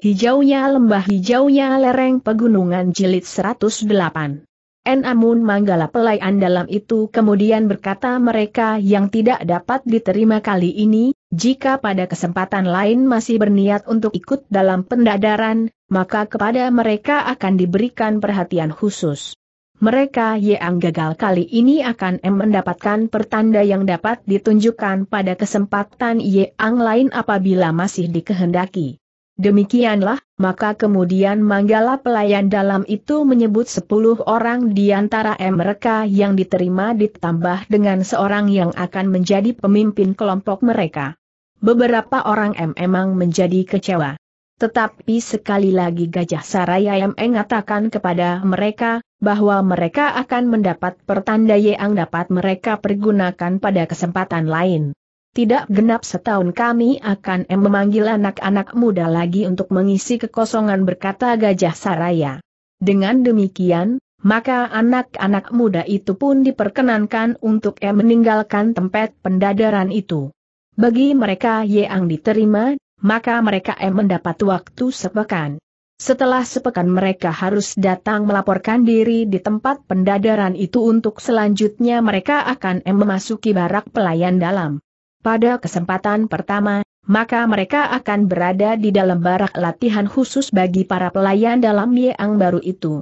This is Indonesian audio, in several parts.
Hijaunya lembah hijaunya lereng pegunungan jilid 108. Enamun Manggala Pelayan dalam itu kemudian berkata mereka yang tidak dapat diterima kali ini, jika pada kesempatan lain masih berniat untuk ikut dalam pendadaran, maka kepada mereka akan diberikan perhatian khusus. Mereka yang gagal kali ini akan mendapatkan pertanda yang dapat ditunjukkan pada kesempatan yang lain apabila masih dikehendaki. Demikianlah, maka kemudian Manggala pelayan dalam itu menyebut sepuluh orang di antara mereka yang diterima ditambah dengan seorang yang akan menjadi pemimpin kelompok mereka. Beberapa orang M emang menjadi kecewa. Tetapi sekali lagi Gajah Saraya M mengatakan kepada mereka, bahwa mereka akan mendapat pertanda yang dapat mereka pergunakan pada kesempatan lain tidak genap setahun kami akan em memanggil anak-anak muda lagi untuk mengisi kekosongan berkata Gajah Saraya. Dengan demikian, maka anak-anak muda itu pun diperkenankan untuk em meninggalkan tempat pendadaran itu. Bagi mereka yang diterima, maka mereka em mendapat waktu sepekan. Setelah sepekan mereka harus datang melaporkan diri di tempat pendadaran itu untuk selanjutnya mereka akan em memasuki barak pelayan dalam. Pada kesempatan pertama, maka mereka akan berada di dalam barak latihan khusus bagi para pelayan dalam Yang baru itu.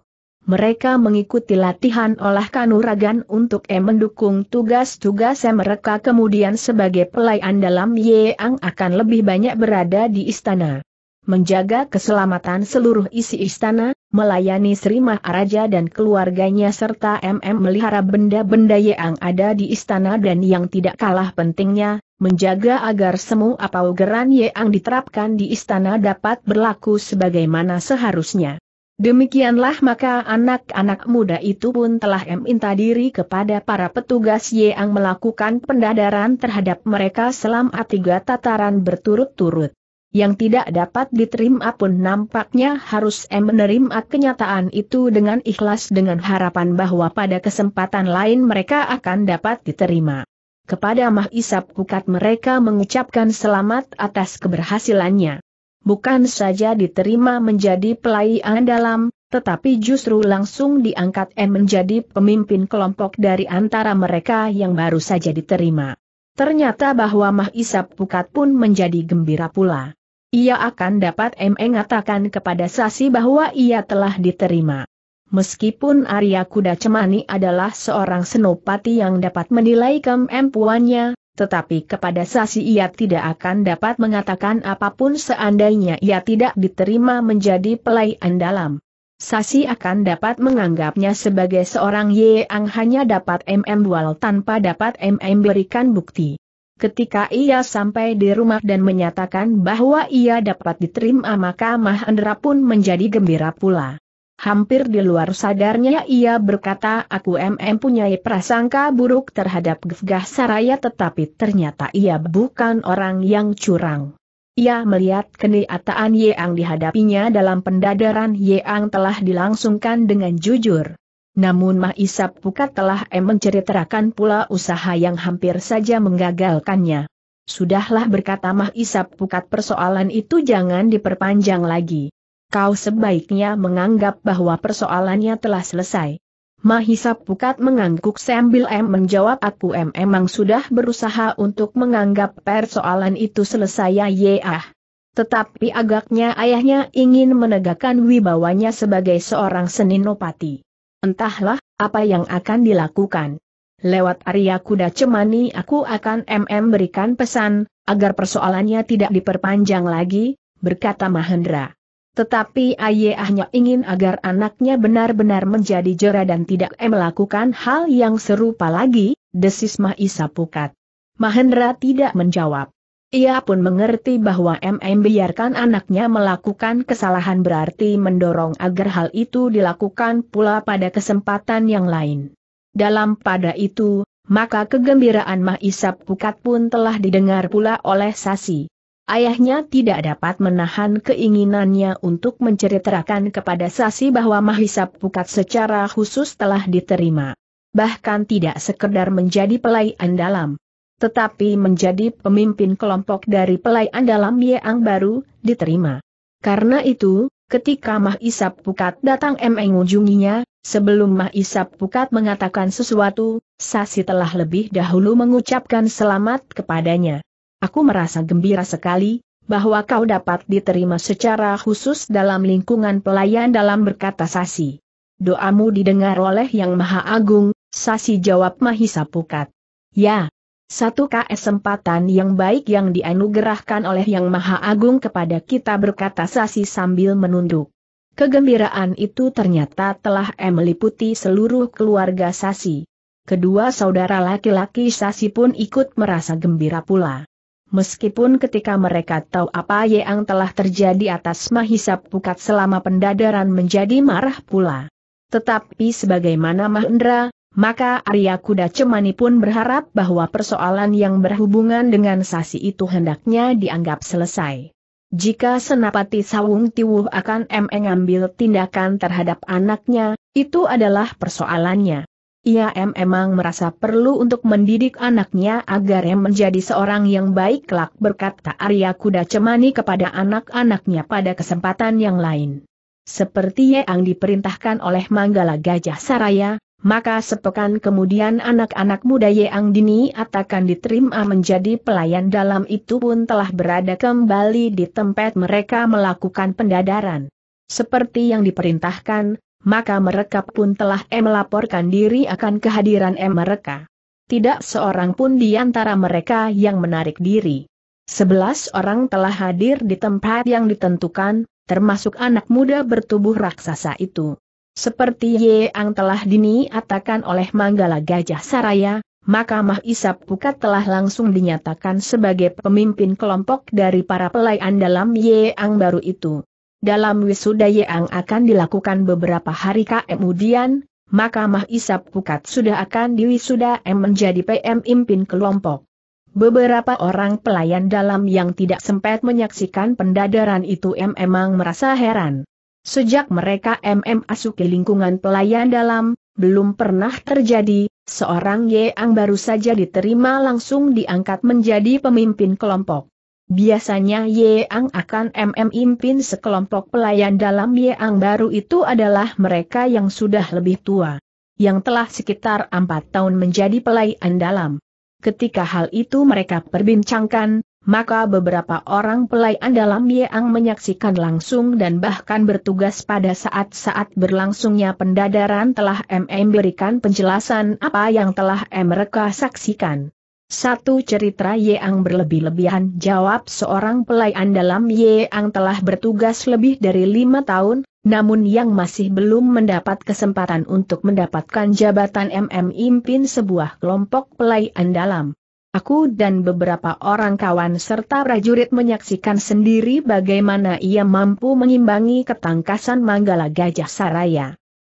Mereka mengikuti latihan olah kanuragan untuk e mendukung tugas-tugas mereka kemudian sebagai pelayan dalam Yang akan lebih banyak berada di istana. Menjaga keselamatan seluruh isi istana, melayani Sri Maharaja dan keluarganya serta MM melihara benda-benda yang ada di istana dan yang tidak kalah pentingnya, menjaga agar semua geran yang diterapkan di istana dapat berlaku sebagaimana seharusnya. Demikianlah maka anak-anak muda itu pun telah minta diri kepada para petugas yang melakukan pendadaran terhadap mereka selama tiga tataran berturut-turut yang tidak dapat diterima pun nampaknya harus M menerima kenyataan itu dengan ikhlas dengan harapan bahwa pada kesempatan lain mereka akan dapat diterima. Kepada Mahisap Pukat mereka mengucapkan selamat atas keberhasilannya. Bukan saja diterima menjadi pelayan dalam, tetapi justru langsung diangkat M menjadi pemimpin kelompok dari antara mereka yang baru saja diterima. Ternyata bahwa Mahisap Pukat pun menjadi gembira pula ia akan dapat mengatakan kepada Sasi bahwa ia telah diterima. Meskipun Arya Kuda Cemani adalah seorang senopati yang dapat menilai kemampuannya, tetapi kepada Sasi ia tidak akan dapat mengatakan apapun seandainya ia tidak diterima menjadi pelayan dalam. Sasi akan dapat menganggapnya sebagai seorang yang hanya dapat MM dual tanpa dapat MM berikan bukti. Ketika ia sampai di rumah dan menyatakan bahwa ia dapat diterima maka Mahendra pun menjadi gembira pula. Hampir di luar sadarnya ia berkata aku MM punyai prasangka buruk terhadap Gevgah Saraya tetapi ternyata ia bukan orang yang curang. Ia melihat kenyataan Yeang dihadapinya dalam pendadaran Yeang telah dilangsungkan dengan jujur. Namun Mah Isap Pukat telah menceritakan pula usaha yang hampir saja menggagalkannya. Sudahlah berkata Mah Isap Pukat persoalan itu jangan diperpanjang lagi. Kau sebaiknya menganggap bahwa persoalannya telah selesai. Mahisa Pukat mengangguk sambil M menjawab aku M emang sudah berusaha untuk menganggap persoalan itu selesai ya yeah. Tetapi agaknya ayahnya ingin menegakkan wibawanya sebagai seorang seninopati. Entahlah, apa yang akan dilakukan. Lewat Arya Kuda Cemani aku akan MM berikan pesan, agar persoalannya tidak diperpanjang lagi, berkata Mahendra. Tetapi Ayahnya ingin agar anaknya benar-benar menjadi jera dan tidak melakukan hal yang serupa lagi, desis Mahisa Pukat. Mahendra tidak menjawab. Ia pun mengerti bahwa MM biarkan anaknya melakukan kesalahan berarti mendorong agar hal itu dilakukan pula pada kesempatan yang lain. Dalam pada itu, maka kegembiraan Mahisap Pukat pun telah didengar pula oleh Sasi. Ayahnya tidak dapat menahan keinginannya untuk menceritakan kepada Sasi bahwa Mahisap Pukat secara khusus telah diterima. Bahkan tidak sekedar menjadi pelayan dalam tetapi menjadi pemimpin kelompok dari pelayan dalam Yeang baru, diterima. Karena itu, ketika Mah Isap Pukat datang mengunjunginya, sebelum Mah Isap Pukat mengatakan sesuatu, Sasi telah lebih dahulu mengucapkan selamat kepadanya. Aku merasa gembira sekali, bahwa kau dapat diterima secara khusus dalam lingkungan pelayan dalam berkata Sasi. Doamu didengar oleh Yang Maha Agung, Sasi jawab Mahisa Pukat. Ya, satu kesempatan yang baik yang dianugerahkan oleh Yang Maha Agung kepada kita berkata Sasi sambil menunduk. Kegembiraan itu ternyata telah meliputi seluruh keluarga Sasi. Kedua saudara laki-laki Sasi pun ikut merasa gembira pula. Meskipun ketika mereka tahu apa yang telah terjadi atas Mahisap Pukat selama pendadaran menjadi marah pula. Tetapi sebagaimana Mahendra, maka Arya Kuda Cemani pun berharap bahwa persoalan yang berhubungan dengan Sasi itu hendaknya dianggap selesai. Jika Senapati Sawung Tiwuh akan mengambil tindakan terhadap anaknya, itu adalah persoalannya. Ia memang merasa perlu untuk mendidik anaknya agar ia menjadi seorang yang baik kelak berkata Arya Kuda Cemani kepada anak-anaknya pada kesempatan yang lain. Seperti yang diperintahkan oleh Manggala Gajah Saraya, maka sepekan kemudian anak-anak muda Yang Dini atakan diterima menjadi pelayan dalam itu pun telah berada kembali di tempat mereka melakukan pendadaran. Seperti yang diperintahkan, maka mereka pun telah melaporkan diri akan kehadiran mereka. Tidak seorang pun di antara mereka yang menarik diri. Sebelas orang telah hadir di tempat yang ditentukan, termasuk anak muda bertubuh raksasa itu. Seperti yang telah diniatakan oleh Manggala Gajah Saraya, maka Isap Pukat telah langsung dinyatakan sebagai pemimpin kelompok dari para pelayan dalam Yeang baru itu. Dalam wisuda Yeang akan dilakukan beberapa hari kemudian, maka Isap Pukat sudah akan diwisuda M menjadi PM impin kelompok. Beberapa orang pelayan dalam yang tidak sempat menyaksikan pendadaran itu M memang merasa heran. Sejak mereka MM masuk ke lingkungan pelayan dalam, belum pernah terjadi, seorang yeang baru saja diterima langsung diangkat menjadi pemimpin kelompok. Biasanya yeang akan MM impin sekelompok pelayan dalam yeang baru itu adalah mereka yang sudah lebih tua. Yang telah sekitar empat tahun menjadi pelayan dalam. Ketika hal itu mereka perbincangkan, maka beberapa orang pelayan dalam Yeang menyaksikan langsung dan bahkan bertugas pada saat-saat berlangsungnya pendadaran telah MM berikan penjelasan apa yang telah mereka saksikan. Satu cerita Yeang berlebih-lebihan jawab seorang pelayan dalam Yeang telah bertugas lebih dari lima tahun, namun yang masih belum mendapat kesempatan untuk mendapatkan jabatan MM impin sebuah kelompok pelayan dalam. Aku dan beberapa orang kawan serta prajurit menyaksikan sendiri bagaimana ia mampu mengimbangi ketangkasan Manggala Gajah Saraya.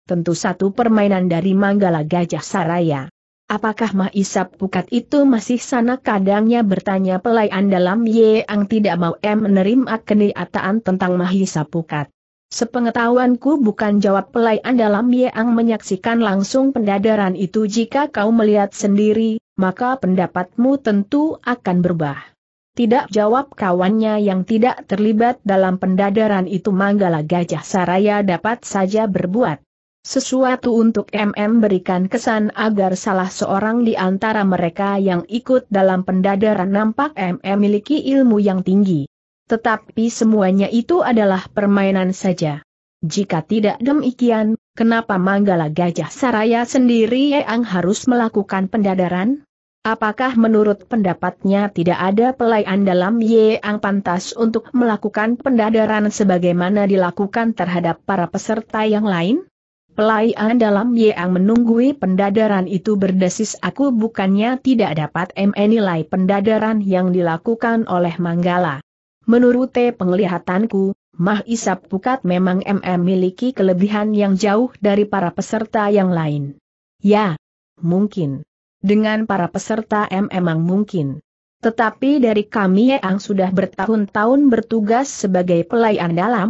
Tentu satu permainan dari Manggala Gajah Saraya. Apakah Mahisap Pukat itu masih sana kadangnya bertanya pelayan Ye Yeang tidak mau menerima kenyataan tentang Mahisap Pukat. Sepengetahuanku bukan jawab pelai andalam yang menyaksikan langsung pendadaran itu jika kau melihat sendiri, maka pendapatmu tentu akan berubah. Tidak jawab kawannya yang tidak terlibat dalam pendadaran itu Manggala Gajah Saraya dapat saja berbuat sesuatu untuk MM berikan kesan agar salah seorang di antara mereka yang ikut dalam pendadaran nampak MM miliki ilmu yang tinggi. Tetapi semuanya itu adalah permainan saja. Jika tidak demikian, kenapa Manggala Gajah Saraya sendiri yang harus melakukan pendadaran? Apakah menurut pendapatnya tidak ada pelayan dalam yang pantas untuk melakukan pendadaran sebagaimana dilakukan terhadap para peserta yang lain? Pelayan dalam yang menunggui pendadaran itu berdesis aku bukannya tidak dapat menilai pendadaran yang dilakukan oleh Manggala. Menurut penglihatanku, Mah Isap Pukat memang MM miliki kelebihan yang jauh dari para peserta yang lain. Ya, mungkin. Dengan para peserta M memang mungkin. Tetapi dari kami yang e sudah bertahun-tahun bertugas sebagai pelayan dalam,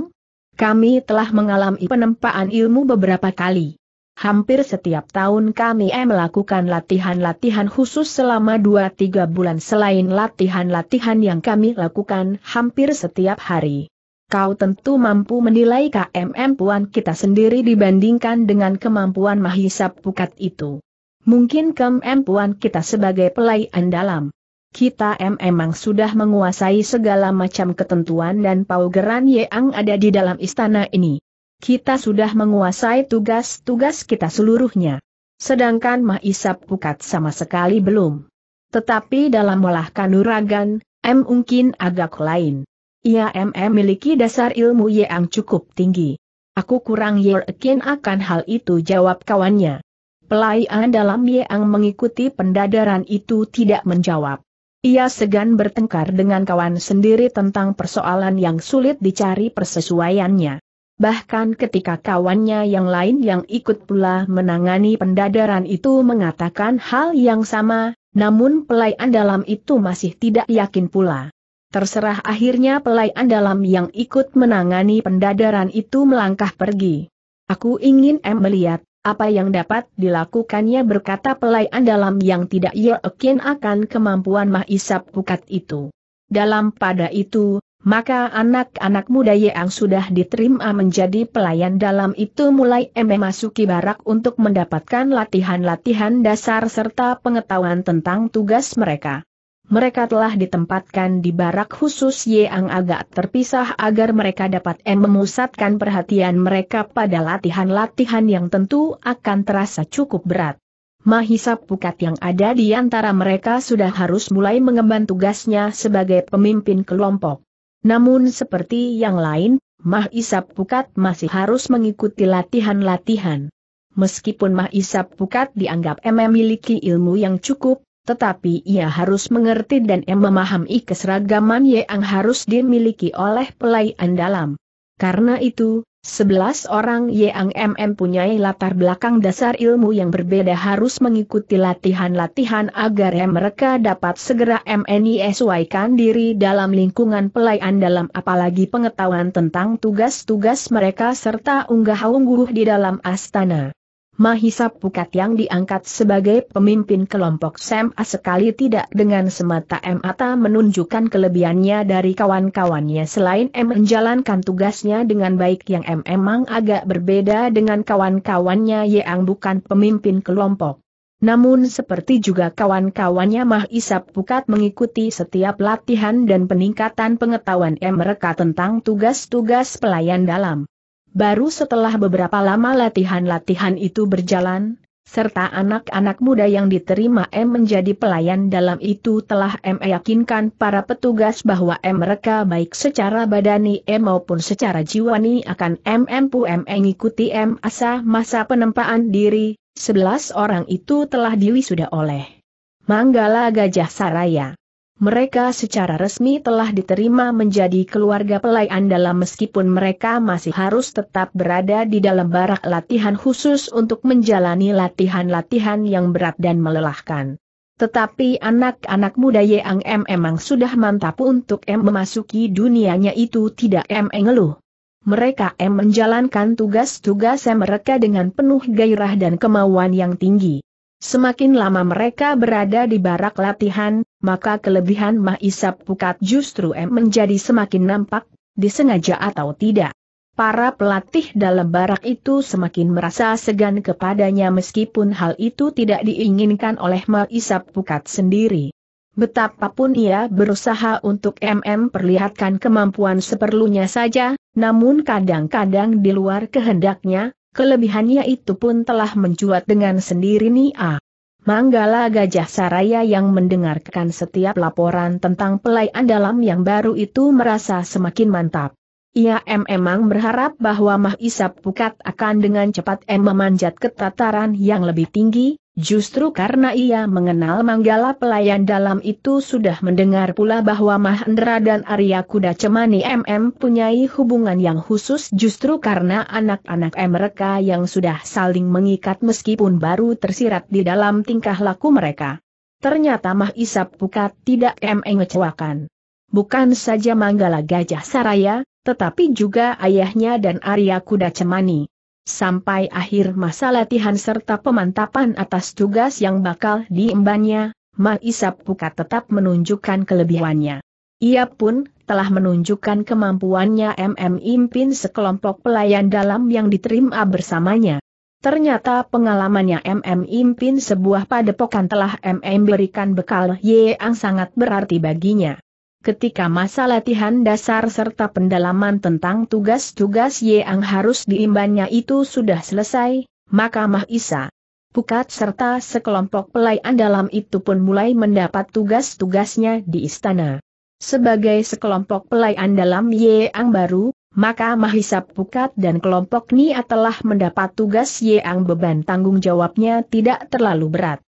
kami telah mengalami penempaan ilmu beberapa kali. Hampir setiap tahun kami eh melakukan latihan-latihan khusus selama 2-3 bulan selain latihan-latihan yang kami lakukan hampir setiap hari. Kau tentu mampu menilai KMM puan kita sendiri dibandingkan dengan kemampuan mahisap pukat itu. Mungkin kemampuan kita sebagai pelayan dalam. Kita memang sudah menguasai segala macam ketentuan dan paugeran yang ada di dalam istana ini. Kita sudah menguasai tugas-tugas kita seluruhnya. Sedangkan Mahisap Pukat sama sekali belum. Tetapi dalam olah kanuragan, M mungkin agak lain. Ia M memiliki dasar ilmu yang cukup tinggi. Aku kurang yakin akan hal itu jawab kawannya. Pelayan dalam yang mengikuti pendadaran itu tidak menjawab. Ia segan bertengkar dengan kawan sendiri tentang persoalan yang sulit dicari persesuaiannya. Bahkan ketika kawannya yang lain yang ikut pula menangani pendadaran itu mengatakan hal yang sama, namun pelayan dalam itu masih tidak yakin pula. Terserah akhirnya pelayan dalam yang ikut menangani pendadaran itu melangkah pergi. Aku ingin em melihat, apa yang dapat dilakukannya berkata pelayan dalam yang tidak yakin akan kemampuan Mahisap Pukat itu. Dalam pada itu, maka anak-anak muda yang sudah diterima menjadi pelayan dalam itu mulai memasuki barak untuk mendapatkan latihan-latihan dasar serta pengetahuan tentang tugas mereka. Mereka telah ditempatkan di barak khusus yang agak terpisah agar mereka dapat memusatkan perhatian mereka pada latihan-latihan yang tentu akan terasa cukup berat. Mahisa Pukat yang ada di antara mereka sudah harus mulai mengemban tugasnya sebagai pemimpin kelompok. Namun seperti yang lain, Mah Isap Pukat masih harus mengikuti latihan-latihan. Meskipun Mah Isap Pukat dianggap memiliki ilmu yang cukup, tetapi ia harus mengerti dan memahami keseragaman yang harus dimiliki oleh pelayan dalam. Karena itu, Sebelas orang yang punyai latar belakang dasar ilmu yang berbeda harus mengikuti latihan-latihan agar mereka dapat segera sesuaikan diri dalam lingkungan pelayan dalam apalagi pengetahuan tentang tugas-tugas mereka serta unggah-ungguh di dalam astana. Mahisa Pukat yang diangkat sebagai pemimpin kelompok SMA sekali tidak dengan semata mata menunjukkan kelebihannya dari kawan-kawannya selain M menjalankan tugasnya dengan baik yang M emang agak berbeda dengan kawan-kawannya yang bukan pemimpin kelompok. Namun seperti juga kawan-kawannya Mahisa Pukat mengikuti setiap latihan dan peningkatan pengetahuan m mereka tentang tugas-tugas pelayan dalam. Baru setelah beberapa lama latihan-latihan itu berjalan, serta anak-anak muda yang diterima M menjadi pelayan dalam itu telah M yakinkan para petugas bahwa M mereka baik secara badani M maupun secara jiwani akan M mampu M mengikuti M asa masa penempaan diri, sebelas orang itu telah diwisuda oleh Manggala Gajah Saraya. Mereka secara resmi telah diterima menjadi keluarga pelayan dalam meskipun mereka masih harus tetap berada di dalam barak latihan khusus untuk menjalani latihan-latihan yang berat dan melelahkan. Tetapi anak-anak muda Yeang M memang sudah mantap untuk M memasuki dunianya itu tidak M ngeluh. Mereka M menjalankan tugas-tugas mereka dengan penuh gairah dan kemauan yang tinggi. Semakin lama mereka berada di barak latihan, maka kelebihan Mahisap Pukat justru M menjadi semakin nampak, disengaja atau tidak. Para pelatih dalam barak itu semakin merasa segan kepadanya meskipun hal itu tidak diinginkan oleh Mahisap Pukat sendiri. Betapapun ia berusaha untuk MM perlihatkan kemampuan seperlunya saja, namun kadang-kadang di luar kehendaknya, kelebihannya itu pun telah mencuat dengan sendiri Nia. Manggala Gajah Saraya yang mendengarkan setiap laporan tentang pelayan dalam yang baru itu merasa semakin mantap. Ia memang berharap bahwa Mahisap Pukat akan dengan cepat memanjat ke tataran yang lebih tinggi, Justru karena ia mengenal Manggala pelayan dalam itu sudah mendengar pula bahwa Mahendra dan Arya Kuda Cemani MM punyai hubungan yang khusus justru karena anak-anak mereka yang sudah saling mengikat meskipun baru tersirat di dalam tingkah laku mereka. Ternyata Mah Isap Pukat tidak ngecewakan. Bukan saja Manggala Gajah Saraya, tetapi juga ayahnya dan Arya Kuda Cemani sampai akhir masa latihan serta pemantapan atas tugas yang bakal diembannya, Ma Isap Puka tetap menunjukkan kelebihannya. Ia pun telah menunjukkan kemampuannya MM Impin sekelompok pelayan dalam yang diterima bersamanya. Ternyata pengalamannya MM Impin sebuah padepokan telah MM berikan bekal yang sangat berarti baginya ketika masa latihan dasar serta pendalaman tentang tugas-tugas yang harus diimbannya itu sudah selesai, maka Mahisa, Pukat serta sekelompok pelayan dalam itu pun mulai mendapat tugas-tugasnya di istana. Sebagai sekelompok pelayan dalam yang baru, maka Mahisap Pukat dan kelompok Nia telah mendapat tugas yang beban tanggung jawabnya tidak terlalu berat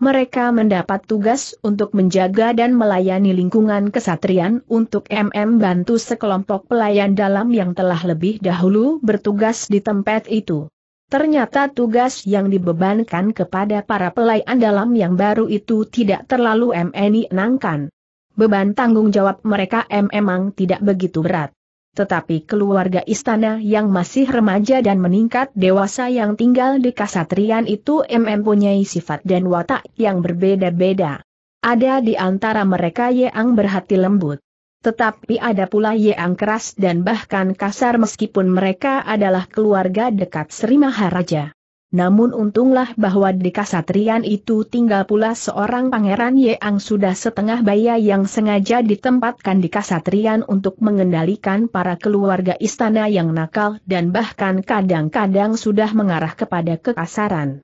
mereka mendapat tugas untuk menjaga dan melayani lingkungan kesatrian untuk MM bantu sekelompok pelayan dalam yang telah lebih dahulu bertugas di tempat itu. Ternyata tugas yang dibebankan kepada para pelayan dalam yang baru itu tidak terlalu MNI menyenangkan. Beban tanggung jawab mereka memang tidak begitu berat tetapi keluarga istana yang masih remaja dan meningkat dewasa yang tinggal di kasatrian itu mempunyai sifat dan watak yang berbeda-beda. Ada di antara mereka yang berhati lembut. Tetapi ada pula yang keras dan bahkan kasar meskipun mereka adalah keluarga dekat Sri Maharaja. Namun untunglah bahwa di kasatrian itu tinggal pula seorang pangeran yang sudah setengah baya yang sengaja ditempatkan di kasatrian untuk mengendalikan para keluarga istana yang nakal dan bahkan kadang-kadang sudah mengarah kepada kekasaran.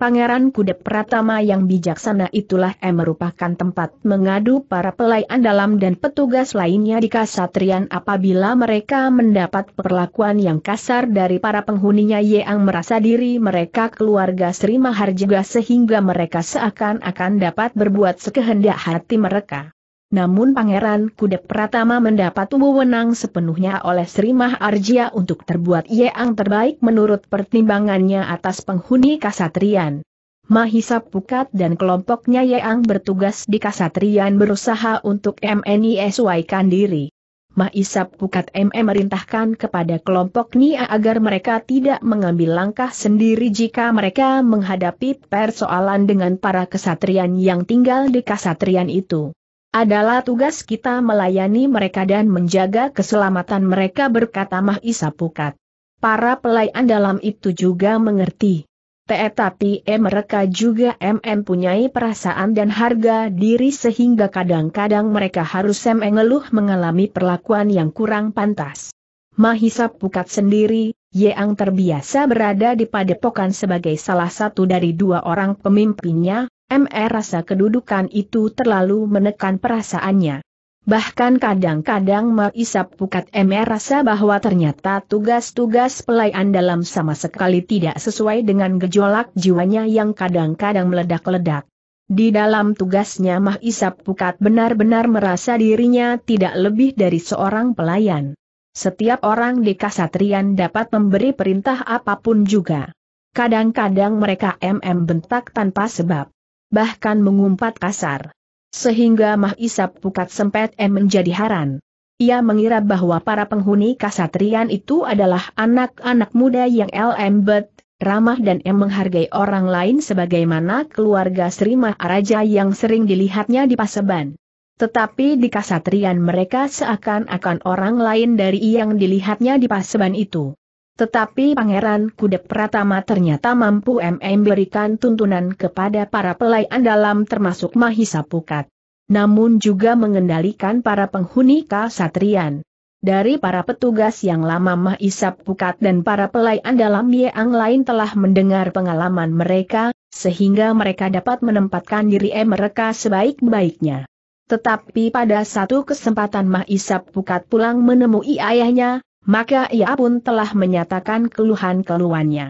Pangeran Kudep Pratama yang bijaksana itulah yang merupakan tempat mengadu para pelayan dalam dan petugas lainnya di Kasatrian apabila mereka mendapat perlakuan yang kasar dari para penghuninya yang merasa diri mereka keluarga Sri Maharjaga sehingga mereka seakan-akan dapat berbuat sekehendak hati mereka. Namun Pangeran Kuda Pratama mendapat wewenang sepenuhnya oleh Sri Maharjia untuk terbuat yang terbaik menurut pertimbangannya atas penghuni Kasatrian. Mahisa Pukat dan kelompoknya Yeang bertugas di Kasatrian berusaha untuk MNISY-kan diri. Mahisa Pukat MM merintahkan kepada kelompok NIA agar mereka tidak mengambil langkah sendiri jika mereka menghadapi persoalan dengan para kesatrian yang tinggal di Kasatrian itu. Adalah tugas kita melayani mereka dan menjaga keselamatan mereka berkata Mahisa Pukat. Para pelayan dalam itu juga mengerti. Tetapi -e eh, mereka juga MM punyai perasaan dan harga diri sehingga kadang-kadang mereka harus mengeluh mengalami perlakuan yang kurang pantas. Mahisa Pukat sendiri, yang terbiasa berada di padepokan sebagai salah satu dari dua orang pemimpinnya, MR rasa kedudukan itu terlalu menekan perasaannya. Bahkan kadang-kadang mengisap pukat MR rasa bahwa ternyata tugas-tugas pelayan dalam sama sekali tidak sesuai dengan gejolak jiwanya yang kadang-kadang meledak-ledak. Di dalam tugasnya Mah Isap Pukat benar-benar merasa dirinya tidak lebih dari seorang pelayan. Setiap orang di kasatrian dapat memberi perintah apapun juga. Kadang-kadang mereka MM bentak tanpa sebab bahkan mengumpat kasar. Sehingga Mah Isap Pukat Sempet M menjadi haran. Ia mengira bahwa para penghuni kasatrian itu adalah anak-anak muda yang lembet, ramah dan M menghargai orang lain sebagaimana keluarga Sri Maharaja yang sering dilihatnya di Paseban. Tetapi di kasatrian mereka seakan-akan orang lain dari yang dilihatnya di Paseban itu. Tetapi Pangeran Kudep Pratama ternyata mampu memberikan tuntunan kepada para pelayan dalam termasuk Mahisa Pukat. Namun juga mengendalikan para penghuni kasatrian. Dari para petugas yang lama Mahisa Pukat dan para pelayan dalam yang lain telah mendengar pengalaman mereka, sehingga mereka dapat menempatkan diri eh, mereka sebaik-baiknya. Tetapi pada satu kesempatan Mahisa Pukat pulang menemui ayahnya, maka ia pun telah menyatakan keluhan-keluhannya.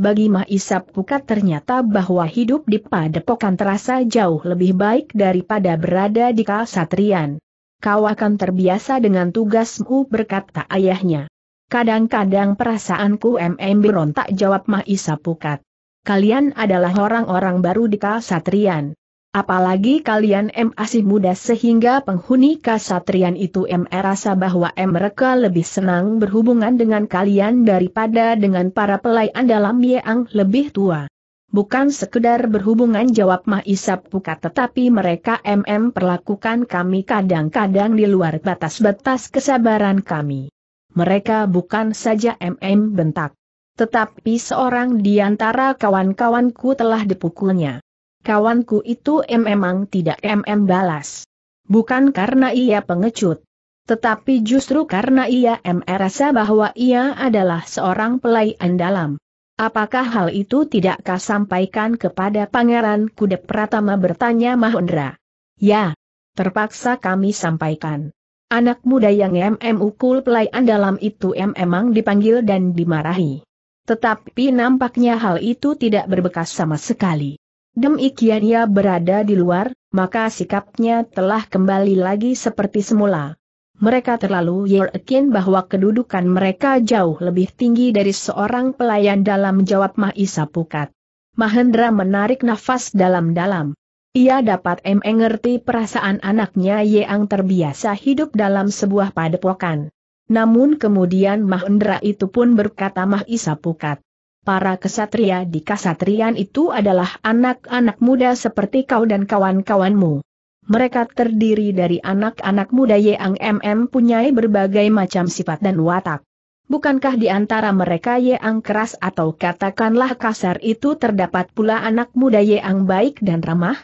Bagi Mahisap Pukat ternyata bahwa hidup di padepokan terasa jauh lebih baik daripada berada di kasatrian. Kau akan terbiasa dengan tugasmu berkata ayahnya. Kadang-kadang perasaanku MM berontak jawab Mahisap Pukat. Kalian adalah orang-orang baru di kasatrian. Apalagi kalian M masih muda sehingga penghuni kasatrian itu M rasa bahwa M mereka lebih senang berhubungan dengan kalian daripada dengan para pelayan dalam yang lebih tua. Bukan sekedar berhubungan jawab Mah Isap Puka tetapi mereka MM perlakukan kami kadang-kadang di luar batas-batas kesabaran kami. Mereka bukan saja MM bentak. Tetapi seorang di antara kawan-kawanku telah dipukulnya kawanku itu memang tidak MM balas. Bukan karena ia pengecut. Tetapi justru karena ia merasa bahwa ia adalah seorang pelayan dalam. Apakah hal itu tidak kau sampaikan kepada Pangeran Kuda Pratama bertanya Mahendra? Ya, terpaksa kami sampaikan. Anak muda yang MM ukul pelayan dalam itu memang dipanggil dan dimarahi. Tetapi nampaknya hal itu tidak berbekas sama sekali. Demikian ia berada di luar, maka sikapnya telah kembali lagi seperti semula. Mereka terlalu yakin bahwa kedudukan mereka jauh lebih tinggi dari seorang pelayan dalam jawab Mahisa Pukat. Mahendra menarik nafas dalam-dalam. Ia dapat mengerti perasaan anaknya yang terbiasa hidup dalam sebuah padepokan. Namun kemudian Mahendra itu pun berkata Mahisa Pukat para kesatria di kesatrian itu adalah anak-anak muda seperti kau dan kawan-kawanmu. Mereka terdiri dari anak-anak muda yang MM punyai berbagai macam sifat dan watak. Bukankah di antara mereka yang keras atau katakanlah kasar itu terdapat pula anak muda yang baik dan ramah?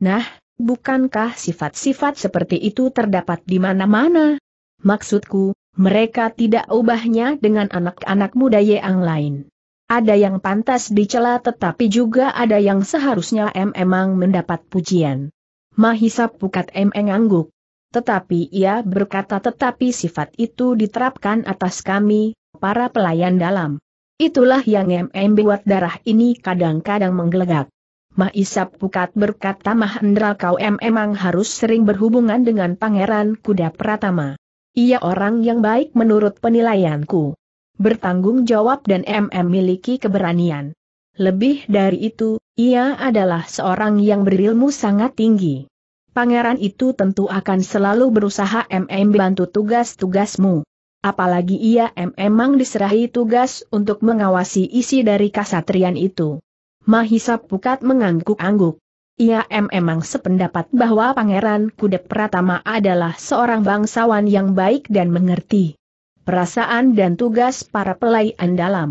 Nah, bukankah sifat-sifat seperti itu terdapat di mana-mana? Maksudku, mereka tidak ubahnya dengan anak-anak muda yang lain. Ada yang pantas dicela tetapi juga ada yang seharusnya M emang mendapat pujian. Mahisa Pukat M ngangguk. Tetapi ia berkata tetapi sifat itu diterapkan atas kami, para pelayan dalam. Itulah yang MM buat darah ini kadang-kadang menggelegak. Mahisap Pukat berkata Mahendra kau M emang harus sering berhubungan dengan Pangeran Kuda Pratama. Ia orang yang baik menurut penilaianku bertanggung jawab dan MM miliki keberanian. Lebih dari itu, ia adalah seorang yang berilmu sangat tinggi. Pangeran itu tentu akan selalu berusaha MM bantu tugas-tugasmu. Apalagi ia memang diserahi tugas untuk mengawasi isi dari kasatrian itu. Mahisa Pukat mengangguk-angguk. Ia memang sependapat bahwa Pangeran Kude Pratama adalah seorang bangsawan yang baik dan mengerti perasaan dan tugas para pelayan dalam.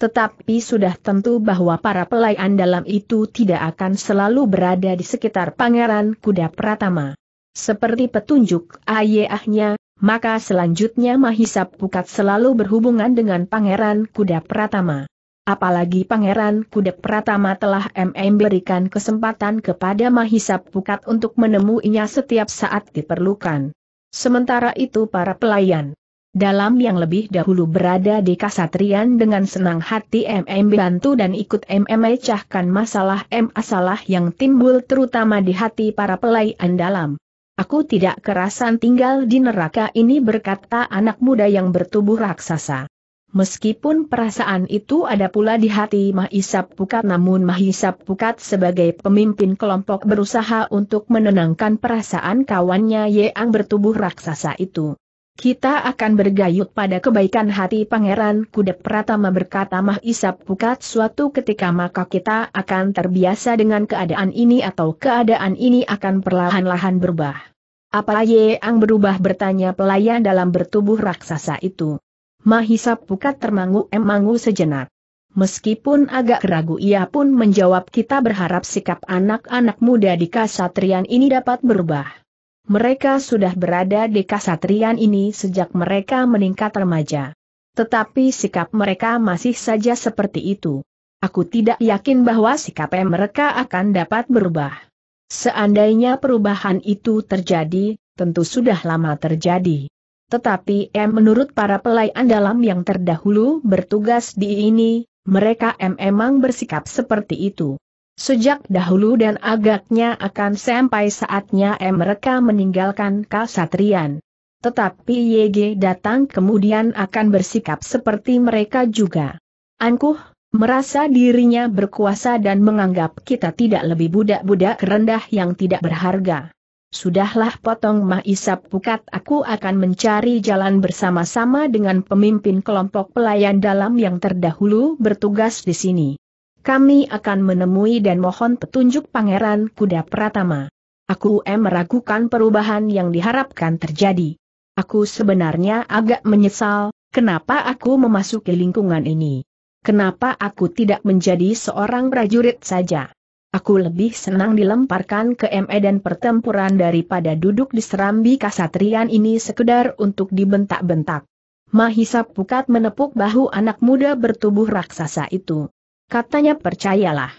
Tetapi sudah tentu bahwa para pelayan dalam itu tidak akan selalu berada di sekitar Pangeran Kuda Pratama. Seperti petunjuk ayahnya, maka selanjutnya Mahisap Pukat selalu berhubungan dengan Pangeran Kuda Pratama. Apalagi Pangeran Kuda Pratama telah MM berikan kesempatan kepada Mahisap Pukat untuk menemuinya setiap saat diperlukan. Sementara itu para pelayan dalam yang lebih dahulu berada di Kasatrian dengan senang hati MM bantu dan ikut MM mecahkan masalah M masalah yang timbul terutama di hati para pelayan dalam. Aku tidak kerasan tinggal di neraka ini berkata anak muda yang bertubuh raksasa. Meskipun perasaan itu ada pula di hati Mahisap Pukat namun Mahisap Pukat sebagai pemimpin kelompok berusaha untuk menenangkan perasaan kawannya yang bertubuh raksasa itu. Kita akan bergayut pada kebaikan hati Pangeran Kuda Pratama berkata Mah Isap Pukat suatu ketika maka kita akan terbiasa dengan keadaan ini atau keadaan ini akan perlahan-lahan berubah. Apa yang berubah bertanya pelayan dalam bertubuh raksasa itu. Mahisap Pukat termangu-emangu sejenak. Meskipun agak ragu ia pun menjawab kita berharap sikap anak-anak muda di kasatrian ini dapat berubah. Mereka sudah berada di kasatrian ini sejak mereka meningkat remaja. Tetapi sikap mereka masih saja seperti itu. Aku tidak yakin bahwa sikap mereka akan dapat berubah. Seandainya perubahan itu terjadi, tentu sudah lama terjadi. Tetapi M eh, menurut para pelayan dalam yang terdahulu bertugas di ini, mereka M eh, memang bersikap seperti itu. Sejak dahulu dan agaknya akan sampai saatnya mereka meninggalkan kasatrian. Tetapi YG datang kemudian akan bersikap seperti mereka juga. Angkuh, merasa dirinya berkuasa dan menganggap kita tidak lebih budak-budak rendah yang tidak berharga. Sudahlah potong mah isap pukat aku akan mencari jalan bersama-sama dengan pemimpin kelompok pelayan dalam yang terdahulu bertugas di sini kami akan menemui dan mohon petunjuk Pangeran Kuda Pratama. Aku em meragukan perubahan yang diharapkan terjadi. Aku sebenarnya agak menyesal, kenapa aku memasuki lingkungan ini. Kenapa aku tidak menjadi seorang prajurit saja. Aku lebih senang dilemparkan ke ME dan pertempuran daripada duduk di serambi kasatrian ini sekedar untuk dibentak-bentak. Mahisa Pukat menepuk bahu anak muda bertubuh raksasa itu. Katanya percayalah.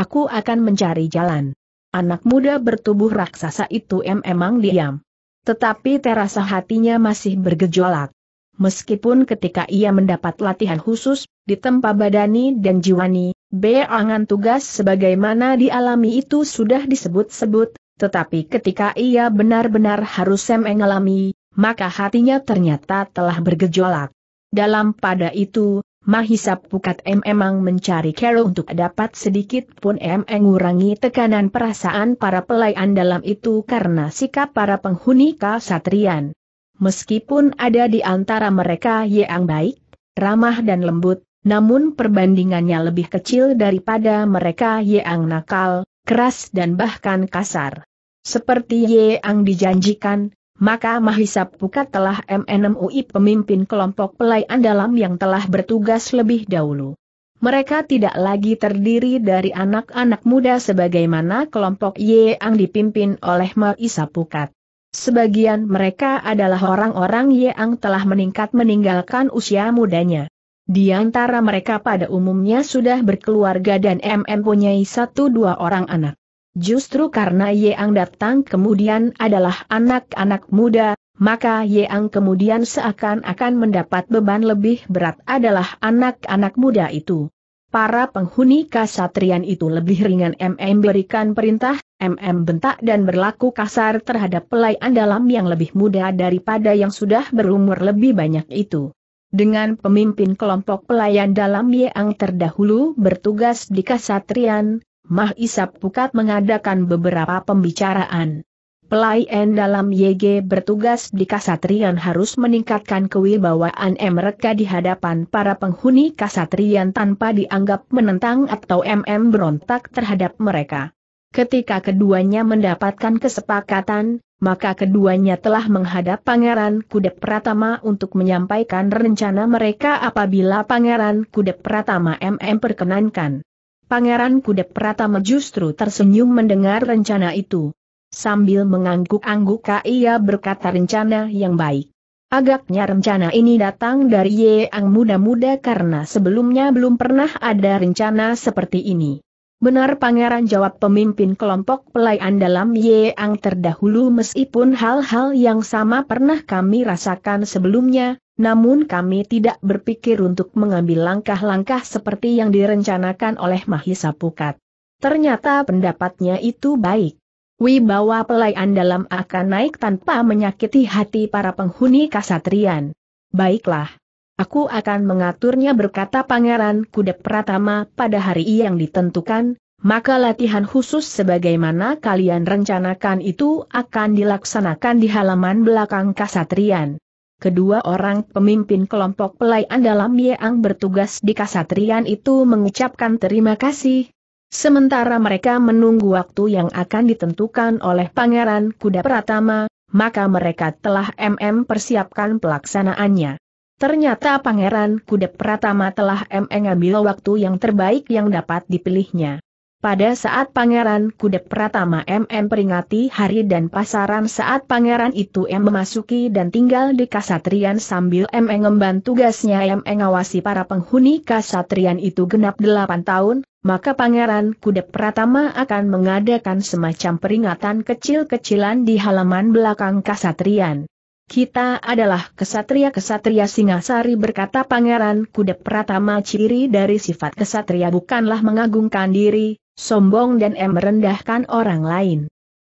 Aku akan mencari jalan. Anak muda bertubuh raksasa itu memang diam. Tetapi terasa hatinya masih bergejolak. Meskipun ketika ia mendapat latihan khusus, ditempa badani dan jiwani, beangan tugas sebagaimana dialami itu sudah disebut-sebut, tetapi ketika ia benar-benar harus mengalami, maka hatinya ternyata telah bergejolak. Dalam pada itu, Mahisa Pukat M memang mencari Carol untuk dapat sedikit pun M mengurangi tekanan perasaan para pelayan dalam itu karena sikap para penghuni kasatrian. Meskipun ada di antara mereka yang baik, ramah dan lembut, namun perbandingannya lebih kecil daripada mereka yang nakal, keras dan bahkan kasar. Seperti yang dijanjikan, maka Mahisa Pukat telah MNMUI pemimpin kelompok pelayan dalam yang telah bertugas lebih dahulu. Mereka tidak lagi terdiri dari anak-anak muda sebagaimana kelompok Y Ang dipimpin oleh Mahisa Pukat. Sebagian mereka adalah orang-orang Yeang telah meningkat meninggalkan usia mudanya. Di antara mereka pada umumnya sudah berkeluarga dan MM punya satu dua orang anak. Justru karena Yeang datang kemudian adalah anak-anak muda, maka Yeang kemudian seakan-akan mendapat beban lebih berat adalah anak-anak muda itu. Para penghuni kasatrian itu lebih ringan MM berikan perintah, MM bentak dan berlaku kasar terhadap pelayan dalam yang lebih muda daripada yang sudah berumur lebih banyak itu. Dengan pemimpin kelompok pelayan dalam Yeang terdahulu bertugas di kasatrian, Mah Isap Pukat mengadakan beberapa pembicaraan. Pelayan dalam YG bertugas di Kasatrian harus meningkatkan kewibawaan mereka di hadapan para penghuni Kasatrian tanpa dianggap menentang atau MM berontak terhadap mereka. Ketika keduanya mendapatkan kesepakatan, maka keduanya telah menghadap Pangeran Kudep Pratama untuk menyampaikan rencana mereka apabila Pangeran Kudep Pratama MM perkenankan. Pangeran Kuda Pratama justru tersenyum mendengar rencana itu. Sambil mengangguk-angguk ia berkata rencana yang baik. Agaknya rencana ini datang dari Yeang muda-muda karena sebelumnya belum pernah ada rencana seperti ini. Benar pangeran jawab pemimpin kelompok pelayan dalam Yeang terdahulu meskipun hal-hal yang sama pernah kami rasakan sebelumnya, namun kami tidak berpikir untuk mengambil langkah-langkah seperti yang direncanakan oleh Mahisa Pukat. Ternyata pendapatnya itu baik. Wibawa pelayan dalam akan naik tanpa menyakiti hati para penghuni kasatrian. Baiklah. Aku akan mengaturnya berkata Pangeran Kuda Pratama pada hari yang ditentukan, maka latihan khusus sebagaimana kalian rencanakan itu akan dilaksanakan di halaman belakang Kasatrian. Kedua orang pemimpin kelompok pelayan dalam Yeang bertugas di kasatrian itu mengucapkan terima kasih. Sementara mereka menunggu waktu yang akan ditentukan oleh Pangeran Kuda Pratama, maka mereka telah MM persiapkan pelaksanaannya. Ternyata Pangeran Kuda Pratama telah MM ambil waktu yang terbaik yang dapat dipilihnya. Pada saat Pangeran Kuda Pratama MM peringati hari dan pasaran saat Pangeran itu M memasuki dan tinggal di Kasatrian sambil M mengemban tugasnya M mengawasi para penghuni Kasatrian itu genap 8 tahun, maka Pangeran Kuda Pratama akan mengadakan semacam peringatan kecil-kecilan di halaman belakang Kasatrian. Kita adalah kesatria-kesatria Singasari berkata Pangeran Kuda Pratama ciri dari sifat kesatria bukanlah mengagungkan diri, sombong dan em merendahkan orang lain.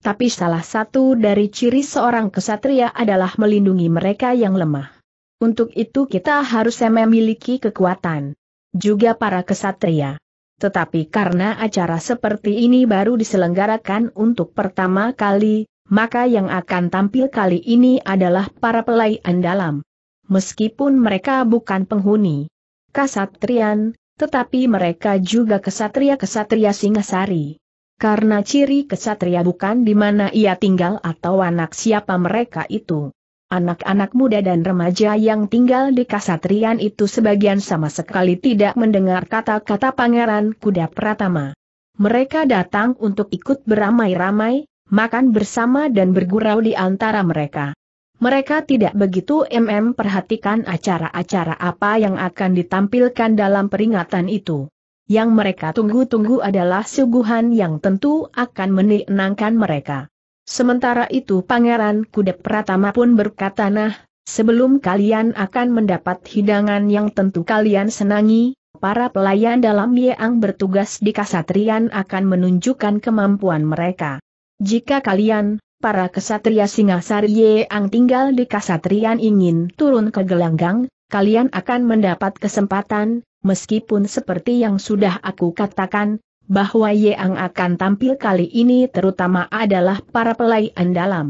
Tapi salah satu dari ciri seorang kesatria adalah melindungi mereka yang lemah. Untuk itu kita harus memiliki kekuatan. Juga para kesatria. Tetapi karena acara seperti ini baru diselenggarakan untuk pertama kali, maka yang akan tampil kali ini adalah para pelayan dalam. Meskipun mereka bukan penghuni kasatrian, tetapi mereka juga kesatria-kesatria Singasari. Karena ciri kesatria bukan di mana ia tinggal atau anak siapa mereka itu. Anak-anak muda dan remaja yang tinggal di kasatrian itu sebagian sama sekali tidak mendengar kata-kata pangeran kuda Pratama. Mereka datang untuk ikut beramai-ramai, makan bersama dan bergurau di antara mereka. Mereka tidak begitu MM perhatikan acara-acara apa yang akan ditampilkan dalam peringatan itu. Yang mereka tunggu-tunggu adalah suguhan yang tentu akan menenangkan mereka. Sementara itu Pangeran Kuda Pratama pun berkata nah, sebelum kalian akan mendapat hidangan yang tentu kalian senangi, para pelayan dalam Yeang bertugas di Kasatrian akan menunjukkan kemampuan mereka. Jika kalian, para kesatria Singasari yang tinggal di Kasatrian ingin turun ke gelanggang, kalian akan mendapat kesempatan, meskipun seperti yang sudah aku katakan, bahwa Yeang akan tampil kali ini terutama adalah para pelayan dalam.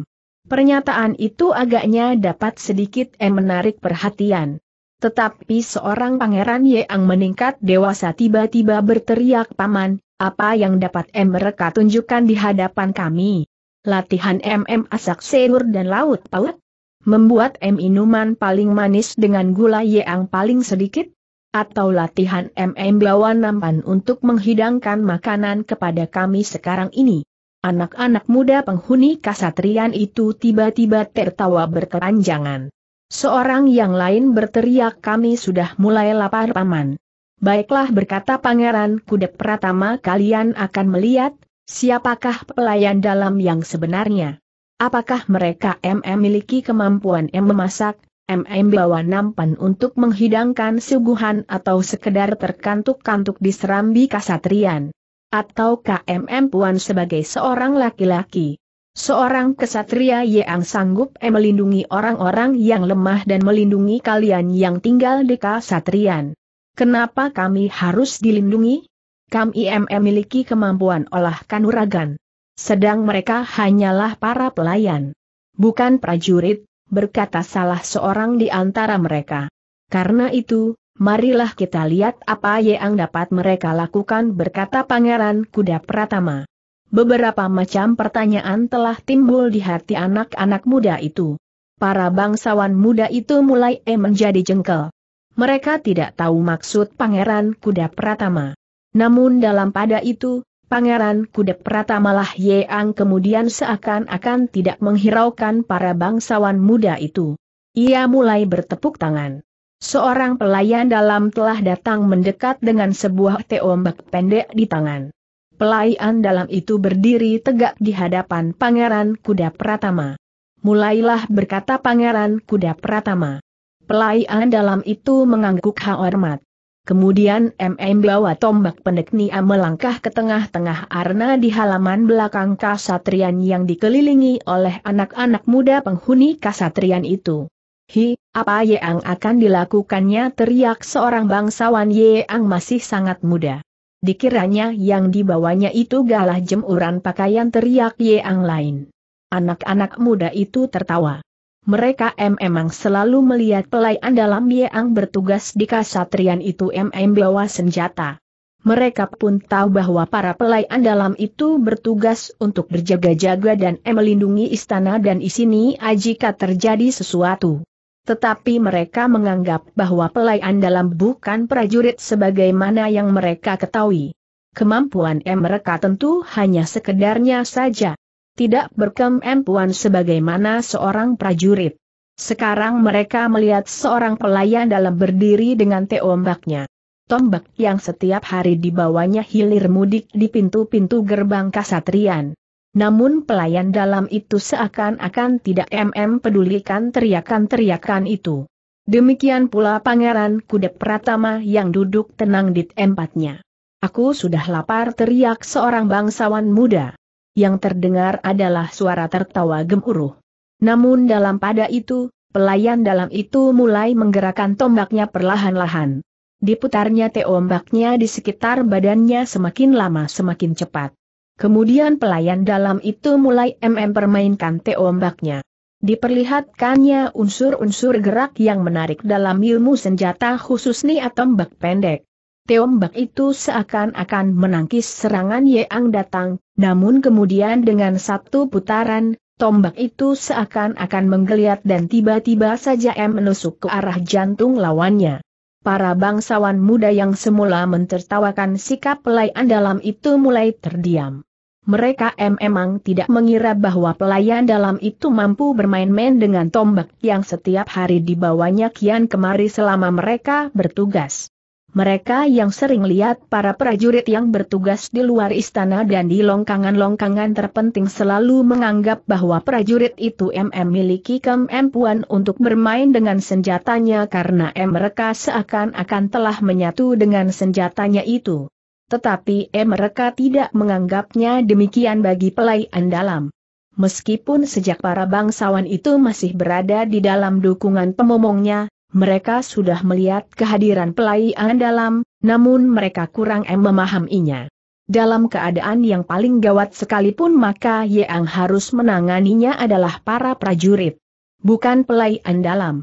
Pernyataan itu agaknya dapat sedikit eh menarik perhatian. Tetapi seorang pangeran Yeang meningkat dewasa tiba-tiba berteriak paman, apa yang dapat em eh, mereka tunjukkan di hadapan kami? latihan MM asak sayur dan laut paut? Membuat M minuman paling manis dengan gula yang paling sedikit? Atau latihan MM bawa nampan untuk menghidangkan makanan kepada kami sekarang ini? Anak-anak muda penghuni kasatrian itu tiba-tiba tertawa berkepanjangan. Seorang yang lain berteriak kami sudah mulai lapar paman. Baiklah berkata pangeran kudep pertama kalian akan melihat, Siapakah pelayan dalam yang sebenarnya? Apakah mereka MM miliki kemampuan M memasak, MM bawa nampan untuk menghidangkan suguhan atau sekedar terkantuk-kantuk di serambi kasatrian? Atau KMM Puan sebagai seorang laki-laki? Seorang kesatria yang sanggup M melindungi orang-orang yang lemah dan melindungi kalian yang tinggal di kasatrian. Kenapa kami harus dilindungi? Kam IM memiliki kemampuan olah kanuragan. Sedang mereka hanyalah para pelayan. Bukan prajurit, berkata salah seorang di antara mereka. Karena itu, marilah kita lihat apa yang dapat mereka lakukan berkata Pangeran Kuda Pratama. Beberapa macam pertanyaan telah timbul di hati anak-anak muda itu. Para bangsawan muda itu mulai menjadi jengkel. Mereka tidak tahu maksud Pangeran Kuda Pratama. Namun dalam pada itu, Pangeran Kuda Prata malah Yeang kemudian seakan-akan tidak menghiraukan para bangsawan muda itu. Ia mulai bertepuk tangan. Seorang pelayan dalam telah datang mendekat dengan sebuah teombak pendek di tangan. Pelayan dalam itu berdiri tegak di hadapan Pangeran Kuda Pratama. Mulailah berkata Pangeran Kuda Pratama. Pelayan dalam itu mengangguk hormat. Kemudian MM bawa tombak pendek Nia melangkah ke tengah-tengah arena di halaman belakang kasatrian yang dikelilingi oleh anak-anak muda penghuni kasatrian itu. Hi, apa yang akan dilakukannya teriak seorang bangsawan yang masih sangat muda. Dikiranya yang dibawanya itu galah jemuran pakaian teriak yang lain. Anak-anak muda itu tertawa. Mereka memang selalu melihat pelayan dalam yang bertugas di kasatrian itu MM bawa senjata. Mereka pun tahu bahwa para pelayan dalam itu bertugas untuk berjaga-jaga dan melindungi istana dan isini jika terjadi sesuatu. Tetapi mereka menganggap bahwa pelayan dalam bukan prajurit sebagaimana yang mereka ketahui. Kemampuan mereka tentu hanya sekedarnya saja tidak berkemampuan sebagaimana seorang prajurit. Sekarang mereka melihat seorang pelayan dalam berdiri dengan teombaknya. Tombak yang setiap hari dibawanya hilir mudik di pintu-pintu gerbang kasatrian. Namun pelayan dalam itu seakan-akan tidak mm pedulikan teriakan-teriakan itu. Demikian pula Pangeran Kudep Pratama yang duduk tenang di tempatnya. Aku sudah lapar teriak seorang bangsawan muda yang terdengar adalah suara tertawa gemuruh. Namun dalam pada itu, pelayan dalam itu mulai menggerakkan tombaknya perlahan-lahan. Diputarnya teombaknya di sekitar badannya semakin lama semakin cepat. Kemudian pelayan dalam itu mulai MM permainkan teombaknya. Diperlihatkannya unsur-unsur gerak yang menarik dalam ilmu senjata khusus niat tombak pendek. Teombak itu seakan-akan menangkis serangan Yeang datang, namun kemudian dengan satu putaran, tombak itu seakan-akan menggeliat dan tiba-tiba saja M menusuk ke arah jantung lawannya. Para bangsawan muda yang semula mentertawakan sikap pelayan dalam itu mulai terdiam. Mereka M memang tidak mengira bahwa pelayan dalam itu mampu bermain-main dengan tombak yang setiap hari dibawanya kian kemari selama mereka bertugas mereka yang sering lihat para prajurit yang bertugas di luar istana dan di longkangan-longkangan terpenting selalu menganggap bahwa prajurit itu MM miliki kemampuan untuk bermain dengan senjatanya karena mereka seakan-akan telah menyatu dengan senjatanya itu. Tetapi mereka tidak menganggapnya demikian bagi pelayan dalam. Meskipun sejak para bangsawan itu masih berada di dalam dukungan pemomongnya, mereka sudah melihat kehadiran pelayan dalam, namun mereka kurang memahaminya. Dalam keadaan yang paling gawat sekalipun maka yang harus menanganinya adalah para prajurit. Bukan pelayan dalam.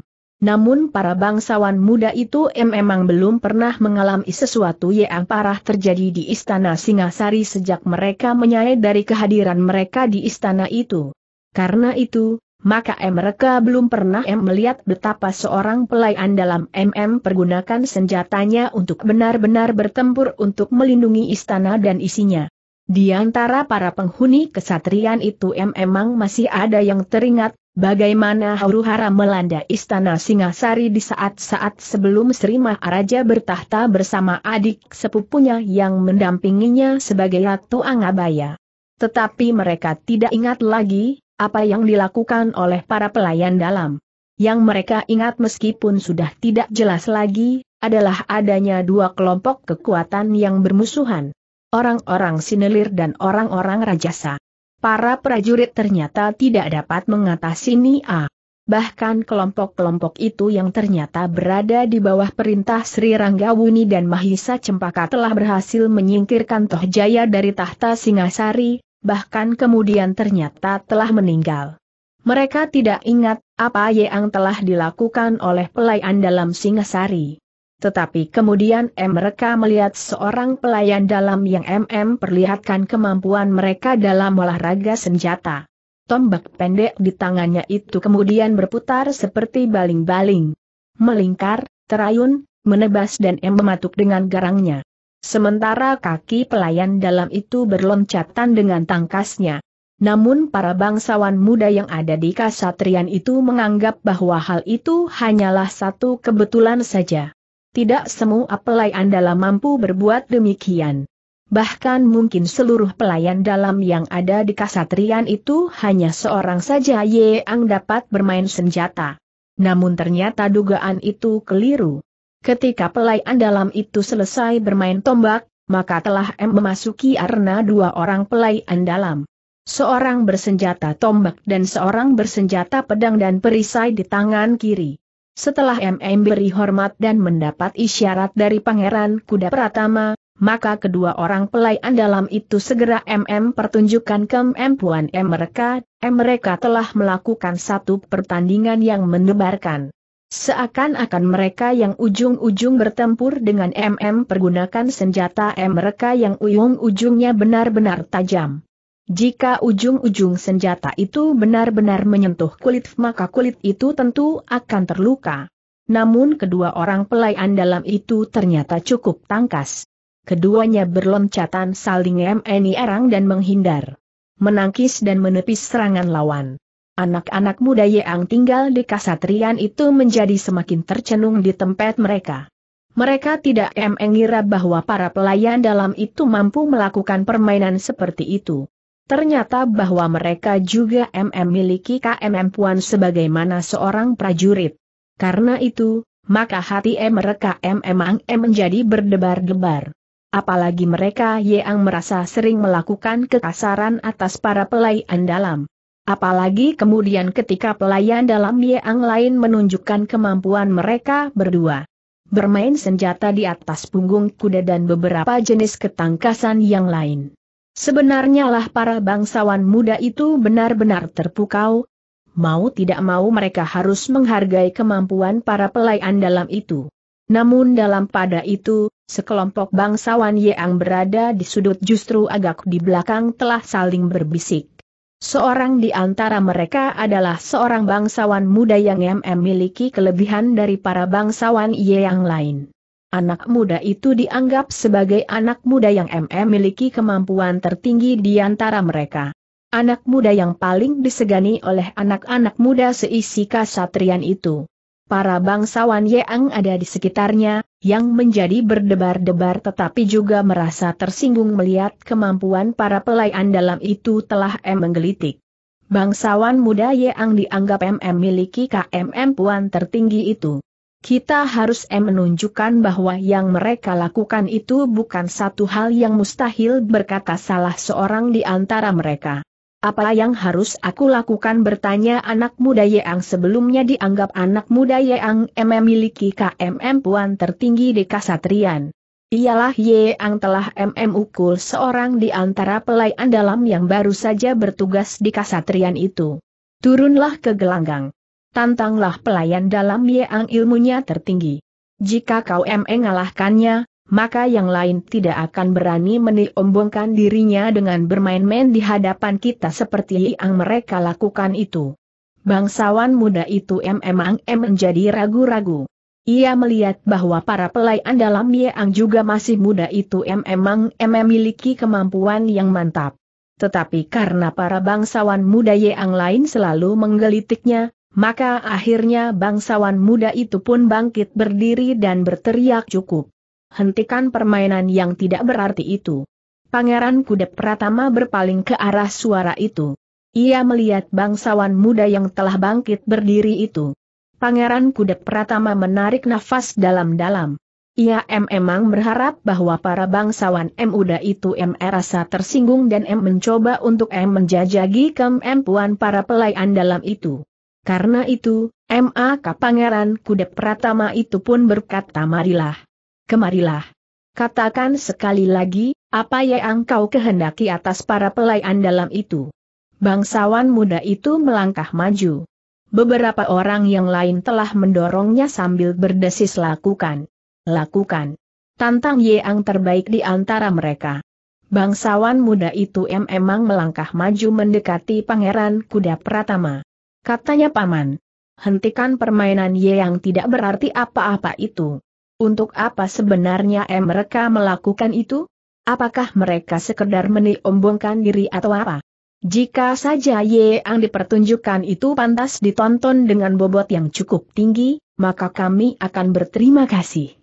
Namun para bangsawan muda itu memang belum pernah mengalami sesuatu yang parah terjadi di istana Singasari sejak mereka menyadari kehadiran mereka di istana itu. Karena itu, maka mereka belum pernah M melihat betapa seorang pelayan dalam MM pergunakan senjatanya untuk benar-benar bertempur untuk melindungi istana dan isinya. Di antara para penghuni kesatrian itu M emang masih ada yang teringat, bagaimana huru-hara melanda istana Singasari di saat-saat sebelum Sri Maharaja bertahta bersama adik sepupunya yang mendampinginya sebagai Ratu Angabaya. Tetapi mereka tidak ingat lagi, apa yang dilakukan oleh para pelayan dalam. Yang mereka ingat meskipun sudah tidak jelas lagi, adalah adanya dua kelompok kekuatan yang bermusuhan. Orang-orang sinelir dan orang-orang rajasa. Para prajurit ternyata tidak dapat mengatasi Nia. Bahkan kelompok-kelompok itu yang ternyata berada di bawah perintah Sri Ranggawuni dan Mahisa Cempaka telah berhasil menyingkirkan Toh Jaya dari tahta Singasari, bahkan kemudian ternyata telah meninggal. Mereka tidak ingat apa yang telah dilakukan oleh pelayan dalam Singasari. Tetapi kemudian mereka melihat seorang pelayan dalam yang MM perlihatkan kemampuan mereka dalam olahraga senjata. Tombak pendek di tangannya itu kemudian berputar seperti baling-baling. Melingkar, terayun, menebas dan M mematuk dengan garangnya. Sementara kaki pelayan dalam itu berloncatan dengan tangkasnya. Namun para bangsawan muda yang ada di kasatrian itu menganggap bahwa hal itu hanyalah satu kebetulan saja. Tidak semua pelayan dalam mampu berbuat demikian. Bahkan mungkin seluruh pelayan dalam yang ada di kasatrian itu hanya seorang saja yang dapat bermain senjata. Namun ternyata dugaan itu keliru. Ketika pelayan dalam itu selesai bermain tombak, maka telah M memasuki arena dua orang pelayan dalam. Seorang bersenjata tombak dan seorang bersenjata pedang dan perisai di tangan kiri. Setelah MM beri hormat dan mendapat isyarat dari Pangeran Kuda Pratama, maka kedua orang pelayan dalam itu segera MM pertunjukkan kemampuan M mereka, M mereka telah melakukan satu pertandingan yang mendebarkan. Seakan-akan mereka yang ujung-ujung bertempur dengan MM pergunakan senjata M mereka yang ujung-ujungnya benar-benar tajam. Jika ujung-ujung senjata itu benar-benar menyentuh kulit maka kulit itu tentu akan terluka. Namun kedua orang pelayan dalam itu ternyata cukup tangkas. Keduanya berloncatan saling MNI erang dan menghindar. Menangkis dan menepis serangan lawan. Anak-anak muda yang tinggal di kasatrian itu menjadi semakin tercenung di tempat mereka. Mereka tidak mengira bahwa para pelayan dalam itu mampu melakukan permainan seperti itu. Ternyata bahwa mereka juga memiliki KMM Puan sebagaimana seorang prajurit. Karena itu, maka hati mereka memang menjadi berdebar-debar. Apalagi mereka yang merasa sering melakukan kekasaran atas para pelayan dalam. Apalagi kemudian ketika pelayan dalam Yeang lain menunjukkan kemampuan mereka berdua. Bermain senjata di atas punggung kuda dan beberapa jenis ketangkasan yang lain. Sebenarnya lah para bangsawan muda itu benar-benar terpukau. Mau tidak mau mereka harus menghargai kemampuan para pelayan dalam itu. Namun dalam pada itu, sekelompok bangsawan Yeang berada di sudut justru agak di belakang telah saling berbisik. Seorang di antara mereka adalah seorang bangsawan muda yang memiliki kelebihan dari para bangsawan Ye yang lain. Anak muda itu dianggap sebagai anak muda yang memiliki kemampuan tertinggi di antara mereka. Anak muda yang paling disegani oleh anak-anak muda seisi kasatrian itu. Para bangsawan Yeang ada di sekitarnya, yang menjadi berdebar-debar tetapi juga merasa tersinggung melihat kemampuan para pelayan dalam itu telah M menggelitik. Bangsawan muda yang dianggap MM miliki KMM puan tertinggi itu. Kita harus M menunjukkan bahwa yang mereka lakukan itu bukan satu hal yang mustahil berkata salah seorang di antara mereka. Apa yang harus aku lakukan bertanya anak muda Yeang sebelumnya dianggap anak muda Yeang memiliki KMM puan tertinggi di Kasatrian. Ialah Yeang telah MM Ukul seorang di antara pelayan dalam yang baru saja bertugas di Kasatrian itu. Turunlah ke gelanggang. Tantanglah pelayan dalam Yeang ilmunya tertinggi. Jika kau MM mengalahkannya, maka yang lain tidak akan berani meniombongkan dirinya dengan bermain-main di hadapan kita seperti yang mereka lakukan itu. Bangsawan muda itu memang menjadi ragu-ragu. Ia melihat bahwa para pelayan dalam Yang juga masih muda itu memang memiliki kemampuan yang mantap. Tetapi karena para bangsawan muda yang lain selalu menggelitiknya, maka akhirnya bangsawan muda itu pun bangkit berdiri dan berteriak cukup hentikan permainan yang tidak berarti itu. Pangeran Kudep Pratama berpaling ke arah suara itu. Ia melihat bangsawan muda yang telah bangkit berdiri itu. Pangeran Kudep Pratama menarik nafas dalam-dalam. Ia memang berharap bahwa para bangsawan M uda itu M rasa tersinggung dan M mencoba untuk M menjajagi kemampuan para pelayan dalam itu. Karena itu, MAK Pangeran Kudep Pratama itu pun berkata marilah kemarilah. Katakan sekali lagi, apa yang kau kehendaki atas para pelayan dalam itu. Bangsawan muda itu melangkah maju. Beberapa orang yang lain telah mendorongnya sambil berdesis lakukan. Lakukan. Tantang Yeang terbaik di antara mereka. Bangsawan muda itu memang melangkah maju mendekati pangeran kuda Pratama. Katanya paman. Hentikan permainan Yeang tidak berarti apa-apa itu. Untuk apa sebenarnya mereka melakukan itu? Apakah mereka sekedar meniombongkan diri atau apa? Jika saja yang dipertunjukkan itu pantas ditonton dengan bobot yang cukup tinggi, maka kami akan berterima kasih.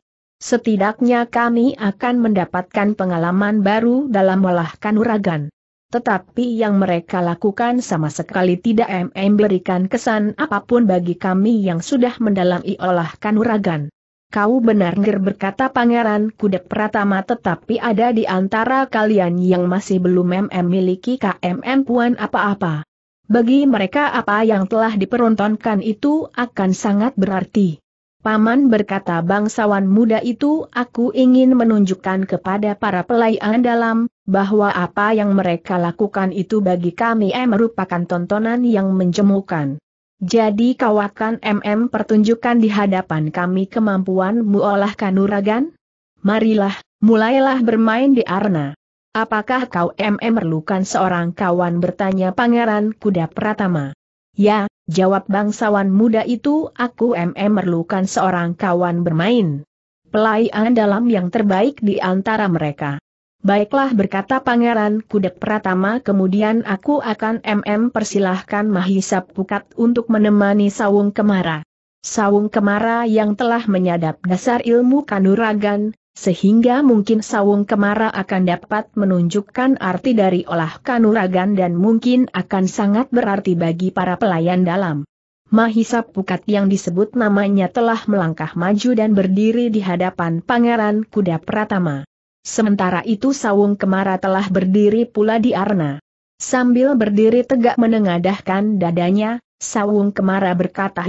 Setidaknya kami akan mendapatkan pengalaman baru dalam melahkan uragan. Tetapi yang mereka lakukan sama sekali tidak memberikan kesan apapun bagi kami yang sudah mendalami olahkan uragan. Kau benar ger berkata Pangeran Kudek Pratama tetapi ada di antara kalian yang masih belum memiliki KMM Puan apa-apa. Bagi mereka apa yang telah diperuntonkan itu akan sangat berarti. Paman berkata bangsawan muda itu aku ingin menunjukkan kepada para pelayan dalam, bahwa apa yang mereka lakukan itu bagi kami merupakan tontonan yang menjemukan. Jadi kau akan MM pertunjukkan di hadapan kami kemampuanmu olah kanuragan? Marilah, mulailah bermain di arena. Apakah kau MM merlukan seorang kawan bertanya pangeran kuda Pratama? Ya, jawab bangsawan muda itu aku MM merlukan seorang kawan bermain. Pelayan dalam yang terbaik di antara mereka. Baiklah berkata Pangeran Kudek Pratama kemudian aku akan MM persilahkan Mahisa Pukat untuk menemani Sawung Kemara. Sawung Kemara yang telah menyadap dasar ilmu kanuragan, sehingga mungkin Sawung Kemara akan dapat menunjukkan arti dari olah kanuragan dan mungkin akan sangat berarti bagi para pelayan dalam. Mahisa Pukat yang disebut namanya telah melangkah maju dan berdiri di hadapan Pangeran Kuda Pratama. Sementara itu Sawung Kemara telah berdiri pula di arena. Sambil berdiri tegak menengadahkan dadanya, Sawung Kemara berkata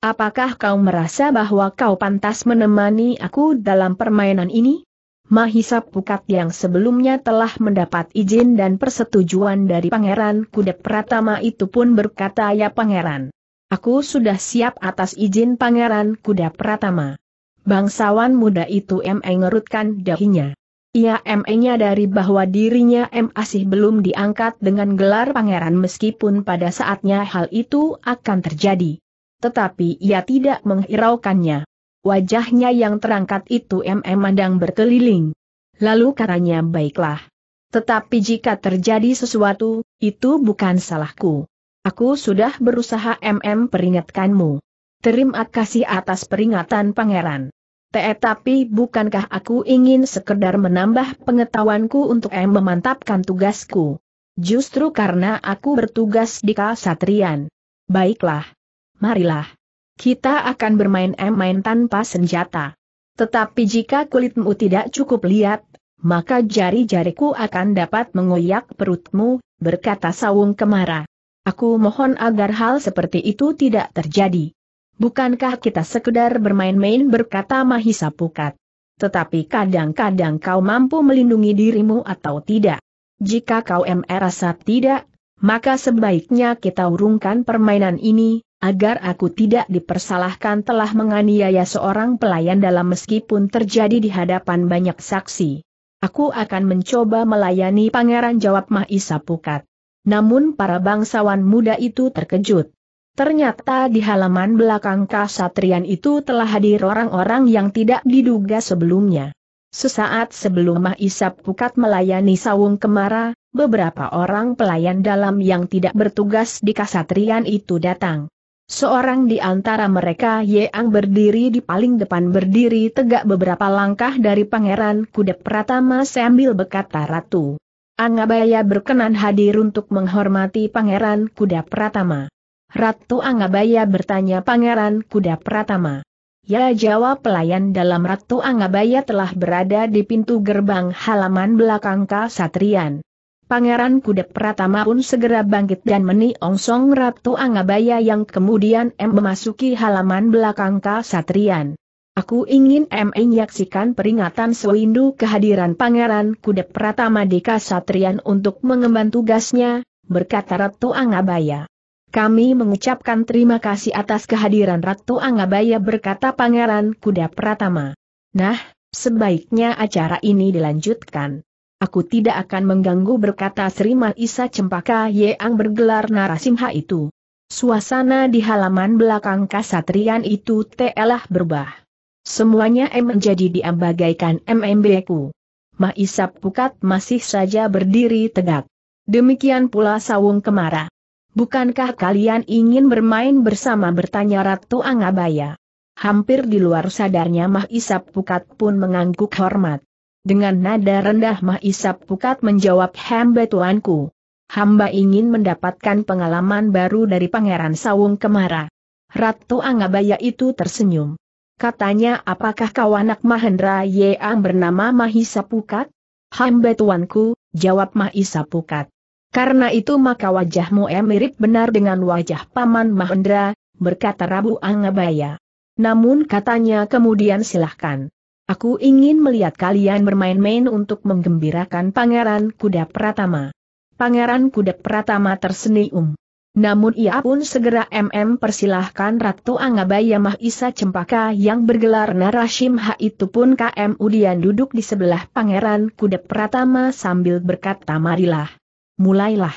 Apakah kau merasa bahwa kau pantas menemani aku dalam permainan ini? Mahisap Pukat yang sebelumnya telah mendapat izin dan persetujuan dari Pangeran Kuda Pratama itu pun berkata ya Pangeran. Aku sudah siap atas izin Pangeran Kuda Pratama. Bangsawan muda itu mengerutkan dahinya. Ia me-nya dari bahwa dirinya M. masih belum diangkat dengan gelar pangeran meskipun pada saatnya hal itu akan terjadi. Tetapi ia tidak menghiraukannya. Wajahnya yang terangkat itu e mandang berkeliling. Lalu katanya baiklah. Tetapi jika terjadi sesuatu, itu bukan salahku. Aku sudah berusaha MM peringatkanmu. Terima kasih atas peringatan pangeran. Tetapi bukankah aku ingin sekedar menambah pengetahuanku untuk em memantapkan tugasku? Justru karena aku bertugas di Kasatrian. Baiklah. Marilah. Kita akan bermain em-main tanpa senjata. Tetapi jika kulitmu tidak cukup liat, maka jari-jariku akan dapat mengoyak perutmu, berkata Sawung Kemara. Aku mohon agar hal seperti itu tidak terjadi. Bukankah kita sekedar bermain-main berkata Mahisa Pukat? Tetapi kadang-kadang kau mampu melindungi dirimu atau tidak. Jika kau merasa tidak, maka sebaiknya kita urungkan permainan ini, agar aku tidak dipersalahkan telah menganiaya seorang pelayan dalam meskipun terjadi di hadapan banyak saksi. Aku akan mencoba melayani pangeran jawab Mahisa Pukat. Namun para bangsawan muda itu terkejut. Ternyata di halaman belakang kasatrian itu telah hadir orang-orang yang tidak diduga sebelumnya. Sesaat sebelum Mahisap Pukat melayani Sawung Kemara, beberapa orang pelayan dalam yang tidak bertugas di kasatrian itu datang. Seorang di antara mereka Yeang berdiri di paling depan berdiri tegak beberapa langkah dari Pangeran Kuda Pratama sambil berkata Ratu. Angabaya berkenan hadir untuk menghormati Pangeran Kuda Pratama. Ratu Angabaya bertanya Pangeran Kuda Pratama. Ya jawab pelayan dalam Ratu Angabaya telah berada di pintu gerbang halaman belakang Kasatrian. Pangeran Kuda Pratama pun segera bangkit dan meniongsong Ratu Angabaya yang kemudian M memasuki halaman belakang Kasatrian. Aku ingin M menyaksikan peringatan sewindu kehadiran Pangeran Kuda Pratama di Kasatrian untuk mengemban tugasnya, berkata Ratu Angabaya. Kami mengucapkan terima kasih atas kehadiran Ratu Angabaya berkata Pangeran Kuda Pratama. Nah, sebaiknya acara ini dilanjutkan. Aku tidak akan mengganggu berkata Sri Isa Cempaka Yeang bergelar Narasimha itu. Suasana di halaman belakang kasatrian itu telah berubah. Semuanya M menjadi diam bagaikan MMBku. Mahisap Pukat masih saja berdiri tegak. Demikian pula Sawung Kemara. Bukankah kalian ingin bermain bersama bertanya Ratu Angabaya? Hampir di luar sadarnya Mah Isap Pukat pun mengangguk hormat. Dengan nada rendah Mah Isap Pukat menjawab hamba tuanku. Hamba ingin mendapatkan pengalaman baru dari Pangeran Sawung Kemara. Ratu Angabaya itu tersenyum. Katanya apakah kau anak Mahendra Yeang bernama Mahisa Pukat? Hamba tuanku, jawab Mahisa Pukat. Karena itu maka wajahmu eh mirip benar dengan wajah Paman Mahendra, berkata Rabu Angabaya. Namun katanya kemudian silahkan. Aku ingin melihat kalian bermain-main untuk menggembirakan Pangeran Kuda Pratama. Pangeran Kuda Pratama tersenyum. Namun ia pun segera MM persilahkan Ratu Angabaya Mahisa Cempaka yang bergelar Narasimha itu pun KM Udian duduk di sebelah Pangeran Kuda Pratama sambil berkata marilah mulailah.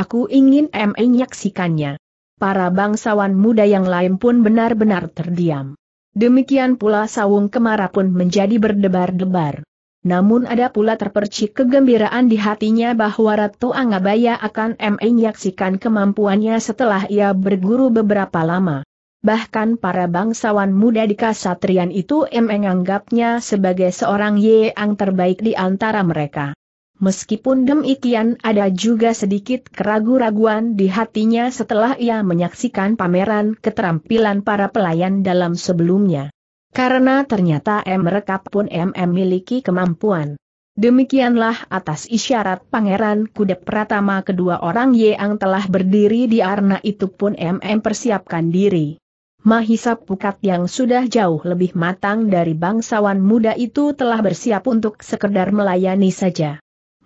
Aku ingin menyaksikannya. Para bangsawan muda yang lain pun benar-benar terdiam. Demikian pula sawung kemara pun menjadi berdebar-debar. Namun ada pula terpercik kegembiraan di hatinya bahwa Ratu Angabaya akan menyaksikan kemampuannya setelah ia berguru beberapa lama. Bahkan para bangsawan muda di Kasatrian itu menganggapnya sebagai seorang yang terbaik di antara mereka. Meskipun demikian ada juga sedikit keraguan-raguan di hatinya setelah ia menyaksikan pameran keterampilan para pelayan dalam sebelumnya. Karena ternyata M rekap pun M memiliki kemampuan. Demikianlah atas isyarat Pangeran Kuda Pratama kedua orang yang telah berdiri di arna itu pun M persiapkan diri. Mahisa Pukat yang sudah jauh lebih matang dari bangsawan muda itu telah bersiap untuk sekedar melayani saja.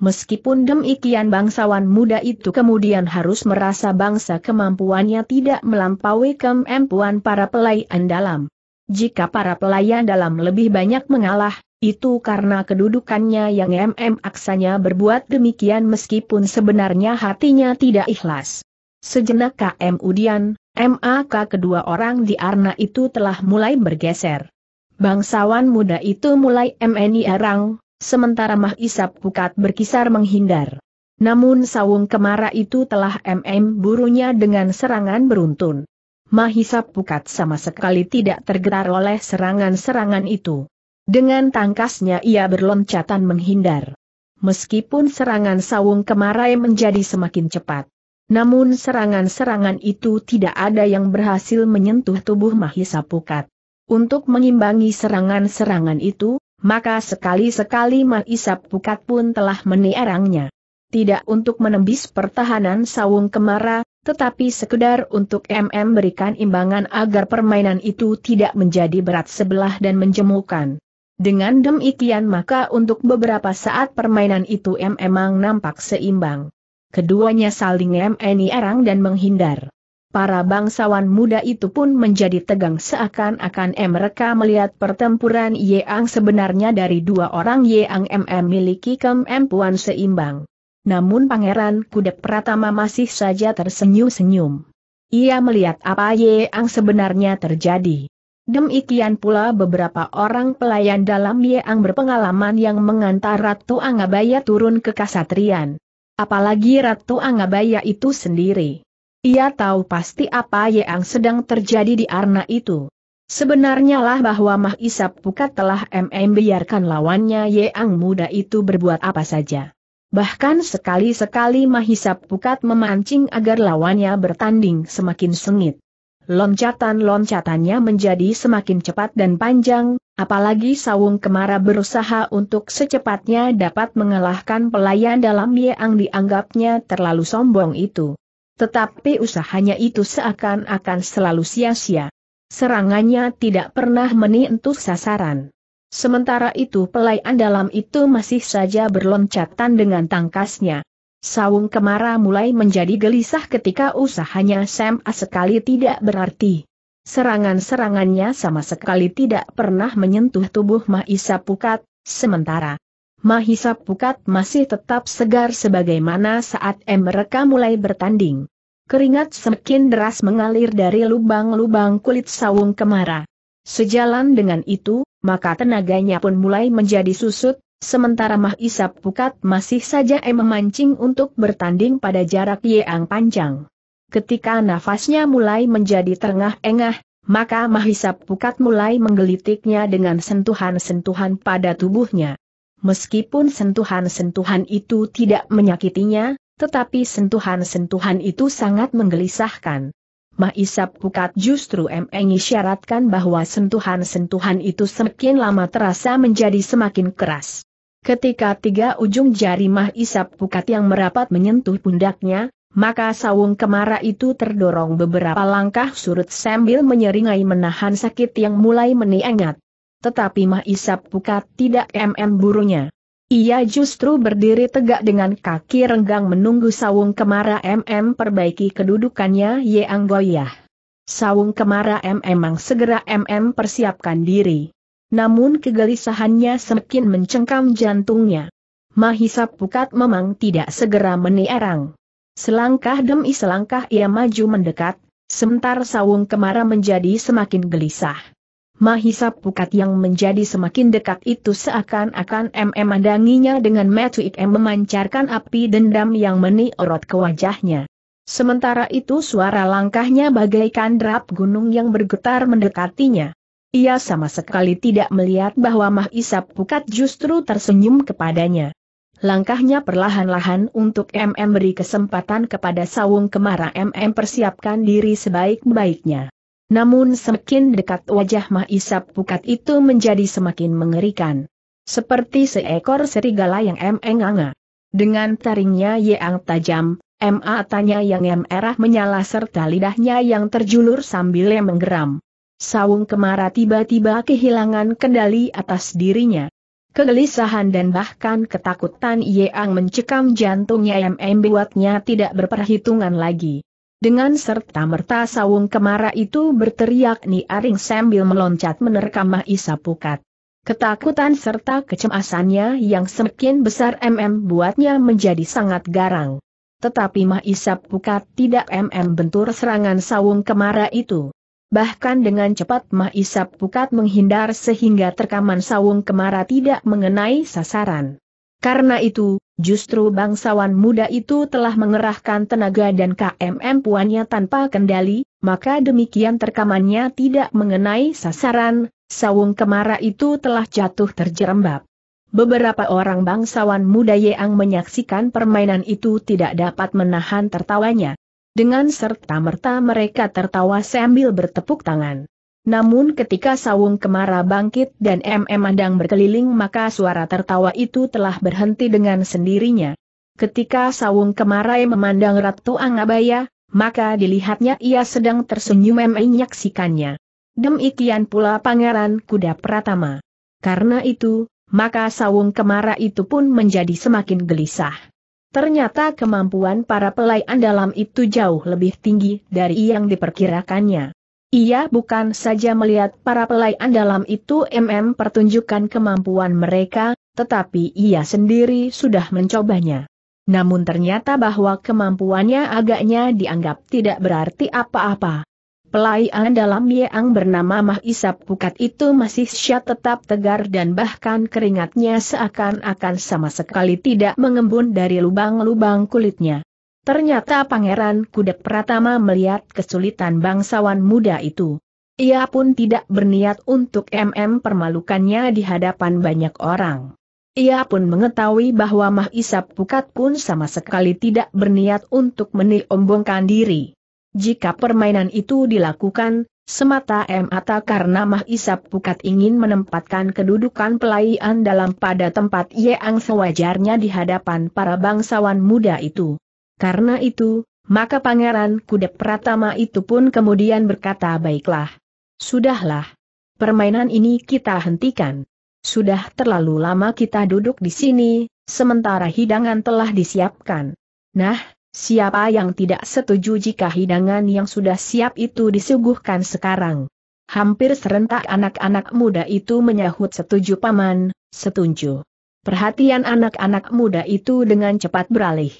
Meskipun demikian bangsawan muda itu kemudian harus merasa bangsa kemampuannya tidak melampaui kemampuan para pelayan dalam. Jika para pelayan dalam lebih banyak mengalah, itu karena kedudukannya yang MM aksanya berbuat demikian meskipun sebenarnya hatinya tidak ikhlas. Sejenak KM Udian, MAK kedua orang di Arna itu telah mulai bergeser. Bangsawan muda itu mulai MNI Arang, sementara Mah Isap Pukat berkisar menghindar. Namun sawung kemara itu telah MM burunya dengan serangan beruntun. Mahisap Pukat sama sekali tidak tergetar oleh serangan-serangan itu. Dengan tangkasnya ia berloncatan menghindar. Meskipun serangan sawung kemarai menjadi semakin cepat. Namun serangan-serangan itu tidak ada yang berhasil menyentuh tubuh Mahisap Pukat. Untuk mengimbangi serangan-serangan itu, maka sekali-sekali Maisap Pukat pun telah menierangnya. Tidak untuk menembis pertahanan Sawung Kemara, tetapi sekedar untuk MM berikan imbangan agar permainan itu tidak menjadi berat sebelah dan menjemukan. Dengan demikian maka untuk beberapa saat permainan itu MM memang nampak seimbang. Keduanya saling MNI erang dan menghindar. Para bangsawan muda itu pun menjadi tegang seakan-akan mereka melihat pertempuran yang sebenarnya dari dua orang MM miliki kemampuan seimbang. Namun Pangeran Kudep Pratama masih saja tersenyum-senyum. Ia melihat apa yang sebenarnya terjadi. Demikian pula beberapa orang pelayan dalam yang berpengalaman yang mengantar Ratu Angabaya turun ke Kasatrian. Apalagi Ratu Angabaya itu sendiri ia tahu pasti apa yang sedang terjadi di arna itu. Sebenarnya lah bahwa Mah Isap Pukat telah MM biarkan lawannya Yang muda itu berbuat apa saja. Bahkan sekali-sekali Mah Isap Pukat memancing agar lawannya bertanding semakin sengit. Loncatan-loncatannya menjadi semakin cepat dan panjang, apalagi Sawung Kemara berusaha untuk secepatnya dapat mengalahkan pelayan dalam yang dianggapnya terlalu sombong itu. Tetapi usahanya itu seakan-akan selalu sia-sia. Serangannya tidak pernah menentu sasaran. Sementara itu pelayan dalam itu masih saja berloncatan dengan tangkasnya. Sawung Kemara mulai menjadi gelisah ketika usahanya Sam A sekali tidak berarti. Serangan-serangannya sama sekali tidak pernah menyentuh tubuh Mahisa Pukat, sementara Mahisa Pukat masih tetap segar sebagaimana saat mereka mulai bertanding. Keringat semakin deras mengalir dari lubang-lubang kulit sawung kemara. Sejalan dengan itu, maka tenaganya pun mulai menjadi susut, sementara Mahisa Pukat masih saja memancing untuk bertanding pada jarak yang panjang. Ketika nafasnya mulai menjadi terengah-engah, maka Mahisa Pukat mulai menggelitiknya dengan sentuhan-sentuhan pada tubuhnya. Meskipun sentuhan-sentuhan itu tidak menyakitinya, tetapi sentuhan-sentuhan itu sangat menggelisahkan. Mahisap Pukat justru mengisyaratkan bahwa sentuhan-sentuhan itu semakin lama terasa menjadi semakin keras. Ketika tiga ujung jari Mahisap Pukat yang merapat menyentuh pundaknya, maka sawung kemara itu terdorong beberapa langkah surut sambil menyeringai menahan sakit yang mulai menyengat tetapi Mah Isap Pukat tidak mm burunya. Ia justru berdiri tegak dengan kaki renggang menunggu Sawung Kemara MM perbaiki kedudukannya Yeang Goyah. Sawung Kemara MM segera MM persiapkan diri. Namun kegelisahannya semakin mencengkam jantungnya. Mahisap Pukat memang tidak segera menierang. Selangkah demi selangkah ia maju mendekat, sementara Sawung Kemara menjadi semakin gelisah. Mahisa pukat yang menjadi semakin dekat itu seakan-akan MM mandanginya dengan metuik M memancarkan api dendam yang meniorot ke wajahnya. Sementara itu suara langkahnya bagaikan derap gunung yang bergetar mendekatinya. Ia sama sekali tidak melihat bahwa Mahisa pukat justru tersenyum kepadanya. Langkahnya perlahan-lahan untuk MM beri kesempatan kepada sawung kemara MM persiapkan diri sebaik-baiknya. Namun semakin dekat wajah Mahisap Pukat itu menjadi semakin mengerikan. Seperti seekor serigala yang emenganga. Dengan taringnya yang tajam, MA tanya yang merah menyala serta lidahnya yang terjulur sambil menggeram. Sawung Kemara tiba-tiba kehilangan kendali atas dirinya. Kegelisahan dan bahkan ketakutan Yeang mencekam jantungnya M.M. buatnya tidak berperhitungan lagi. Dengan serta merta sawung kemara itu berteriak Aring sambil meloncat menerkam Mahisa Pukat. Ketakutan serta kecemasannya yang semakin besar MM buatnya menjadi sangat garang. Tetapi Mahisa Pukat tidak MM bentur serangan sawung kemara itu. Bahkan dengan cepat Mahisa Pukat menghindar sehingga terkaman sawung kemara tidak mengenai sasaran. Karena itu, Justru bangsawan muda itu telah mengerahkan tenaga dan KMM puannya tanpa kendali, maka demikian terkamannya tidak mengenai sasaran, sawung kemara itu telah jatuh terjerembab. Beberapa orang bangsawan muda yang menyaksikan permainan itu tidak dapat menahan tertawanya. Dengan serta-merta mereka tertawa sambil bertepuk tangan. Namun ketika Sawung Kemara bangkit dan MM Andang berkeliling maka suara tertawa itu telah berhenti dengan sendirinya. Ketika Sawung Kemara memandang Ratu Angabaya, maka dilihatnya ia sedang tersenyum menyaksikannya. Demikian pula Pangeran Kuda Pratama. Karena itu, maka Sawung Kemara itu pun menjadi semakin gelisah. Ternyata kemampuan para pelayan dalam itu jauh lebih tinggi dari yang diperkirakannya. Ia bukan saja melihat para pelayan dalam itu MM pertunjukan kemampuan mereka, tetapi ia sendiri sudah mencobanya. Namun ternyata bahwa kemampuannya agaknya dianggap tidak berarti apa-apa. Pelayan dalam Yeang bernama Mah Isap Pukat itu masih syat tetap tegar dan bahkan keringatnya seakan-akan sama sekali tidak mengembun dari lubang-lubang kulitnya. Ternyata Pangeran Kudek Pratama melihat kesulitan bangsawan muda itu. Ia pun tidak berniat untuk MM permalukannya di hadapan banyak orang. Ia pun mengetahui bahwa Mahisa Pukat pun sama sekali tidak berniat untuk meniombongkan diri. Jika permainan itu dilakukan, semata MATA karena Mahisa Pukat ingin menempatkan kedudukan pelayan dalam pada tempat yang sewajarnya di hadapan para bangsawan muda itu. Karena itu, maka Pangeran Kuda Pratama itu pun kemudian berkata baiklah. Sudahlah. Permainan ini kita hentikan. Sudah terlalu lama kita duduk di sini, sementara hidangan telah disiapkan. Nah, siapa yang tidak setuju jika hidangan yang sudah siap itu disuguhkan sekarang? Hampir serentak anak-anak muda itu menyahut setuju paman, setuju. Perhatian anak-anak muda itu dengan cepat beralih.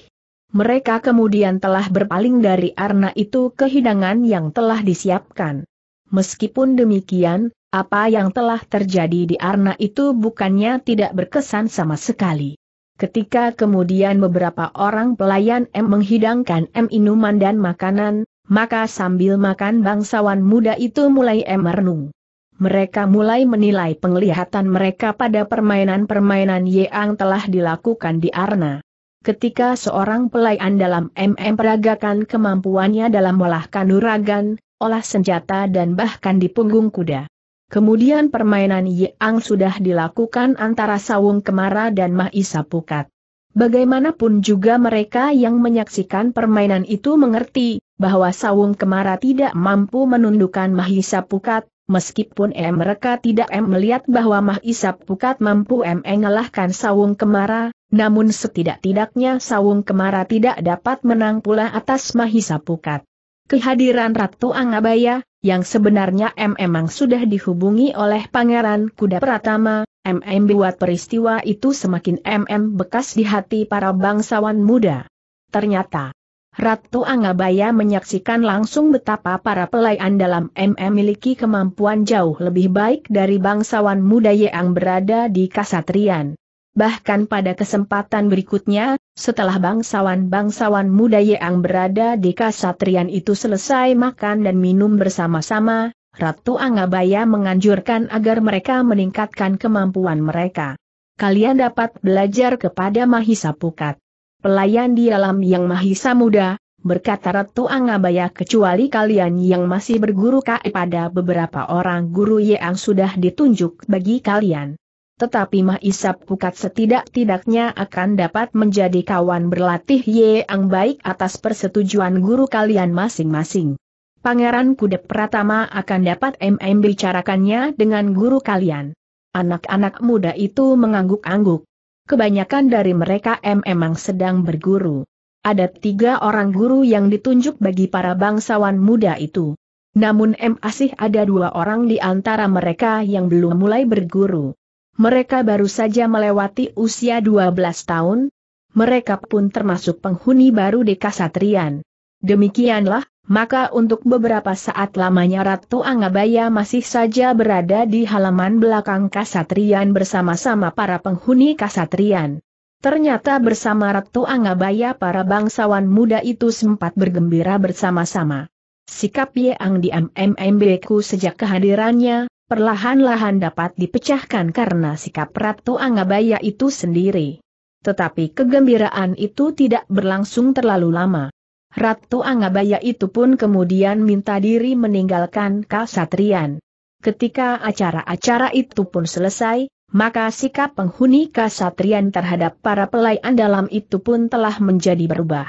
Mereka kemudian telah berpaling dari arna itu ke hidangan yang telah disiapkan. Meskipun demikian, apa yang telah terjadi di arna itu bukannya tidak berkesan sama sekali. Ketika kemudian beberapa orang pelayan M menghidangkan M minuman dan makanan, maka sambil makan bangsawan muda itu mulai M merenung. Mereka mulai menilai penglihatan mereka pada permainan-permainan yang telah dilakukan di Arna ketika seorang pelayan dalam MM peragakan kemampuannya dalam olah kanuragan, olah senjata dan bahkan di punggung kuda. Kemudian permainan yang sudah dilakukan antara Sawung Kemara dan Mahisa Pukat. Bagaimanapun juga mereka yang menyaksikan permainan itu mengerti, bahwa Sawung Kemara tidak mampu menundukkan Mahisa Pukat, meskipun M mereka tidak M melihat bahwa Mah Isap Pukat mampu M mengalahkan Sawung Kemara, namun setidak-tidaknya Sawung Kemara tidak dapat menang pula atas Mah Isap Pukat. Kehadiran Ratu Angabaya, yang sebenarnya M emang sudah dihubungi oleh Pangeran Kuda Pratama, MM buat peristiwa itu semakin MM bekas di hati para bangsawan muda. Ternyata, Ratu Angabaya menyaksikan langsung betapa para pelayan dalam MM miliki kemampuan jauh lebih baik dari bangsawan muda yang berada di Kasatrian. Bahkan pada kesempatan berikutnya, setelah bangsawan-bangsawan muda yang berada di Kasatrian itu selesai makan dan minum bersama-sama, Ratu Angabaya menganjurkan agar mereka meningkatkan kemampuan mereka. Kalian dapat belajar kepada Mahisa Pukat pelayan di alam yang mahisa muda, berkata Ratu Angabaya kecuali kalian yang masih berguru kai pada beberapa orang guru yang sudah ditunjuk bagi kalian. Tetapi Mahisa Pukat setidak-tidaknya akan dapat menjadi kawan berlatih yang baik atas persetujuan guru kalian masing-masing. Pangeran Kuda Pratama akan dapat MM bicarakannya dengan guru kalian. Anak-anak muda itu mengangguk-angguk kebanyakan dari mereka M memang sedang berguru. Ada tiga orang guru yang ditunjuk bagi para bangsawan muda itu. Namun M asih ada dua orang di antara mereka yang belum mulai berguru. Mereka baru saja melewati usia 12 tahun, mereka pun termasuk penghuni baru di Kasatrian. Demikianlah, maka untuk beberapa saat lamanya Ratu Angabaya masih saja berada di halaman belakang Kasatrian bersama-sama para penghuni Kasatrian. Ternyata bersama Ratu Angabaya para bangsawan muda itu sempat bergembira bersama-sama. Sikap Yeang di MMMBku sejak kehadirannya, perlahan-lahan dapat dipecahkan karena sikap Ratu Angabaya itu sendiri. Tetapi kegembiraan itu tidak berlangsung terlalu lama. Ratu Angabaya itu pun kemudian minta diri meninggalkan Kasatrian. Ketika acara-acara itu pun selesai, maka sikap penghuni Kasatrian terhadap para pelayan dalam itu pun telah menjadi berubah.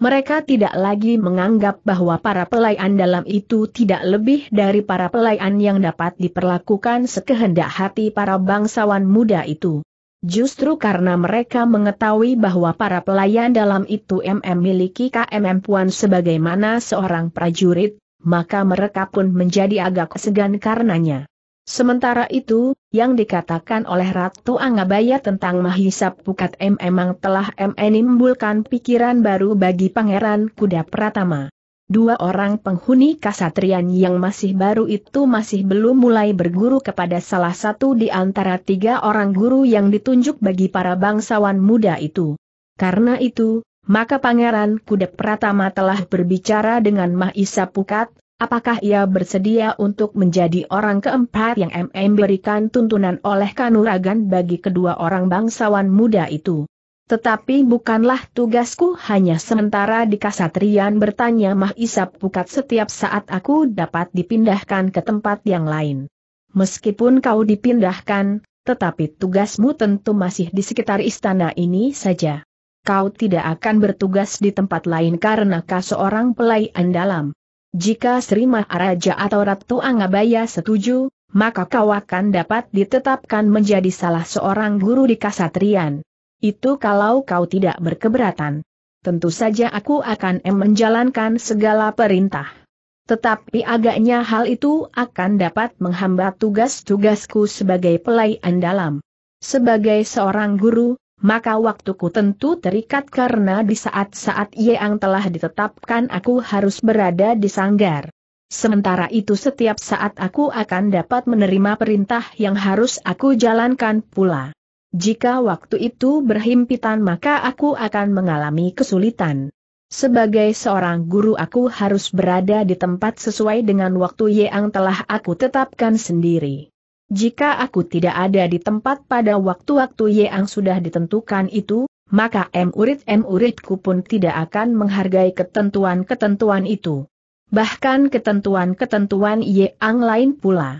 Mereka tidak lagi menganggap bahwa para pelayan dalam itu tidak lebih dari para pelayan yang dapat diperlakukan sekehendak hati para bangsawan muda itu. Justru karena mereka mengetahui bahwa para pelayan dalam itu MM miliki Puan sebagaimana seorang prajurit, maka mereka pun menjadi agak segan karenanya. Sementara itu, yang dikatakan oleh Ratu Angabaya tentang Mahisa Pukat M memang telah M menimbulkan pikiran baru bagi Pangeran Kuda Pratama. Dua orang penghuni kasatrian yang masih baru itu masih belum mulai berguru kepada salah satu di antara tiga orang guru yang ditunjuk bagi para bangsawan muda itu. Karena itu, maka Pangeran Kuda Pratama telah berbicara dengan Mahisa Pukat, apakah ia bersedia untuk menjadi orang keempat yang MM berikan tuntunan oleh kanuragan bagi kedua orang bangsawan muda itu. Tetapi bukanlah tugasku hanya sementara di kasatrian bertanya Mah Isap Pukat setiap saat aku dapat dipindahkan ke tempat yang lain. Meskipun kau dipindahkan, tetapi tugasmu tentu masih di sekitar istana ini saja. Kau tidak akan bertugas di tempat lain karena kau seorang pelayan dalam. Jika Sri Maharaja atau Ratu Angabaya setuju, maka kau akan dapat ditetapkan menjadi salah seorang guru di kasatrian. Itu kalau kau tidak berkeberatan. Tentu saja aku akan menjalankan segala perintah. Tetapi agaknya hal itu akan dapat menghambat tugas-tugasku sebagai pelayan dalam. Sebagai seorang guru, maka waktuku tentu terikat karena di saat-saat yang telah ditetapkan aku harus berada di sanggar. Sementara itu setiap saat aku akan dapat menerima perintah yang harus aku jalankan pula. Jika waktu itu berhimpitan maka aku akan mengalami kesulitan. Sebagai seorang guru aku harus berada di tempat sesuai dengan waktu yang telah aku tetapkan sendiri. Jika aku tidak ada di tempat pada waktu-waktu yang sudah ditentukan itu, maka M Urit M pun tidak akan menghargai ketentuan-ketentuan itu. Bahkan ketentuan-ketentuan yang lain pula.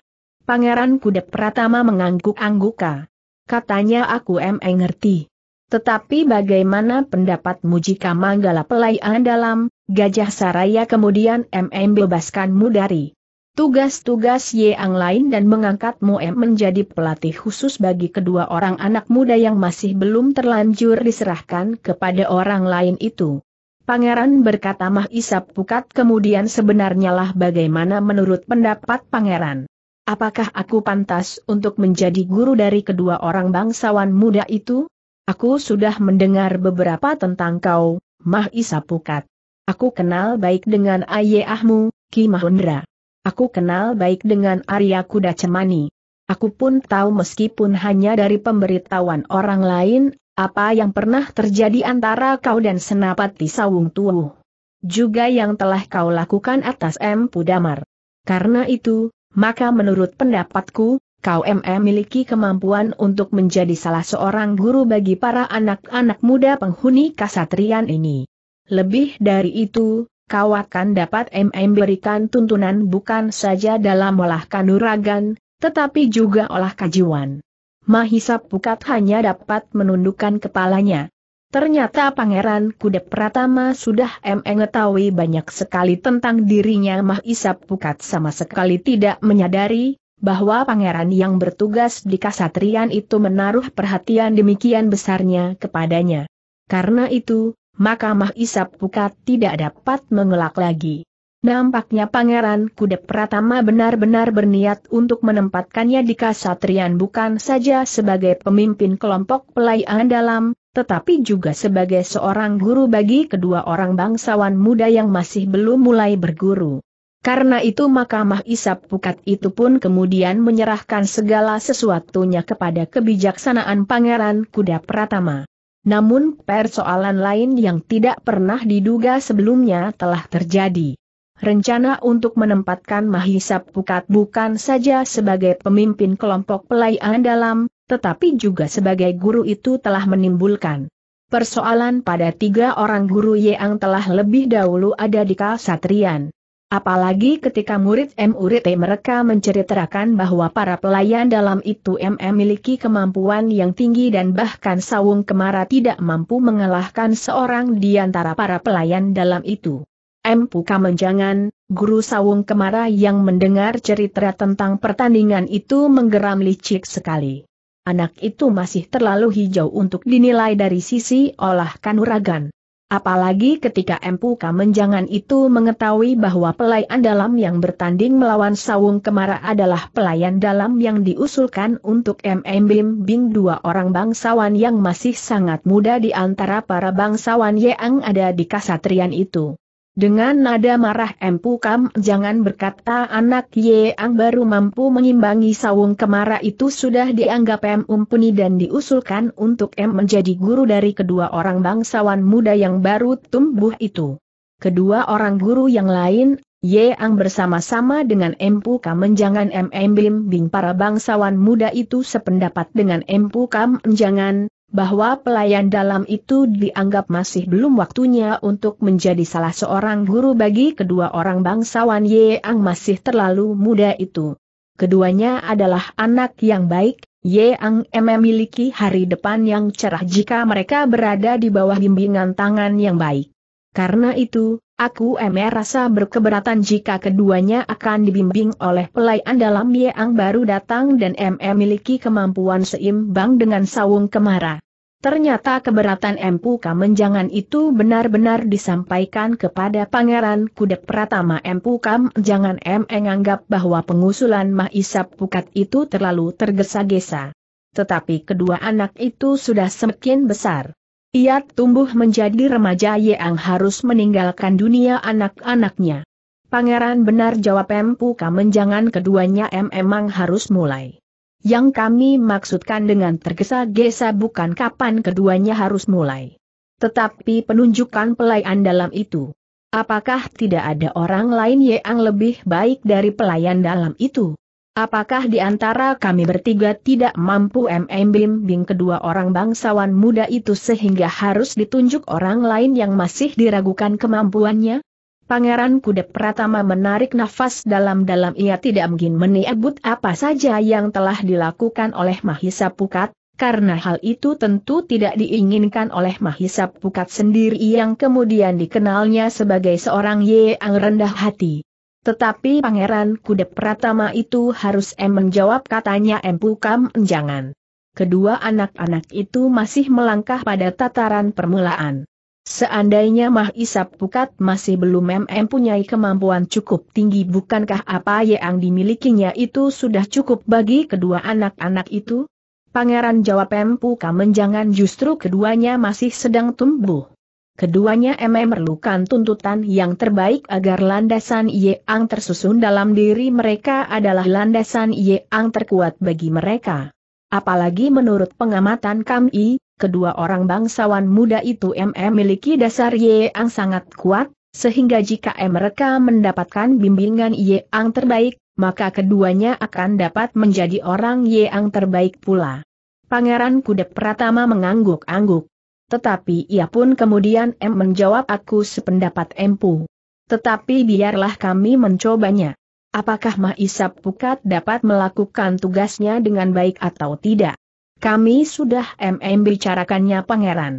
Pangeran Kuda Pratama mengangguk-angguka. Katanya aku emang ngerti. Tetapi bagaimana pendapatmu jika Manggala Pelayan dalam, Gajah Saraya kemudian MM bebaskanmu dari tugas-tugas yang lain dan mengangkatmu M menjadi pelatih khusus bagi kedua orang anak muda yang masih belum terlanjur diserahkan kepada orang lain itu. Pangeran berkata Mah Isap Pukat kemudian sebenarnya lah bagaimana menurut pendapat Pangeran apakah aku pantas untuk menjadi guru dari kedua orang bangsawan muda itu? Aku sudah mendengar beberapa tentang kau, Mah Isa Pukat. Aku kenal baik dengan ayahmu, Ki Mahendra. Aku kenal baik dengan Arya Kuda Cemani. Aku pun tahu meskipun hanya dari pemberitahuan orang lain, apa yang pernah terjadi antara kau dan Senapati Sawung Tuhu. Juga yang telah kau lakukan atas M. Pudamar. Karena itu, maka menurut pendapatku, kau MM miliki kemampuan untuk menjadi salah seorang guru bagi para anak-anak muda penghuni kasatrian ini. Lebih dari itu, kau akan dapat MM berikan tuntunan bukan saja dalam olah kanuragan, tetapi juga olah kajiwan. Mahisa Pukat hanya dapat menundukkan kepalanya. Ternyata Pangeran Kudep Pratama sudah mengetahui banyak sekali tentang dirinya Mahisa Pukat sama sekali tidak menyadari bahwa pangeran yang bertugas di kasatrian itu menaruh perhatian demikian besarnya kepadanya. Karena itu, maka Mahisa Pukat tidak dapat mengelak lagi. Nampaknya pangeran Kudep Pratama benar-benar berniat untuk menempatkannya di kasatrian bukan saja sebagai pemimpin kelompok pelayan dalam, tetapi juga sebagai seorang guru bagi kedua orang bangsawan muda yang masih belum mulai berguru. Karena itu Mahkamah Isap Pukat itu pun kemudian menyerahkan segala sesuatunya kepada kebijaksanaan Pangeran Kuda Pratama. Namun persoalan lain yang tidak pernah diduga sebelumnya telah terjadi. Rencana untuk menempatkan Mahisap Pukat bukan saja sebagai pemimpin kelompok pelayan dalam, tetapi juga sebagai guru itu telah menimbulkan persoalan pada tiga orang guru yang telah lebih dahulu ada di Kalsatrian. Apalagi ketika murid M. Urit mereka menceritakan bahwa para pelayan dalam itu M. memiliki kemampuan yang tinggi dan bahkan Sawung Kemara tidak mampu mengalahkan seorang di antara para pelayan dalam itu. M. Puka Menjangan, guru Sawung Kemara yang mendengar cerita tentang pertandingan itu menggeram licik sekali anak itu masih terlalu hijau untuk dinilai dari sisi olah kanuragan. Apalagi ketika Empu Kamenjangan itu mengetahui bahwa pelayan dalam yang bertanding melawan Sawung Kemara adalah pelayan dalam yang diusulkan untuk MM Bim Bing dua orang bangsawan yang masih sangat muda di antara para bangsawan yang ada di kasatrian itu. Dengan nada marah Empu Kam jangan berkata anak Ye Yeang baru mampu mengimbangi sawung kemara itu sudah dianggap Em Umpuni dan diusulkan untuk Em menjadi guru dari kedua orang bangsawan muda yang baru tumbuh itu. Kedua orang guru yang lain, Ye Yeang bersama-sama dengan Empu Kam menjangan Em Embim Bing para bangsawan muda itu sependapat dengan Empu Kam menjangan, bahwa pelayan dalam itu dianggap masih belum waktunya untuk menjadi salah seorang guru bagi kedua orang bangsawan Yeang masih terlalu muda itu. Keduanya adalah anak yang baik, Yeang memiliki hari depan yang cerah jika mereka berada di bawah bimbingan tangan yang baik. Karena itu, Aku emer rasa berkeberatan jika keduanya akan dibimbing oleh pelayan dalam yang baru datang dan MM miliki kemampuan seimbang dengan sawung kemara. Ternyata keberatan Empu Kamenjangan itu benar-benar disampaikan kepada Pangeran Kudek Pratama Empu Kamenjangan M menganggap bahwa pengusulan Mahisap Pukat itu terlalu tergesa-gesa. Tetapi kedua anak itu sudah semakin besar. Ia tumbuh menjadi remaja yang harus meninggalkan dunia anak-anaknya. Pangeran benar jawab Empu Kamenjangan keduanya em emang harus mulai. Yang kami maksudkan dengan tergesa-gesa bukan kapan keduanya harus mulai. Tetapi penunjukan pelayan dalam itu. Apakah tidak ada orang lain yang lebih baik dari pelayan dalam itu? Apakah di antara kami bertiga tidak mampu membimbing kedua orang bangsawan muda itu sehingga harus ditunjuk orang lain yang masih diragukan kemampuannya? Pangeran Kuda Pratama menarik nafas dalam-dalam ia tidak mungkin menyebut apa saja yang telah dilakukan oleh Mahisa Pukat, karena hal itu tentu tidak diinginkan oleh Mahisa Pukat sendiri yang kemudian dikenalnya sebagai seorang yang rendah hati. Tetapi Pangeran Kuda Pratama itu harus em menjawab katanya Kam jangan. Kedua anak-anak itu masih melangkah pada tataran permulaan. Seandainya Mah Isap Pukat masih belum mempunyai kemampuan cukup tinggi bukankah apa yang dimilikinya itu sudah cukup bagi kedua anak-anak itu? Pangeran jawab Empukam jangan justru keduanya masih sedang tumbuh. Keduanya memerlukan tuntutan yang terbaik agar landasan Yang tersusun dalam diri mereka adalah landasan Yang terkuat bagi mereka. Apalagi menurut pengamatan kami, kedua orang bangsawan muda itu memiliki dasar Yang sangat kuat, sehingga jika mereka mendapatkan bimbingan Yang terbaik, maka keduanya akan dapat menjadi orang Yang terbaik pula. Pangeran Kuda Pratama mengangguk-angguk. Tetapi ia pun kemudian M menjawab aku sependapat Empu. Tetapi biarlah kami mencobanya. Apakah Mahisa Pukat dapat melakukan tugasnya dengan baik atau tidak? Kami sudah MM bicarakannya pangeran.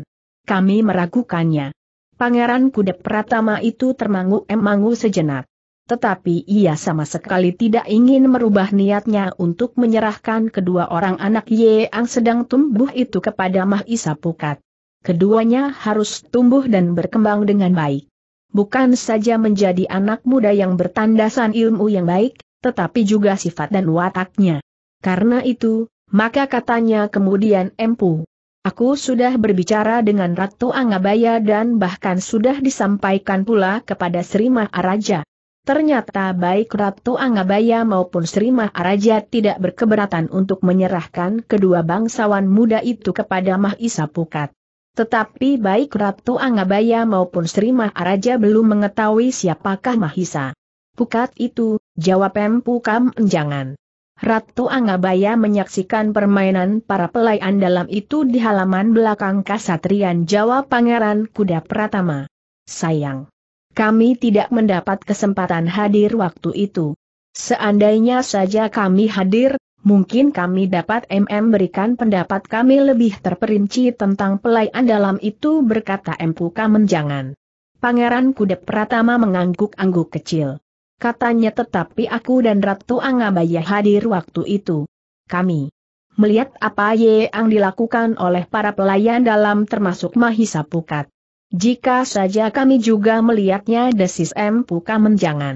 Kami meragukannya. Pangeran Kudep Pratama itu termangu-emangu sejenak. Tetapi ia sama sekali tidak ingin merubah niatnya untuk menyerahkan kedua orang anak Ye yang sedang tumbuh itu kepada Mahisa Pukat keduanya harus tumbuh dan berkembang dengan baik. Bukan saja menjadi anak muda yang bertandasan ilmu yang baik, tetapi juga sifat dan wataknya. Karena itu, maka katanya kemudian Empu. Aku sudah berbicara dengan Ratu Angabaya dan bahkan sudah disampaikan pula kepada Sri Maharaja. Ternyata baik Ratu Angabaya maupun Sri Maharaja tidak berkeberatan untuk menyerahkan kedua bangsawan muda itu kepada Mahisa Pukat. Tetapi baik Ratu Angabaya maupun Sri Maharaja belum mengetahui siapakah Mahisa. Pukat itu, jawab Empukam Enjangan. Ratu Angabaya menyaksikan permainan para pelayan dalam itu di halaman belakang Kasatrian Jawa Pangeran Kuda Pratama. Sayang. Kami tidak mendapat kesempatan hadir waktu itu. Seandainya saja kami hadir, mungkin kami dapat MM berikan pendapat kami lebih terperinci tentang pelayan dalam itu berkata Empu Kamenjangan. Pangeran Kuda Pratama mengangguk-angguk kecil. Katanya tetapi aku dan Ratu Angabaya hadir waktu itu. Kami melihat apa yang dilakukan oleh para pelayan dalam termasuk Mahisa Pukat. Jika saja kami juga melihatnya desis M. Kamenjangan. menjangan.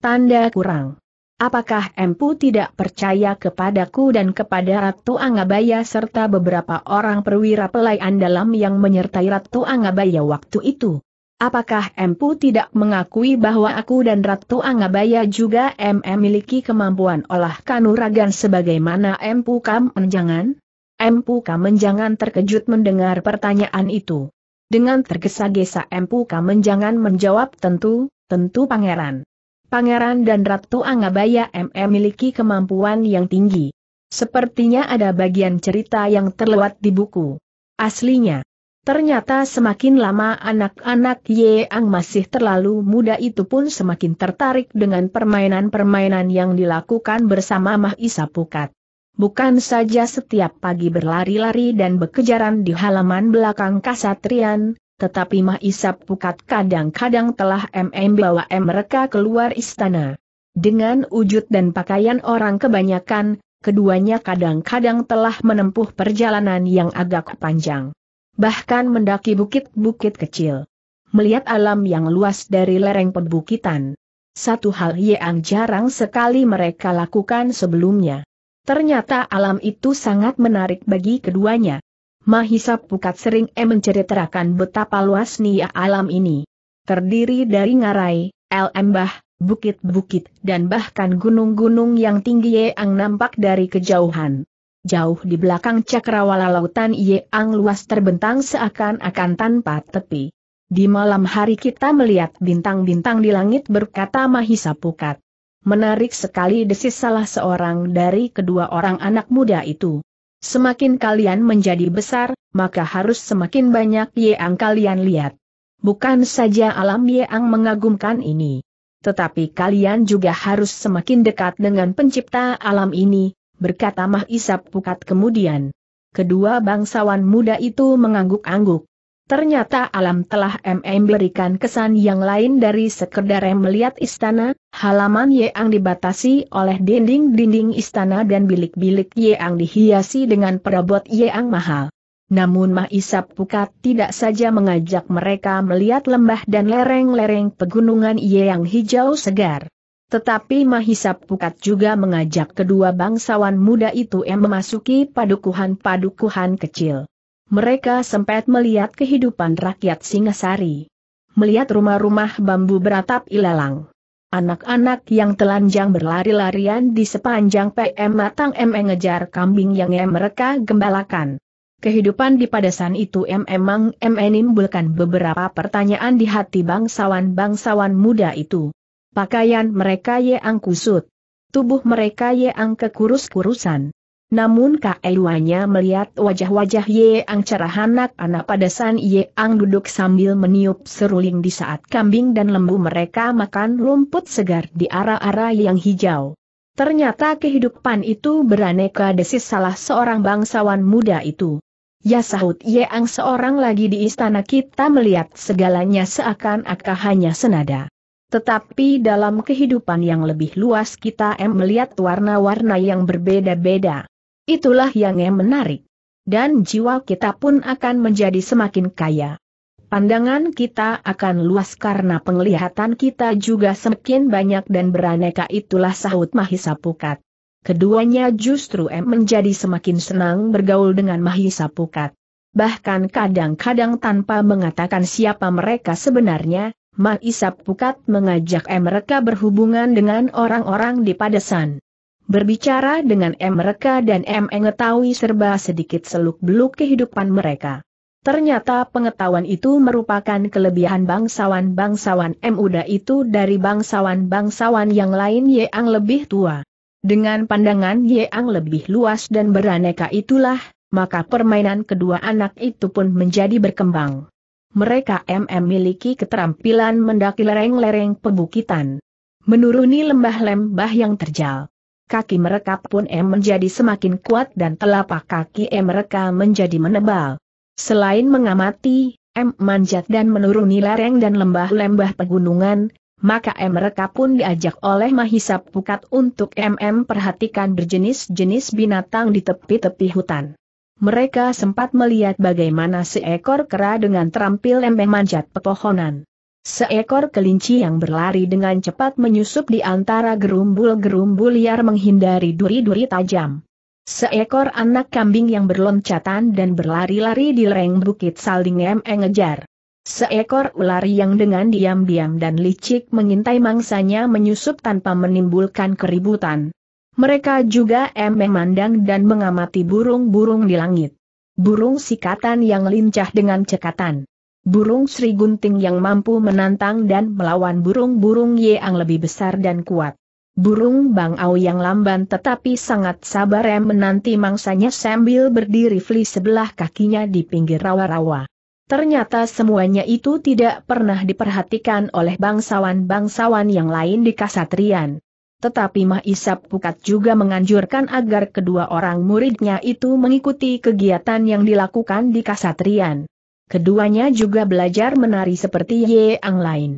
Tanda kurang. Apakah Empu tidak percaya kepadaku dan kepada Ratu Angabaya serta beberapa orang perwira pelayan dalam yang menyertai Ratu Angabaya waktu itu? Apakah Empu tidak mengakui bahwa aku dan Ratu Angabaya juga memiliki kemampuan olah kanuragan sebagaimana Empu Kamenjangan? Empu Kamenjangan terkejut mendengar pertanyaan itu. Dengan tergesa-gesa Empu Kamenjangan menjawab tentu, tentu pangeran. Pangeran dan Ratu Angabaya MM miliki kemampuan yang tinggi. Sepertinya ada bagian cerita yang terlewat di buku. Aslinya, ternyata semakin lama anak-anak Yeang masih terlalu muda itu pun semakin tertarik dengan permainan-permainan yang dilakukan bersama Mahisa Pukat. Bukan saja setiap pagi berlari-lari dan berkejaran di halaman belakang kasatrian, tetapi Mah Isap Pukat kadang-kadang telah MM bawa M mereka keluar istana. Dengan wujud dan pakaian orang kebanyakan, keduanya kadang-kadang telah menempuh perjalanan yang agak panjang. Bahkan mendaki bukit-bukit kecil. Melihat alam yang luas dari lereng perbukitan. Satu hal yang jarang sekali mereka lakukan sebelumnya. Ternyata alam itu sangat menarik bagi keduanya. Mahisa Pukat sering e menceritakan betapa luas nia alam ini. Terdiri dari ngarai, lembah, bukit-bukit dan bahkan gunung-gunung yang tinggi yang nampak dari kejauhan. Jauh di belakang cakrawala lautan yang luas terbentang seakan-akan tanpa tepi. Di malam hari kita melihat bintang-bintang di langit berkata Mahisa Pukat. Menarik sekali desis salah seorang dari kedua orang anak muda itu. Semakin kalian menjadi besar, maka harus semakin banyak yang kalian lihat. Bukan saja alam yang mengagumkan ini. Tetapi kalian juga harus semakin dekat dengan pencipta alam ini, berkata Mah Isap Pukat kemudian. Kedua bangsawan muda itu mengangguk-angguk. Ternyata alam telah memberikan kesan yang lain dari sekedar melihat istana, halaman Yeang dibatasi oleh dinding-dinding istana dan bilik-bilik Yeang dihiasi dengan perabot Yeang mahal. Namun Mahisap Pukat tidak saja mengajak mereka melihat lembah dan lereng-lereng pegunungan yang hijau segar. Tetapi Mahisap Pukat juga mengajak kedua bangsawan muda itu yang memasuki padukuhan-padukuhan kecil mereka sempat melihat kehidupan rakyat Singasari. Melihat rumah-rumah bambu beratap ilalang. Anak-anak yang telanjang berlari-larian di sepanjang PM Matang M mengejar kambing yang mereka gembalakan. Kehidupan di padasan itu M memang menimbulkan beberapa pertanyaan di hati bangsawan-bangsawan muda itu. Pakaian mereka yang kusut. Tubuh mereka yang kekurus-kurusan. Namun Kaeluanya melihat wajah-wajah Ye Yeang cerah anak-anak pada San Yeang duduk sambil meniup seruling di saat kambing dan lembu mereka makan rumput segar di arah-arah yang hijau. Ternyata kehidupan itu beraneka desis salah seorang bangsawan muda itu. Ya sahut Yeang seorang lagi di istana kita melihat segalanya seakan-akan hanya senada. Tetapi dalam kehidupan yang lebih luas kita em melihat warna-warna yang berbeda-beda. Itulah yang menarik. Dan jiwa kita pun akan menjadi semakin kaya. Pandangan kita akan luas karena penglihatan kita juga semakin banyak dan beraneka itulah sahut Mahisa Pukat. Keduanya justru M menjadi semakin senang bergaul dengan Mahisa Pukat. Bahkan kadang-kadang tanpa mengatakan siapa mereka sebenarnya, Mahisa Pukat mengajak M mereka berhubungan dengan orang-orang di Padesan. Berbicara dengan M mereka dan M mengetahui serba sedikit seluk-beluk kehidupan mereka. Ternyata pengetahuan itu merupakan kelebihan bangsawan-bangsawan M Uda itu dari bangsawan-bangsawan yang lain yang lebih tua. Dengan pandangan yang lebih luas dan beraneka itulah, maka permainan kedua anak itu pun menjadi berkembang. Mereka MM miliki keterampilan mendaki lereng-lereng pebukitan. Menuruni lembah-lembah yang terjal kaki mereka pun M menjadi semakin kuat dan telapak kaki M mereka menjadi menebal. Selain mengamati, M manjat dan menuruni lereng dan lembah-lembah pegunungan, maka M mereka pun diajak oleh Mahisa Pukat untuk MM perhatikan berjenis-jenis binatang di tepi-tepi hutan. Mereka sempat melihat bagaimana seekor kera dengan terampil lembeh manjat pepohonan. Seekor kelinci yang berlari dengan cepat menyusup di antara gerumbul-gerumbul liar menghindari duri-duri tajam. Seekor anak kambing yang berloncatan dan berlari-lari di lereng bukit saling mengejar. Seekor ular yang dengan diam-diam dan licik mengintai mangsanya menyusup tanpa menimbulkan keributan. Mereka juga memandang dan mengamati burung-burung di langit. Burung sikatan yang lincah dengan cekatan burung Sri Gunting yang mampu menantang dan melawan burung-burung yang lebih besar dan kuat. Burung Bangau yang lamban tetapi sangat sabar yang menanti mangsanya sambil berdiri fli sebelah kakinya di pinggir rawa-rawa. Ternyata semuanya itu tidak pernah diperhatikan oleh bangsawan-bangsawan yang lain di Kasatrian. Tetapi Mahisap Pukat juga menganjurkan agar kedua orang muridnya itu mengikuti kegiatan yang dilakukan di Kasatrian. Keduanya juga belajar menari seperti Yeang lain.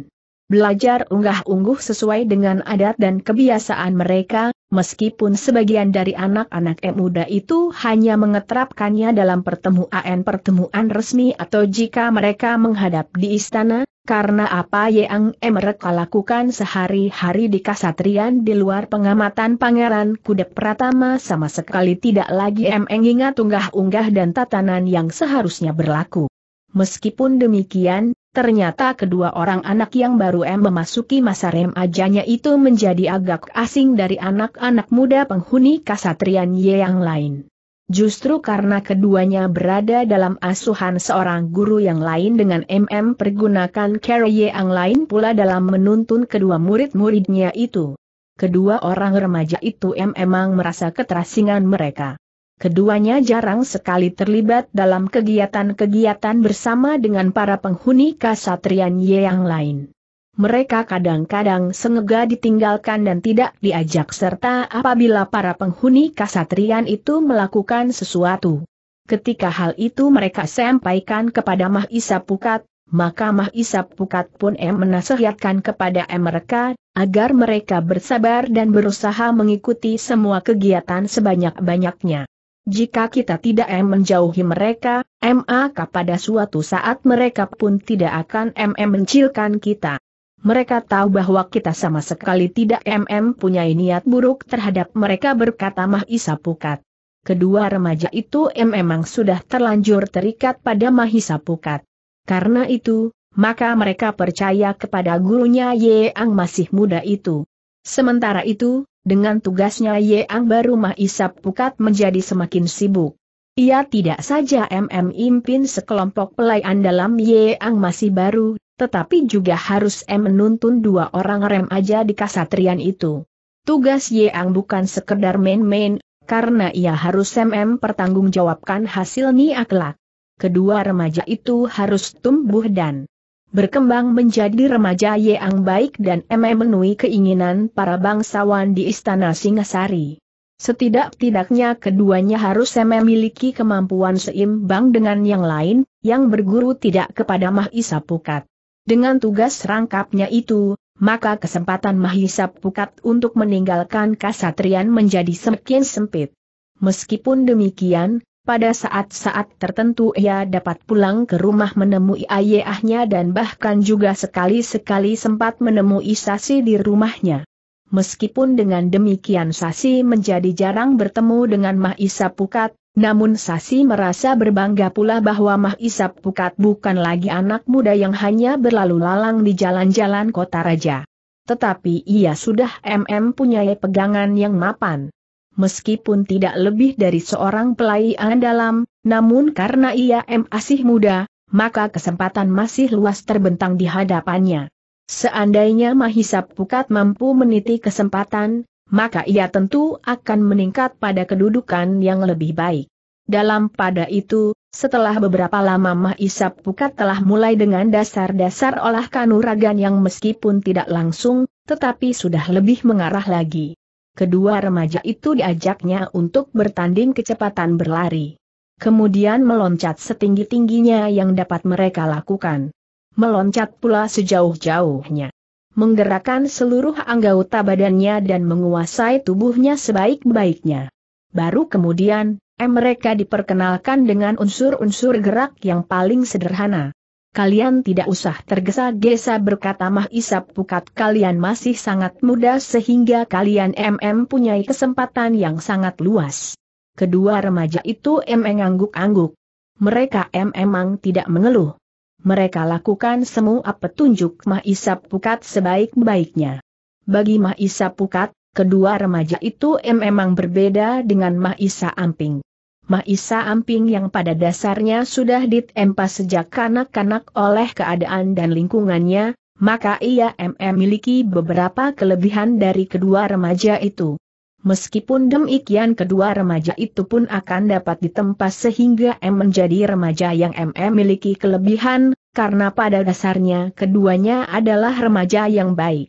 Belajar unggah-ungguh sesuai dengan adat dan kebiasaan mereka, meskipun sebagian dari anak-anak M muda itu hanya mengetrapkannya dalam pertemuan-pertemuan resmi atau jika mereka menghadap di istana, karena apa yang e mereka lakukan sehari-hari di kasatrian di luar pengamatan pangeran Kudep pratama sama sekali tidak lagi mengingat unggah-unggah dan tatanan yang seharusnya berlaku. Meskipun demikian, ternyata kedua orang anak yang baru M memasuki masa remajanya itu menjadi agak asing dari anak-anak muda penghuni kasatrian Y yang lain. Justru karena keduanya berada dalam asuhan seorang guru yang lain dengan MM pergunakan cara Y yang lain pula dalam menuntun kedua murid-muridnya itu. Kedua orang remaja itu M memang merasa keterasingan mereka keduanya jarang sekali terlibat dalam kegiatan-kegiatan bersama dengan para penghuni kasatrian ye yang lain. Mereka kadang-kadang sengaja ditinggalkan dan tidak diajak serta apabila para penghuni kasatrian itu melakukan sesuatu. Ketika hal itu mereka sampaikan kepada Mahisa Pukat, maka Mahisa Pukat pun em menasihatkan kepada em mereka, agar mereka bersabar dan berusaha mengikuti semua kegiatan sebanyak-banyaknya. Jika kita tidak menjauhi mereka, maka pada suatu saat mereka pun tidak akan mencilkan kita. Mereka tahu bahwa kita sama sekali tidak MM punya niat buruk terhadap mereka berkata Mahisa Pukat. Kedua remaja itu memang sudah terlanjur terikat pada Mahisa Pukat. Karena itu, maka mereka percaya kepada gurunya Yeang masih muda itu. Sementara itu, dengan tugasnya Yeang baru Mah Isap Pukat menjadi semakin sibuk. Ia tidak saja MM impin sekelompok pelayan dalam Yeang masih baru, tetapi juga harus M menuntun dua orang rem aja di kasatrian itu. Tugas Yeang bukan sekedar main-main, karena ia harus MM pertanggungjawabkan hasil niaklak. Kedua remaja itu harus tumbuh dan berkembang menjadi remaja yang baik dan memenuhi keinginan para bangsawan di Istana Singasari. Setidak-tidaknya keduanya harus memiliki kemampuan seimbang dengan yang lain, yang berguru tidak kepada Mahisa Pukat. Dengan tugas rangkapnya itu, maka kesempatan Mahisa Pukat untuk meninggalkan kasatrian menjadi semakin sempit. Meskipun demikian, pada saat-saat tertentu ia dapat pulang ke rumah menemui ayahnya dan bahkan juga sekali-sekali sempat menemui Sasi di rumahnya. Meskipun dengan demikian Sasi menjadi jarang bertemu dengan Mahisa Pukat, namun Sasi merasa berbangga pula bahwa Mahisa Pukat bukan lagi anak muda yang hanya berlalu lalang di jalan-jalan kota raja. Tetapi ia sudah mm punya pegangan yang mapan meskipun tidak lebih dari seorang pelayan dalam, namun karena ia masih muda, maka kesempatan masih luas terbentang di hadapannya. Seandainya Mahisap Pukat mampu meniti kesempatan, maka ia tentu akan meningkat pada kedudukan yang lebih baik. Dalam pada itu, setelah beberapa lama Mahisap Pukat telah mulai dengan dasar-dasar olah kanuragan yang meskipun tidak langsung, tetapi sudah lebih mengarah lagi kedua remaja itu diajaknya untuk bertanding kecepatan berlari. Kemudian meloncat setinggi-tingginya yang dapat mereka lakukan. Meloncat pula sejauh-jauhnya. Menggerakkan seluruh anggota badannya dan menguasai tubuhnya sebaik-baiknya. Baru kemudian, mereka diperkenalkan dengan unsur-unsur gerak yang paling sederhana kalian tidak usah tergesa-gesa berkata Mah Isap Pukat kalian masih sangat muda sehingga kalian MM punya kesempatan yang sangat luas. Kedua remaja itu MM angguk-angguk. Mereka emang mm tidak mengeluh. Mereka lakukan semua petunjuk Mah Isap Pukat sebaik-baiknya. Bagi Mah Isap Pukat, kedua remaja itu memang berbeda dengan Mah Isa Amping. Maisa Amping yang pada dasarnya sudah ditempa sejak kanak-kanak oleh keadaan dan lingkungannya, maka ia memiliki beberapa kelebihan dari kedua remaja itu. Meskipun demikian kedua remaja itu pun akan dapat ditempa sehingga M menjadi remaja yang memiliki kelebihan, karena pada dasarnya keduanya adalah remaja yang baik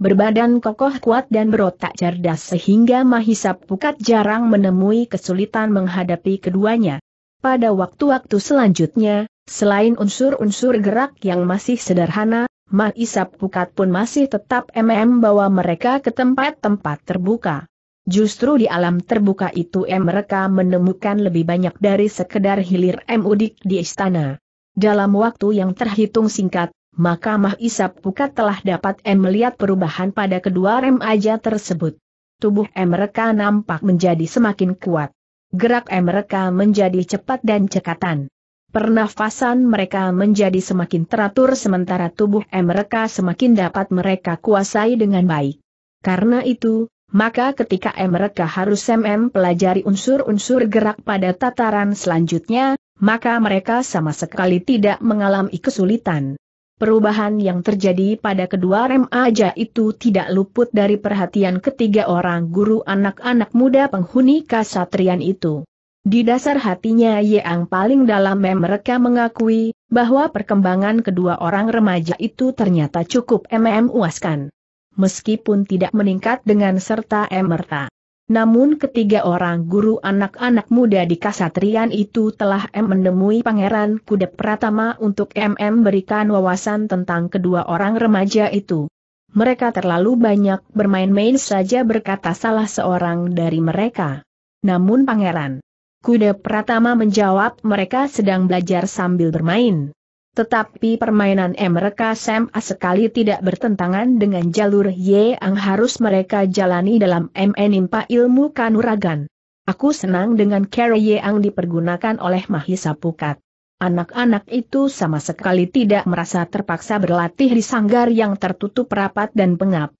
berbadan kokoh kuat dan berotak cerdas sehingga Mahisa Pukat jarang menemui kesulitan menghadapi keduanya. Pada waktu-waktu selanjutnya, selain unsur-unsur gerak yang masih sederhana, Mahisa Pukat pun masih tetap MM bawa mereka ke tempat-tempat terbuka. Justru di alam terbuka itu M mereka menemukan lebih banyak dari sekedar hilir M udik di istana. Dalam waktu yang terhitung singkat, maka Mah Isap Pukat telah dapat M melihat perubahan pada kedua rem aja tersebut. Tubuh M mereka nampak menjadi semakin kuat. Gerak M mereka menjadi cepat dan cekatan. Pernafasan mereka menjadi semakin teratur sementara tubuh M mereka semakin dapat mereka kuasai dengan baik. Karena itu, maka ketika M mereka harus MM pelajari unsur-unsur gerak pada tataran selanjutnya, maka mereka sama sekali tidak mengalami kesulitan. Perubahan yang terjadi pada kedua rem aja itu tidak luput dari perhatian ketiga orang guru anak-anak muda penghuni kasatrian itu. Di dasar hatinya yang paling dalam mem mereka mengakui, bahwa perkembangan kedua orang remaja itu ternyata cukup mm memuaskan. Meskipun tidak meningkat dengan serta emerta. Namun ketiga orang guru anak-anak muda di Kasatrian itu telah M menemui Pangeran Kuda Pratama untuk MM berikan wawasan tentang kedua orang remaja itu. Mereka terlalu banyak bermain-main saja berkata salah seorang dari mereka. Namun Pangeran Kuda Pratama menjawab mereka sedang belajar sambil bermain. Tetapi permainan mereka SMA sekali tidak bertentangan dengan jalur Y yang harus mereka jalani dalam menimpa ilmu kanuragan. Aku senang dengan cara Y yang dipergunakan oleh Mahisa Pukat. Anak-anak itu sama sekali tidak merasa terpaksa berlatih di sanggar yang tertutup rapat dan pengap.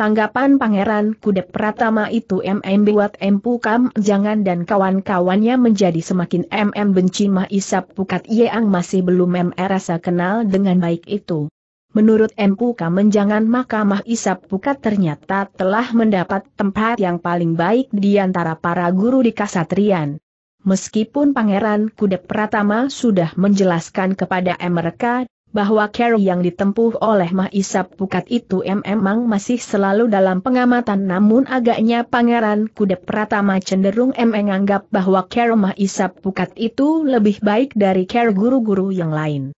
Tanggapan Pangeran Kudep Pratama itu MM buat M Pukam Jangan dan kawan-kawannya menjadi semakin MM benci Mah Isap Pukat Yeang masih belum MM rasa kenal dengan baik itu. Menurut Pukam jangan maka Mah Isap Pukat ternyata telah mendapat tempat yang paling baik di antara para guru di Kasatrian. Meskipun Pangeran Kudep Pratama sudah menjelaskan kepada mereka bahwa carry yang ditempuh oleh Mahisap Pukat itu memang masih selalu dalam pengamatan namun agaknya Pangeran Kuda Pratama cenderung menganggap bahwa carry Mahisap Pukat itu lebih baik dari ker guru-guru yang lain.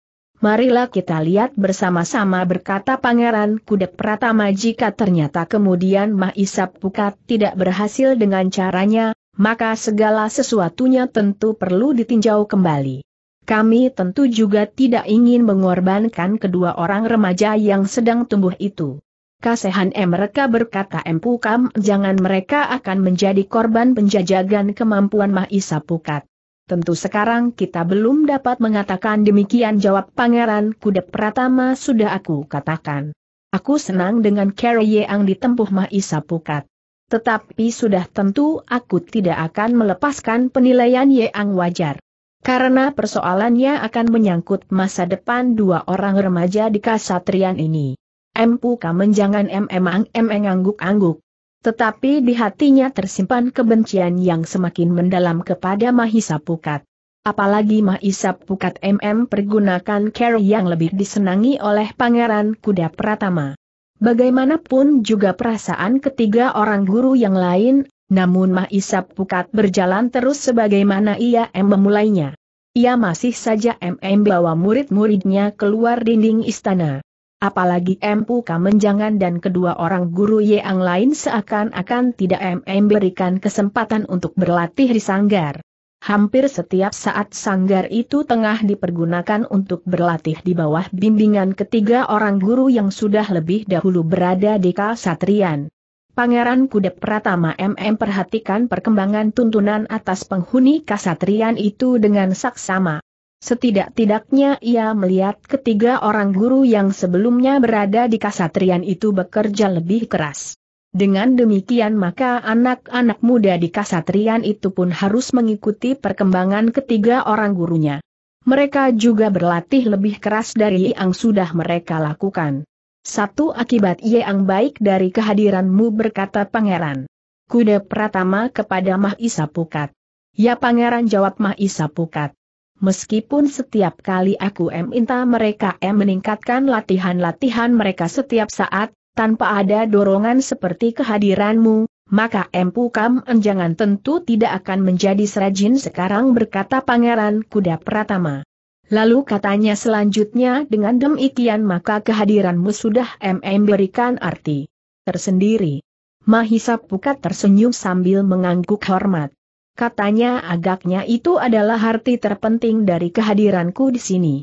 Marilah kita lihat bersama-sama berkata Pangeran Kuda Pratama jika ternyata kemudian Mahisap Pukat tidak berhasil dengan caranya, maka segala sesuatunya tentu perlu ditinjau kembali. Kami tentu juga tidak ingin mengorbankan kedua orang remaja yang sedang tumbuh itu. Kasehan mereka berkata M. Pukam jangan mereka akan menjadi korban penjajagan kemampuan Mahisa Pukat. Tentu sekarang kita belum dapat mengatakan demikian jawab Pangeran Kudep Pratama sudah aku katakan. Aku senang dengan cara yang ditempuh Mahisa Pukat. Tetapi sudah tentu aku tidak akan melepaskan penilaian Yeang wajar karena persoalannya akan menyangkut masa depan dua orang remaja di kasatrian ini. Empu kamenjangan jangan memang mm angguk-angguk. Tetapi di hatinya tersimpan kebencian yang semakin mendalam kepada Mahisa Pukat. Apalagi Mahisa Pukat MM pergunakan care yang lebih disenangi oleh Pangeran Kuda Pratama. Bagaimanapun juga perasaan ketiga orang guru yang lain namun Mahisa Pukat berjalan terus sebagaimana ia em memulainya. Ia masih saja MM bawa murid-muridnya keluar dinding istana. Apalagi M. Puka menjangan dan kedua orang guru yang lain seakan-akan tidak MM berikan kesempatan untuk berlatih di sanggar. Hampir setiap saat sanggar itu tengah dipergunakan untuk berlatih di bawah bimbingan ketiga orang guru yang sudah lebih dahulu berada di Kalsatrian. Pangeran Kudep Pratama MM perhatikan perkembangan tuntunan atas penghuni kasatrian itu dengan saksama. Setidak-tidaknya ia melihat ketiga orang guru yang sebelumnya berada di kasatrian itu bekerja lebih keras. Dengan demikian maka anak-anak muda di kasatrian itu pun harus mengikuti perkembangan ketiga orang gurunya. Mereka juga berlatih lebih keras dari yang sudah mereka lakukan. Satu akibat yang baik dari kehadiranmu berkata pangeran. Kuda Pratama kepada Mahisa Pukat. Ya pangeran jawab Mahisa Pukat. Meskipun setiap kali aku minta mereka em meningkatkan latihan-latihan mereka setiap saat, tanpa ada dorongan seperti kehadiranmu, maka M. Pukam Enjangan tentu tidak akan menjadi serajin sekarang berkata Pangeran Kuda Pratama. Lalu katanya selanjutnya dengan demikian maka kehadiranmu sudah MM berikan arti tersendiri. Mahisa Pukat tersenyum sambil mengangguk hormat. Katanya agaknya itu adalah arti terpenting dari kehadiranku di sini.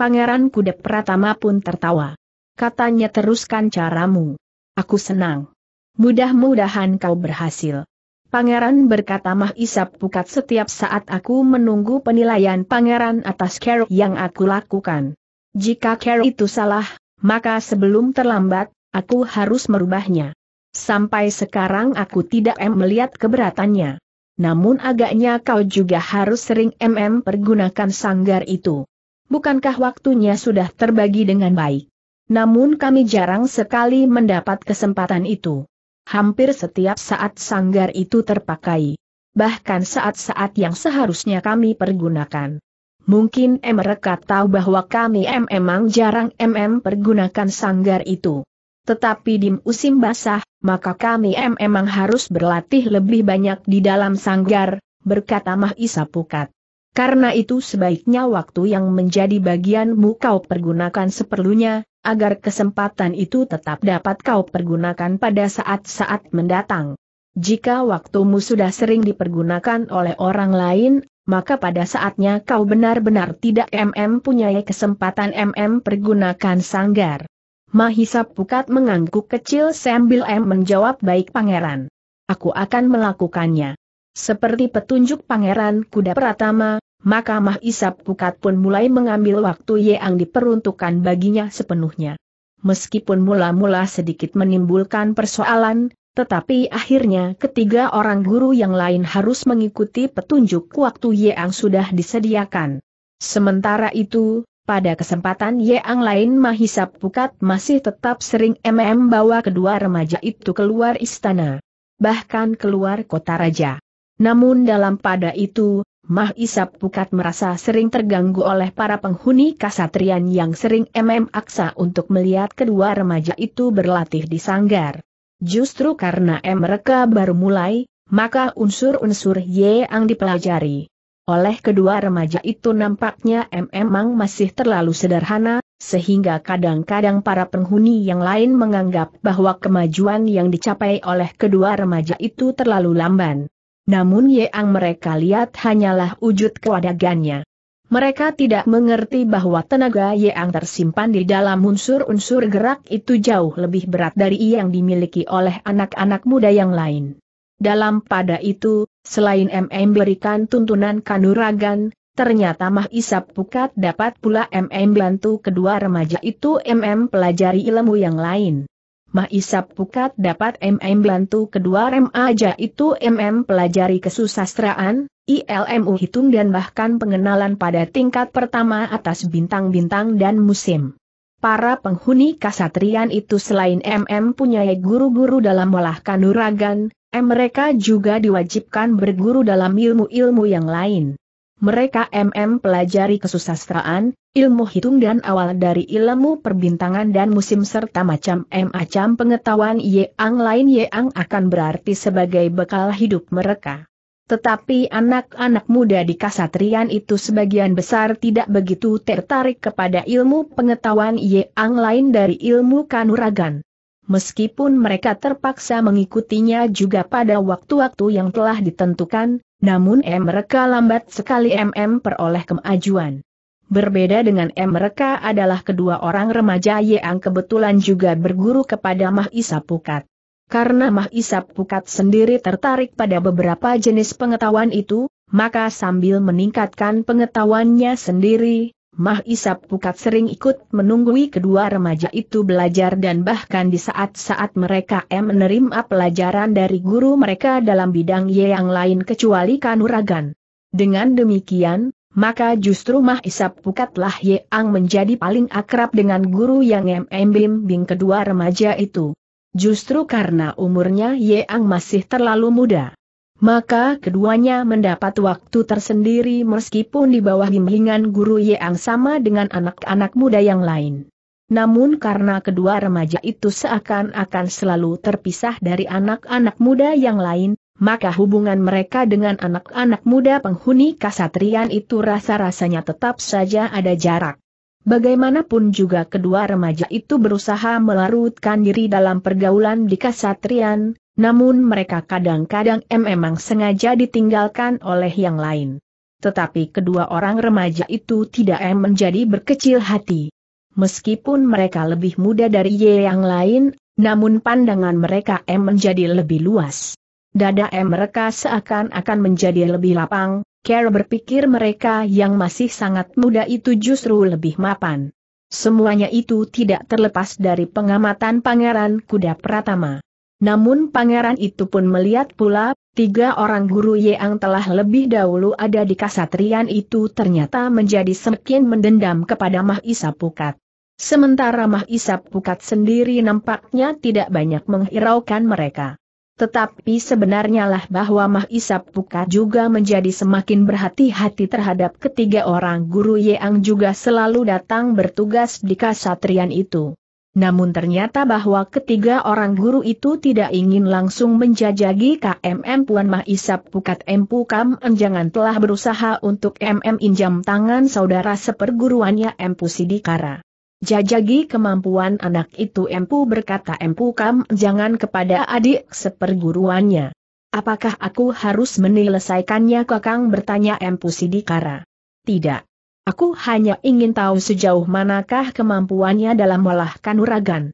Pangeran Kudep Pratama pun tertawa. Katanya teruskan caramu. Aku senang. Mudah-mudahan kau berhasil. Pangeran berkata Mah Isap Pukat setiap saat aku menunggu penilaian pangeran atas care yang aku lakukan. Jika care itu salah, maka sebelum terlambat, aku harus merubahnya. Sampai sekarang aku tidak em melihat keberatannya. Namun agaknya kau juga harus sering mm pergunakan sanggar itu. Bukankah waktunya sudah terbagi dengan baik? Namun kami jarang sekali mendapat kesempatan itu hampir setiap saat sanggar itu terpakai. Bahkan saat-saat yang seharusnya kami pergunakan. Mungkin mereka tahu bahwa kami memang jarang mm pergunakan sanggar itu. Tetapi di musim basah, maka kami memang harus berlatih lebih banyak di dalam sanggar, berkata Mahisa Pukat. Karena itu sebaiknya waktu yang menjadi bagianmu kau pergunakan seperlunya, agar kesempatan itu tetap dapat kau pergunakan pada saat-saat mendatang. Jika waktumu sudah sering dipergunakan oleh orang lain, maka pada saatnya kau benar-benar tidak MM punya kesempatan MM pergunakan sanggar. Mahisa Pukat mengangguk kecil sambil M menjawab baik pangeran. Aku akan melakukannya. Seperti petunjuk pangeran kuda Pratama, maka Isap Pukat pun mulai mengambil waktu yang diperuntukkan baginya sepenuhnya. Meskipun mula-mula sedikit menimbulkan persoalan, tetapi akhirnya ketiga orang guru yang lain harus mengikuti petunjuk waktu yang sudah disediakan. Sementara itu, pada kesempatan yang lain Mahisap Pukat masih tetap sering MM bawa kedua remaja itu keluar istana. Bahkan keluar kota raja. Namun dalam pada itu, Mah Isap Pukat merasa sering terganggu oleh para penghuni kasatrian yang sering MM aksa untuk melihat kedua remaja itu berlatih di sanggar. Justru karena mereka baru mulai, maka unsur-unsur Y yang dipelajari oleh kedua remaja itu nampaknya M memang masih terlalu sederhana, sehingga kadang-kadang para penghuni yang lain menganggap bahwa kemajuan yang dicapai oleh kedua remaja itu terlalu lamban namun yang mereka lihat hanyalah wujud kewadagannya. Mereka tidak mengerti bahwa tenaga yang tersimpan di dalam unsur-unsur gerak itu jauh lebih berat dari yang dimiliki oleh anak-anak muda yang lain. Dalam pada itu, selain MM berikan tuntunan kanuragan, ternyata Mah Isap Pukat dapat pula MM bantu kedua remaja itu MM pelajari ilmu yang lain. Mahisap Pukat dapat MM bantu kedua rem aja itu MM pelajari kesusastraan, ILMU hitung dan bahkan pengenalan pada tingkat pertama atas bintang-bintang dan musim. Para penghuni kasatrian itu selain MM punya guru-guru dalam olah kanuragan, M mereka juga diwajibkan berguru dalam ilmu-ilmu yang lain mereka MM pelajari kesusastraan, ilmu hitung dan awal dari ilmu perbintangan dan musim serta macam-macam pengetahuan yang lain yang akan berarti sebagai bekal hidup mereka. Tetapi anak-anak muda di kasatrian itu sebagian besar tidak begitu tertarik kepada ilmu pengetahuan yang lain dari ilmu kanuragan. Meskipun mereka terpaksa mengikutinya juga pada waktu-waktu yang telah ditentukan, namun M mereka lambat sekali MM peroleh kemajuan. Berbeda dengan M mereka adalah kedua orang remaja yang kebetulan juga berguru kepada Mahisa Pukat. Karena Mahisa Pukat sendiri tertarik pada beberapa jenis pengetahuan itu, maka sambil meningkatkan pengetahuannya sendiri, Mah Isap Pukat sering ikut menunggui kedua remaja itu belajar dan bahkan di saat-saat mereka menerima pelajaran dari guru mereka dalam bidang yang lain kecuali kanuragan. Dengan demikian, maka justru Mah Isap Pukatlah Yeang menjadi paling akrab dengan guru yang membimbing kedua remaja itu. Justru karena umurnya Yeang masih terlalu muda. Maka keduanya mendapat waktu tersendiri meskipun di bawah bimbingan guru Yeang sama dengan anak-anak muda yang lain. Namun karena kedua remaja itu seakan-akan selalu terpisah dari anak-anak muda yang lain, maka hubungan mereka dengan anak-anak muda penghuni kasatrian itu rasa-rasanya tetap saja ada jarak. Bagaimanapun juga kedua remaja itu berusaha melarutkan diri dalam pergaulan di kasatrian, namun mereka kadang-kadang memang sengaja ditinggalkan oleh yang lain. Tetapi kedua orang remaja itu tidak menjadi berkecil hati. Meskipun mereka lebih muda dari Ye yang lain, namun pandangan mereka M menjadi lebih luas. Dada M mereka seakan-akan menjadi lebih lapang, Care berpikir mereka yang masih sangat muda itu justru lebih mapan. Semuanya itu tidak terlepas dari pengamatan Pangeran Kuda Pratama. Namun pangeran itu pun melihat pula, tiga orang guru Yeang telah lebih dahulu ada di kasatrian itu ternyata menjadi semakin mendendam kepada Mahisa Pukat. Sementara Mahisa Pukat sendiri nampaknya tidak banyak menghiraukan mereka. Tetapi sebenarnya lah bahwa Mahisa Pukat juga menjadi semakin berhati-hati terhadap ketiga orang guru Yeang juga selalu datang bertugas di kasatrian itu. Namun ternyata bahwa ketiga orang guru itu tidak ingin langsung menjajagi KMM Puan Mah Isap Pukat M. Pukam Enjangan telah berusaha untuk MM injam tangan saudara seperguruannya M. Pusidikara. Jajagi kemampuan anak itu empu berkata M. Pukam Jangan kepada adik seperguruannya. Apakah aku harus menyelesaikannya kakang bertanya M. Pusidikara. Tidak. Aku hanya ingin tahu sejauh manakah kemampuannya dalam melahkan uragan.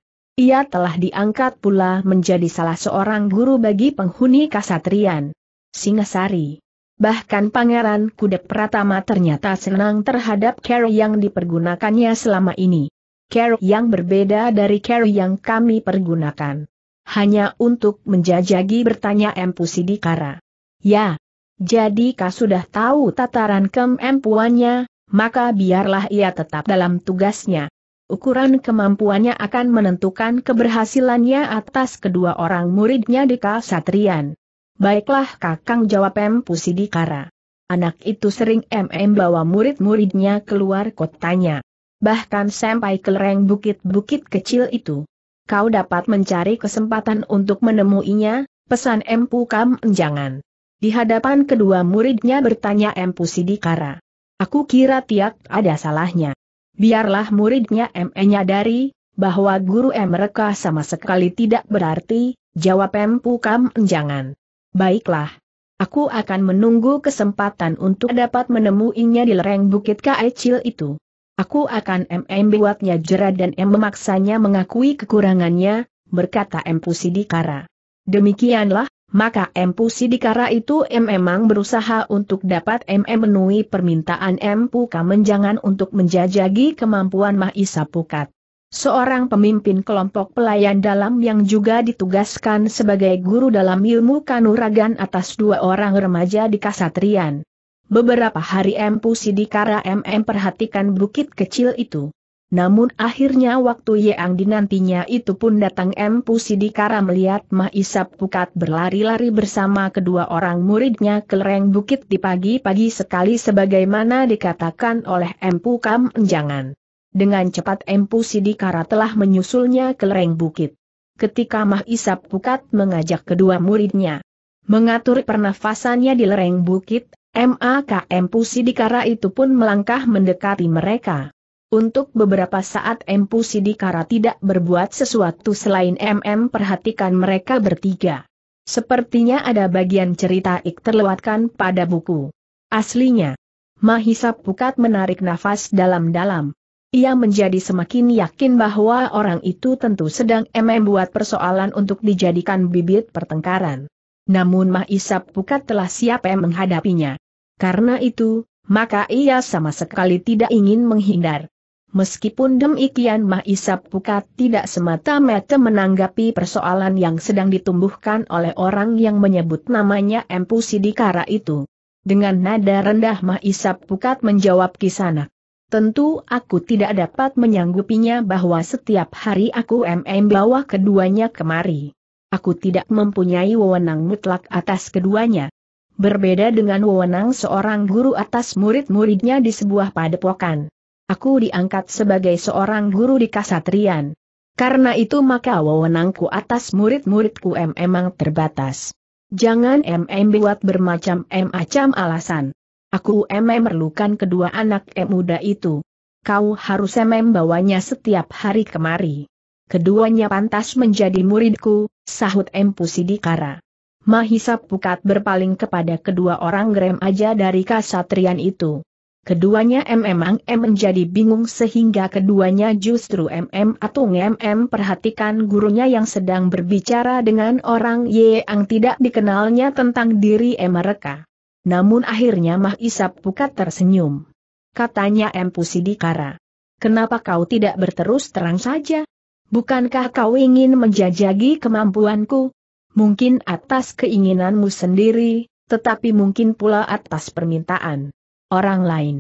Ia telah diangkat pula menjadi salah seorang guru bagi penghuni kasatrian. Singasari. Bahkan Pangeran Kudep Pratama ternyata senang terhadap care yang dipergunakannya selama ini. Care yang berbeda dari care yang kami pergunakan. Hanya untuk menjajagi bertanya Empu Sidikara. Ya. Jadi kau sudah tahu tataran kemampuannya, maka biarlah ia tetap dalam tugasnya. Ukuran kemampuannya akan menentukan keberhasilannya atas kedua orang muridnya di Kasatrian. Baiklah kakang jawab M. Pusidikara. Anak itu sering MM bawa murid-muridnya keluar kotanya. Bahkan sampai ke lereng bukit-bukit kecil itu. Kau dapat mencari kesempatan untuk menemuinya, pesan M. Pukam Enjangan Di hadapan kedua muridnya bertanya M. Pusidikara. Aku kira tiak ada salahnya. Biarlah muridnya M menyadari, bahwa guru mereka sama sekali tidak berarti, jawab M Pukam jangan. Baiklah. Aku akan menunggu kesempatan untuk dapat menemuinya di lereng bukit kecil itu. Aku akan MM buatnya jerat dan M memaksanya mengakui kekurangannya, berkata M Pusidikara. Demikianlah, maka Empu Sidikara itu memang berusaha untuk dapat memenuhi permintaan Empu Kamenjangan untuk menjajagi kemampuan Mahisa Pukat. Seorang pemimpin kelompok pelayan dalam yang juga ditugaskan sebagai guru dalam ilmu kanuragan atas dua orang remaja di Kasatrian. Beberapa hari Empu Sidikara MM perhatikan bukit kecil itu. Namun akhirnya waktu yang dinantinya itu pun datang Empu Sidikara melihat Mah Isap Pukat berlari-lari bersama kedua orang muridnya ke lereng bukit di pagi-pagi sekali sebagaimana dikatakan oleh Empu Kam Enjangan. Dengan cepat Empu Sidikara telah menyusulnya ke lereng bukit. Ketika Mah Isap Pukat mengajak kedua muridnya mengatur pernafasannya di lereng bukit, Empu Sidikara itu pun melangkah mendekati mereka. Untuk beberapa saat Empu Sidikara tidak berbuat sesuatu selain MM perhatikan mereka bertiga. Sepertinya ada bagian cerita Ik terlewatkan pada buku. Aslinya, Mahisa Pukat menarik nafas dalam-dalam. Ia menjadi semakin yakin bahwa orang itu tentu sedang MM buat persoalan untuk dijadikan bibit pertengkaran. Namun Mahisap Pukat telah siap menghadapinya. Karena itu, maka ia sama sekali tidak ingin menghindar. Meskipun demikian Mah Mahisa Pukat tidak semata-mata menanggapi persoalan yang sedang ditumbuhkan oleh orang yang menyebut namanya Empu Sidikara itu. Dengan nada rendah Mah Mahisa Pukat menjawab kisana. Tentu aku tidak dapat menyanggupinya bahwa setiap hari aku MM bawa keduanya kemari. Aku tidak mempunyai wewenang mutlak atas keduanya. Berbeda dengan wewenang seorang guru atas murid-muridnya di sebuah padepokan. Aku diangkat sebagai seorang guru di Kasatrian. Karena itu maka wewenangku atas murid-muridku memang terbatas. Jangan MM buat bermacam-macam alasan. Aku MM memerlukan kedua anak M muda itu. Kau harus MM bawanya setiap hari kemari. Keduanya pantas menjadi muridku, sahut M Pusidikara. Mahisap Pukat berpaling kepada kedua orang grem aja dari kasatrian itu. Keduanya memang menjadi bingung sehingga keduanya justru MM atau MM perhatikan gurunya yang sedang berbicara dengan orang yang tidak dikenalnya tentang diri mereka. Namun akhirnya Mah Isap Pukat tersenyum. Katanya M. Pusidikara. Kenapa kau tidak berterus terang saja? Bukankah kau ingin menjajagi kemampuanku? Mungkin atas keinginanmu sendiri, tetapi mungkin pula atas permintaan orang lain.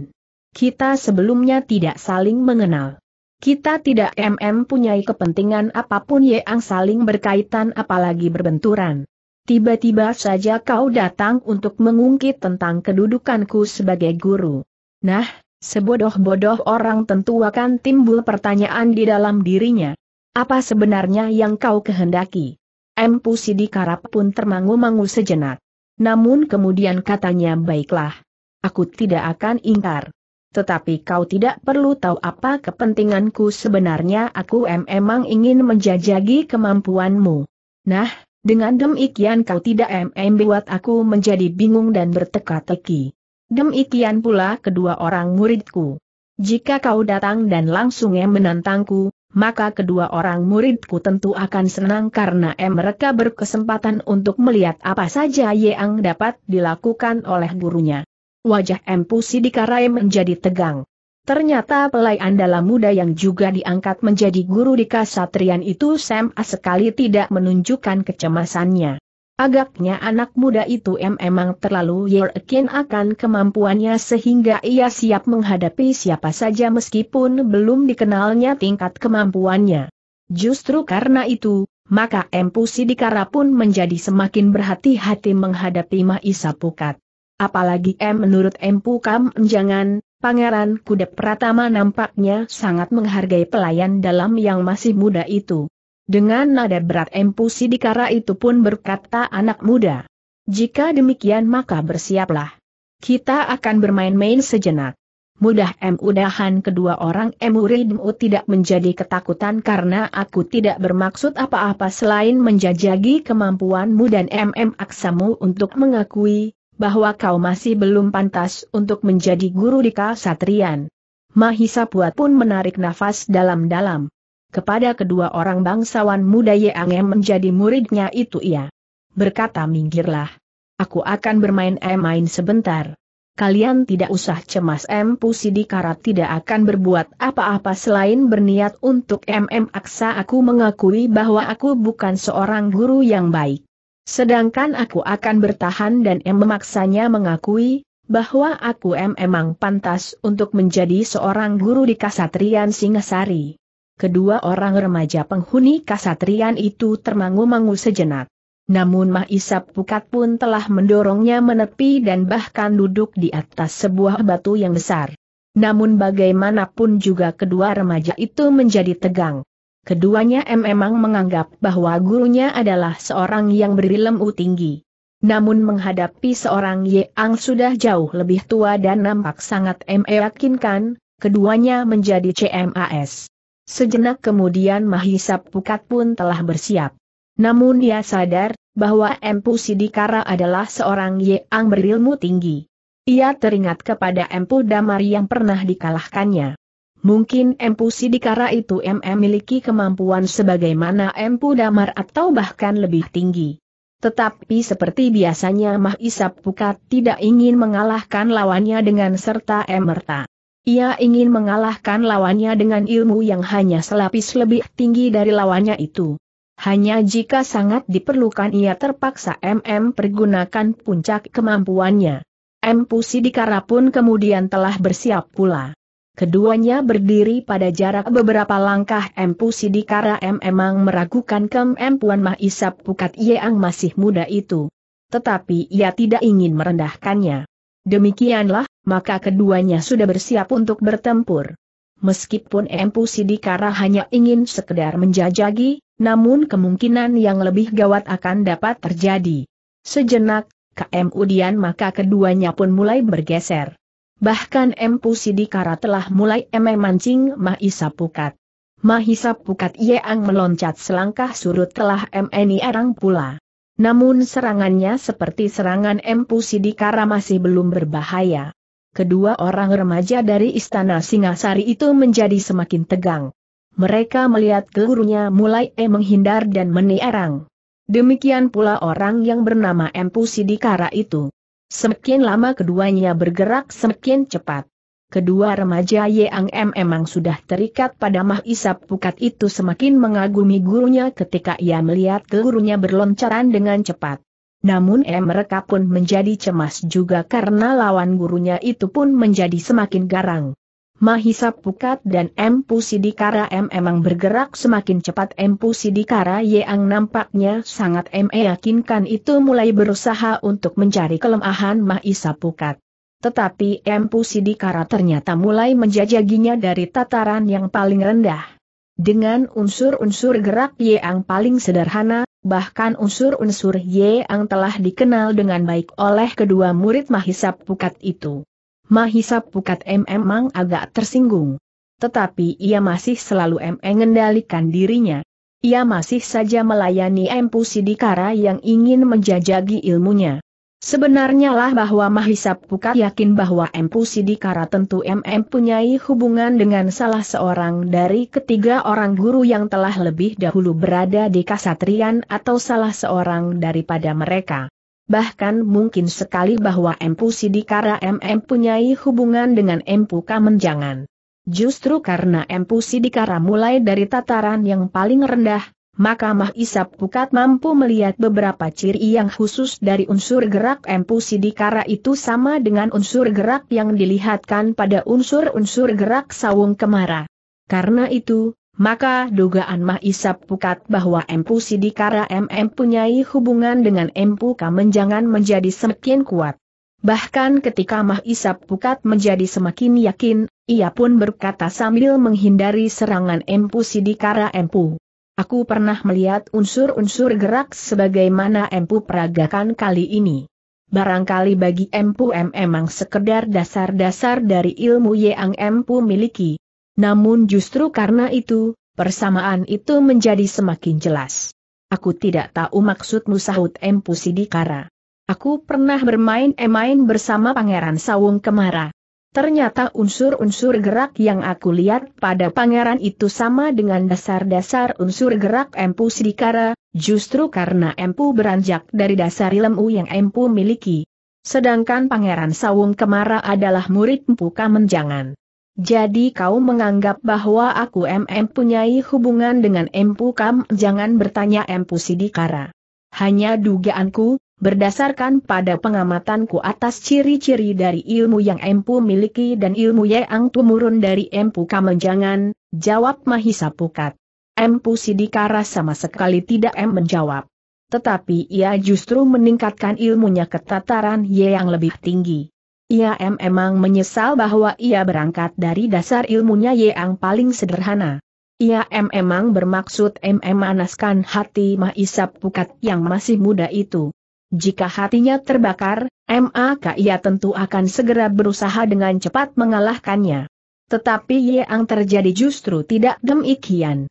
Kita sebelumnya tidak saling mengenal. Kita tidak MM punyai kepentingan apapun yang saling berkaitan apalagi berbenturan. Tiba-tiba saja kau datang untuk mengungkit tentang kedudukanku sebagai guru. Nah, sebodoh-bodoh orang tentu akan timbul pertanyaan di dalam dirinya. Apa sebenarnya yang kau kehendaki? M. Pusidikarap pun termangu-mangu sejenak. Namun kemudian katanya baiklah aku tidak akan ingkar. Tetapi kau tidak perlu tahu apa kepentinganku sebenarnya aku memang ingin menjajagi kemampuanmu. Nah, dengan demikian kau tidak mm buat aku menjadi bingung dan berteka-teki. Demikian pula kedua orang muridku. Jika kau datang dan langsung em menantangku, maka kedua orang muridku tentu akan senang karena em mereka berkesempatan untuk melihat apa saja yang dapat dilakukan oleh gurunya wajah Empu Sidikarai menjadi tegang. Ternyata pelai dalam muda yang juga diangkat menjadi guru di kasatrian itu Sam sekali tidak menunjukkan kecemasannya. Agaknya anak muda itu emang terlalu yakin akan kemampuannya sehingga ia siap menghadapi siapa saja meskipun belum dikenalnya tingkat kemampuannya. Justru karena itu, maka Empu Sidikara pun menjadi semakin berhati-hati menghadapi Maisa Pukat. Apalagi M menurut Empu Kam jangan, Pangeran Kuda Pratama nampaknya sangat menghargai pelayan dalam yang masih muda itu. Dengan nada berat Empu Sidikara itu pun berkata anak muda. Jika demikian maka bersiaplah. Kita akan bermain-main sejenak. Mudah mudahan kedua orang Emuridmu tidak menjadi ketakutan karena aku tidak bermaksud apa-apa selain menjajagi kemampuanmu dan MM Aksamu untuk mengakui, bahwa kau masih belum pantas untuk menjadi guru di Kasatrian. Mahisa Puat pun menarik nafas dalam-dalam. Kepada kedua orang bangsawan muda Yeangem menjadi muridnya itu ia berkata minggirlah. Aku akan bermain main sebentar. Kalian tidak usah cemas M. Pusidi Karat tidak akan berbuat apa-apa selain berniat untuk MM Aksa aku mengakui bahwa aku bukan seorang guru yang baik. Sedangkan aku akan bertahan dan em memaksanya mengakui, bahwa aku em emang pantas untuk menjadi seorang guru di Kasatrian Singasari. Kedua orang remaja penghuni Kasatrian itu termangu-mangu sejenak. Namun Mahisap Pukat pun telah mendorongnya menepi dan bahkan duduk di atas sebuah batu yang besar. Namun bagaimanapun juga kedua remaja itu menjadi tegang. Keduanya memang menganggap bahwa gurunya adalah seorang yang berilmu tinggi. Namun menghadapi seorang Ye Ang sudah jauh lebih tua dan nampak sangat meyakinkan, keduanya menjadi CMAS. Sejenak kemudian Mahisa Pukat pun telah bersiap. Namun dia sadar, bahwa Empu Sidikara adalah seorang Ye Ang berilmu tinggi. Ia teringat kepada Empu Damari yang pernah dikalahkannya. Mungkin Empu Sidikara itu MM memiliki kemampuan sebagaimana Empu Damar atau bahkan lebih tinggi. Tetapi seperti biasanya Mah Isap Pukat tidak ingin mengalahkan lawannya dengan serta emerta. Ia ingin mengalahkan lawannya dengan ilmu yang hanya selapis lebih tinggi dari lawannya itu. Hanya jika sangat diperlukan ia terpaksa MM pergunakan puncak kemampuannya. Empusi Sidikara pun kemudian telah bersiap pula. Keduanya berdiri pada jarak beberapa langkah Empu Sidikara M emang meragukan kemampuan Mahisap Pukat Yeang masih muda itu. Tetapi ia tidak ingin merendahkannya. Demikianlah, maka keduanya sudah bersiap untuk bertempur. Meskipun Empu Sidikara hanya ingin sekedar menjajagi, namun kemungkinan yang lebih gawat akan dapat terjadi. Sejenak, KM Udian maka keduanya pun mulai bergeser. Bahkan Empu Sidikara telah mulai memancing Mahisa Pukat. Mahisa Pukat Yeang meloncat selangkah surut telah MNI Arang pula. Namun serangannya seperti serangan Empu Sidikara masih belum berbahaya. Kedua orang remaja dari Istana Singasari itu menjadi semakin tegang. Mereka melihat gurunya mulai e menghindar dan meniarang. Demikian pula orang yang bernama Empu Sidikara itu. Semakin lama keduanya bergerak semakin cepat. Kedua remaja Yang M memang sudah terikat pada Mah Isap Pukat itu semakin mengagumi gurunya ketika ia melihat gurunya berloncaran dengan cepat. Namun M mereka pun menjadi cemas juga karena lawan gurunya itu pun menjadi semakin garang. Mahisa Pukat dan Empu Sidikara M emang bergerak semakin cepat Empu Sidikara yang nampaknya sangat M yakinkan itu mulai berusaha untuk mencari kelemahan Mahisa Pukat. Tetapi Empu Sidikara ternyata mulai menjajaginya dari tataran yang paling rendah. Dengan unsur-unsur gerak yang paling sederhana, bahkan unsur-unsur yang telah dikenal dengan baik oleh kedua murid Mahisa Pukat itu. Mahisa Pukat MM memang agak tersinggung. Tetapi ia masih selalu mengendalikan dirinya. Ia masih saja melayani Empu Sidikara yang ingin menjajagi ilmunya. Sebenarnya lah bahwa Mahisa Pukat yakin bahwa Empu Sidikara tentu mempunyai hubungan dengan salah seorang dari ketiga orang guru yang telah lebih dahulu berada di kasatrian atau salah seorang daripada mereka bahkan mungkin sekali bahwa Empu Sidikara MM punyai hubungan dengan Empu Kamenjangan. Justru karena Empu Sidikara mulai dari tataran yang paling rendah, maka Mah Isap Pukat mampu melihat beberapa ciri yang khusus dari unsur gerak Empu Sidikara itu sama dengan unsur gerak yang dilihatkan pada unsur-unsur gerak sawung kemara. Karena itu, maka dugaan Mah Isap Pukat bahwa Empu Sidikara MM punyai hubungan dengan Empu Kamenjangan menjadi semakin kuat. Bahkan ketika Mah Isap Pukat menjadi semakin yakin, ia pun berkata sambil menghindari serangan Empu Sidikara Empu. Aku pernah melihat unsur-unsur gerak sebagaimana Empu peragakan kali ini. Barangkali bagi Empu M memang sekedar dasar-dasar dari ilmu yang Empu miliki, namun justru karena itu, persamaan itu menjadi semakin jelas. Aku tidak tahu maksudmu sahut Empu Sidikara. Aku pernah bermain-main bersama Pangeran Sawung Kemara. Ternyata unsur-unsur gerak yang aku lihat pada pangeran itu sama dengan dasar-dasar unsur gerak Empu Sidikara, justru karena Empu beranjak dari dasar ilmu yang Empu miliki. Sedangkan pangeran Sawung Kemara adalah murid Empu Kamenjangan. Jadi kau menganggap bahwa aku MM punyai hubungan dengan Empu Kam? Jangan bertanya Empu Sidikara. Hanya dugaanku, berdasarkan pada pengamatanku atas ciri-ciri dari ilmu yang Empu miliki dan ilmu yang tumurun dari Empu Kam. Jangan, jawab Mahisa Pukat. Empu Sidikara sama sekali tidak M menjawab. Tetapi ia justru meningkatkan ilmunya ke tataran Y yang lebih tinggi. Ia memang menyesal bahwa ia berangkat dari dasar ilmunya yang paling sederhana. Ia memang bermaksud memanaskan hati Mahisap Pukat yang masih muda itu. Jika hatinya terbakar, maka ia tentu akan segera berusaha dengan cepat mengalahkannya. Tetapi Yeang terjadi justru tidak demikian.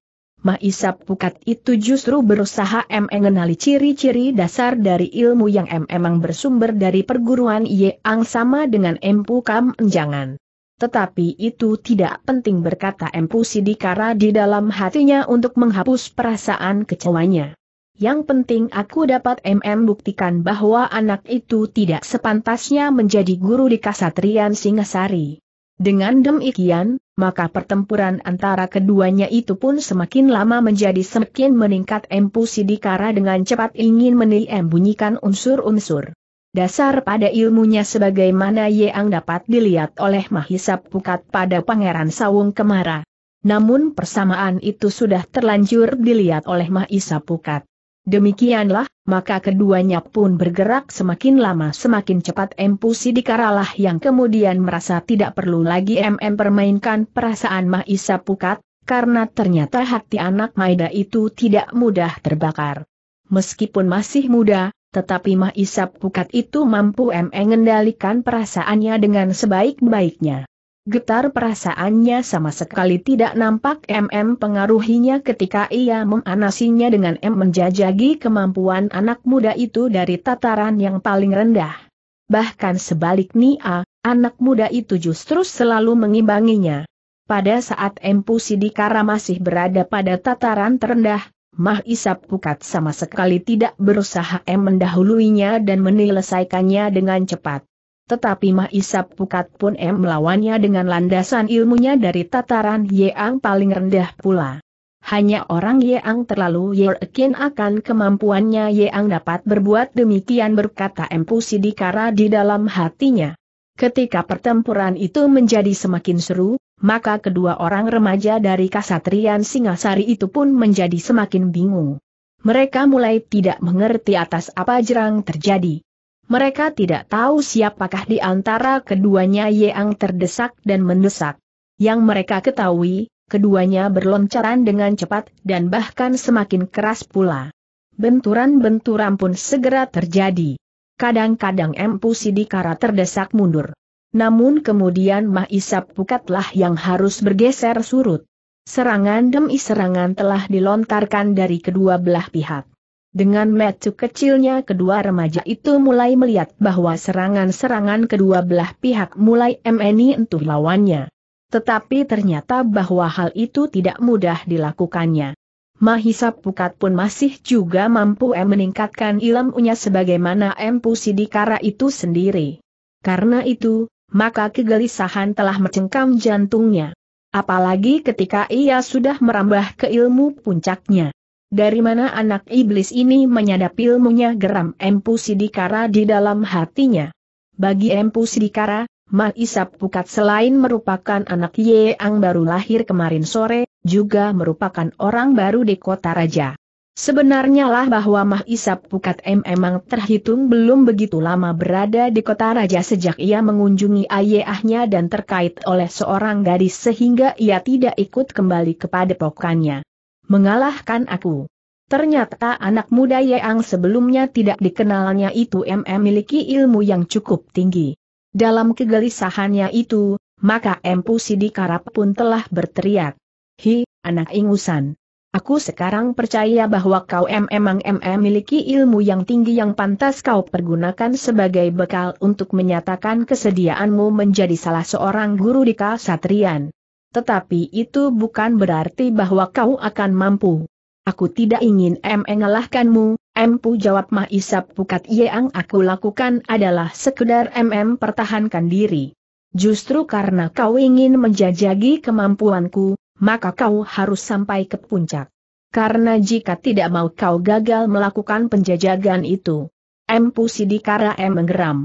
Mahisap Pukat itu justru berusaha mengenali ciri-ciri dasar dari ilmu yang memang bersumber dari perguruan Yang sama dengan Empu Kam Enjangan. Tetapi itu tidak penting berkata Empu Sidikara di dalam hatinya untuk menghapus perasaan kecewanya. Yang penting aku dapat MM buktikan bahwa anak itu tidak sepantasnya menjadi guru di Kasatrian Singasari. Dengan demikian, maka pertempuran antara keduanya itu pun semakin lama menjadi semakin meningkat Empu Sidikara dengan cepat ingin bunyikan unsur-unsur. Dasar pada ilmunya sebagaimana Yeang dapat dilihat oleh Mahisa Pukat pada Pangeran Sawung Kemara. Namun persamaan itu sudah terlanjur dilihat oleh Mahisa Pukat. Demikianlah, maka keduanya pun bergerak semakin lama semakin cepat Empu Sidikaralah yang kemudian merasa tidak perlu lagi MM permainkan perasaan Mahisa Pukat, karena ternyata hati anak Maida itu tidak mudah terbakar. Meskipun masih muda, tetapi Mahisa Pukat itu mampu MM mengendalikan perasaannya dengan sebaik-baiknya. Getar perasaannya sama sekali tidak nampak MM pengaruhinya ketika ia memanasinya dengan M menjajagi kemampuan anak muda itu dari tataran yang paling rendah. Bahkan sebaliknya, anak muda itu justru selalu mengimbanginya. Pada saat M Pusidikara masih berada pada tataran terendah, Mah Isap Pukat sama sekali tidak berusaha M mendahuluinya dan menyelesaikannya dengan cepat. Tetapi Mahisa Pukat pun em melawannya dengan landasan ilmunya dari tataran Yeang paling rendah pula. Hanya orang Yeang terlalu yakin akan kemampuannya Yeang dapat berbuat demikian berkata Empu Sidikara di dalam hatinya. Ketika pertempuran itu menjadi semakin seru, maka kedua orang remaja dari Kasatrian Singasari itu pun menjadi semakin bingung. Mereka mulai tidak mengerti atas apa jerang terjadi mereka tidak tahu siapakah di antara keduanya yang terdesak dan mendesak. Yang mereka ketahui, keduanya berloncaran dengan cepat dan bahkan semakin keras pula. Benturan-benturan pun segera terjadi. Kadang-kadang Empu Sidikara terdesak mundur. Namun kemudian Mahisap Pukatlah yang harus bergeser surut. Serangan demi serangan telah dilontarkan dari kedua belah pihak. Dengan metu kecilnya kedua remaja itu mulai melihat bahwa serangan-serangan kedua belah pihak mulai MNI untuk lawannya. Tetapi ternyata bahwa hal itu tidak mudah dilakukannya. Mahisa Pukat pun masih juga mampu M meningkatkan ilmunya sebagaimana M Pusidikara itu sendiri. Karena itu, maka kegelisahan telah mencengkam jantungnya. Apalagi ketika ia sudah merambah ke ilmu puncaknya. Dari mana anak iblis ini menyadap ilmunya geram Empu Sidikara di dalam hatinya. Bagi Empu Sidikara, Mak Isap Pukat selain merupakan anak Yeang baru lahir kemarin sore, juga merupakan orang baru di kota raja. Sebenarnya lah bahwa Mah Isap Pukat M emang terhitung belum begitu lama berada di kota raja sejak ia mengunjungi ayahnya dan terkait oleh seorang gadis sehingga ia tidak ikut kembali kepada pokannya mengalahkan aku. Ternyata anak muda yang sebelumnya tidak dikenalnya itu MM memiliki ilmu yang cukup tinggi. Dalam kegelisahannya itu, maka Empu Sidikarap pun telah berteriak. Hi, anak ingusan. Aku sekarang percaya bahwa kau memang memiliki ilmu yang tinggi yang pantas kau pergunakan sebagai bekal untuk menyatakan kesediaanmu menjadi salah seorang guru di Kasatrian. Tetapi itu bukan berarti bahwa kau akan mampu. Aku tidak ingin M mengalahkanmu, Mpu jawab Mah Isap Pukat yang aku lakukan adalah sekedar MM pertahankan diri. Justru karena kau ingin menjajagi kemampuanku, maka kau harus sampai ke puncak. Karena jika tidak mau kau gagal melakukan penjajagan itu. Mpu Sidikara M menggeram.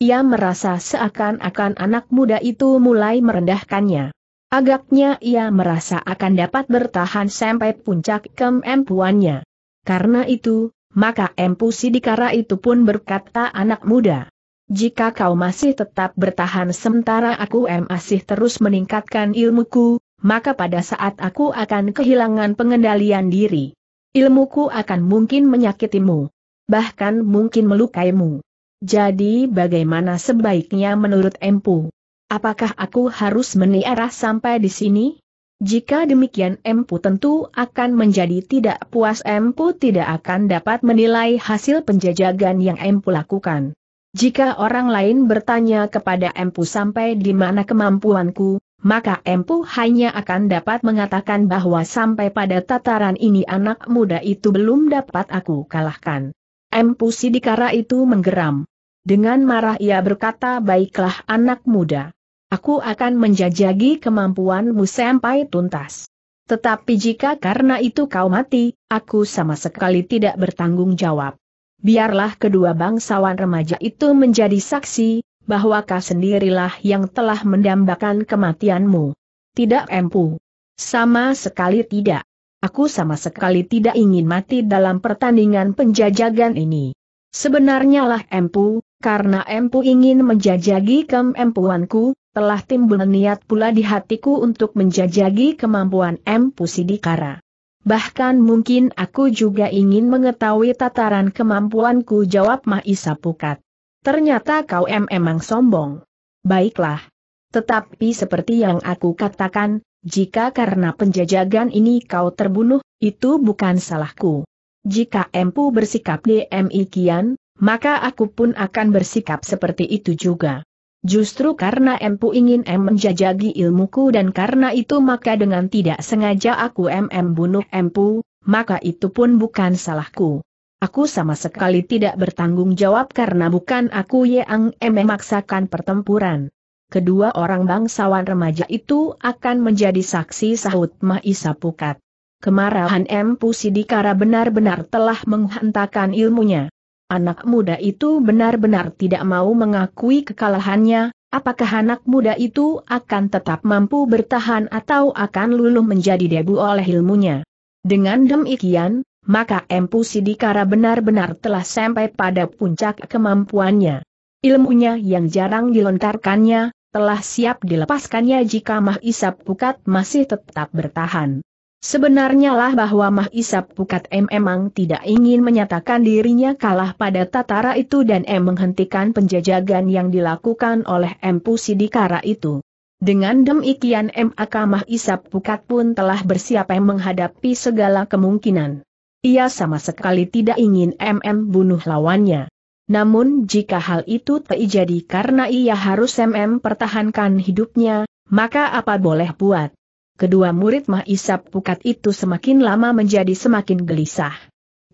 Ia merasa seakan-akan anak muda itu mulai merendahkannya. Agaknya ia merasa akan dapat bertahan sampai puncak kemampuannya. Karena itu, maka Empu Sidikara itu pun berkata anak muda. Jika kau masih tetap bertahan sementara aku masih terus meningkatkan ilmuku, maka pada saat aku akan kehilangan pengendalian diri. Ilmuku akan mungkin menyakitimu. Bahkan mungkin melukaimu. Jadi bagaimana sebaiknya menurut Empu? Apakah aku harus meniarah sampai di sini? Jika demikian Empu tentu akan menjadi tidak puas Empu tidak akan dapat menilai hasil penjajagan yang Empu lakukan. Jika orang lain bertanya kepada Empu sampai di mana kemampuanku, maka Empu hanya akan dapat mengatakan bahwa sampai pada tataran ini anak muda itu belum dapat aku kalahkan. Empu Sidikara itu menggeram. Dengan marah ia berkata baiklah anak muda. Aku akan menjajagi kemampuanmu sampai tuntas. Tetapi jika karena itu kau mati, aku sama sekali tidak bertanggung jawab. Biarlah kedua bangsawan remaja itu menjadi saksi, bahwa kau sendirilah yang telah mendambakan kematianmu. Tidak empu. Sama sekali tidak. Aku sama sekali tidak ingin mati dalam pertandingan penjajagan ini. Sebenarnya lah empu, karena empu ingin menjajagi kemampuanku, telah timbul niat pula di hatiku untuk menjajagi kemampuan M. Pusidikara. Bahkan mungkin aku juga ingin mengetahui tataran kemampuanku jawab Mahisa Pukat. Ternyata kau M emang sombong. Baiklah. Tetapi seperti yang aku katakan, jika karena penjajagan ini kau terbunuh, itu bukan salahku. Jika Empu bersikap DMI kian, maka aku pun akan bersikap seperti itu juga. Justru karena Empu ingin Em menjajagi ilmuku dan karena itu maka dengan tidak sengaja aku MM bunuh Empu, maka itu pun bukan salahku. Aku sama sekali tidak bertanggung jawab karena bukan aku yang em memaksakan pertempuran. Kedua orang bangsawan remaja itu akan menjadi saksi sahut Mahisa Pukat. Kemarahan Empu Sidikara benar-benar telah menghantakan ilmunya. Anak muda itu benar-benar tidak mau mengakui kekalahannya, apakah anak muda itu akan tetap mampu bertahan atau akan luluh menjadi debu oleh ilmunya. Dengan demikian, maka Empu Sidikara benar-benar telah sampai pada puncak kemampuannya. Ilmunya yang jarang dilontarkannya, telah siap dilepaskannya jika Mahisa Pukat masih tetap bertahan. Sebenarnya lah bahwa Mah Isap Pukat M emang tidak ingin menyatakan dirinya kalah pada Tatara itu dan M menghentikan penjajagan yang dilakukan oleh M Pusidikara itu. Dengan demikian M Akamah Isap Pukat pun telah bersiap M menghadapi segala kemungkinan. Ia sama sekali tidak ingin MM bunuh lawannya. Namun jika hal itu terjadi karena ia harus MM pertahankan hidupnya, maka apa boleh buat? kedua murid Mahisap Pukat itu semakin lama menjadi semakin gelisah.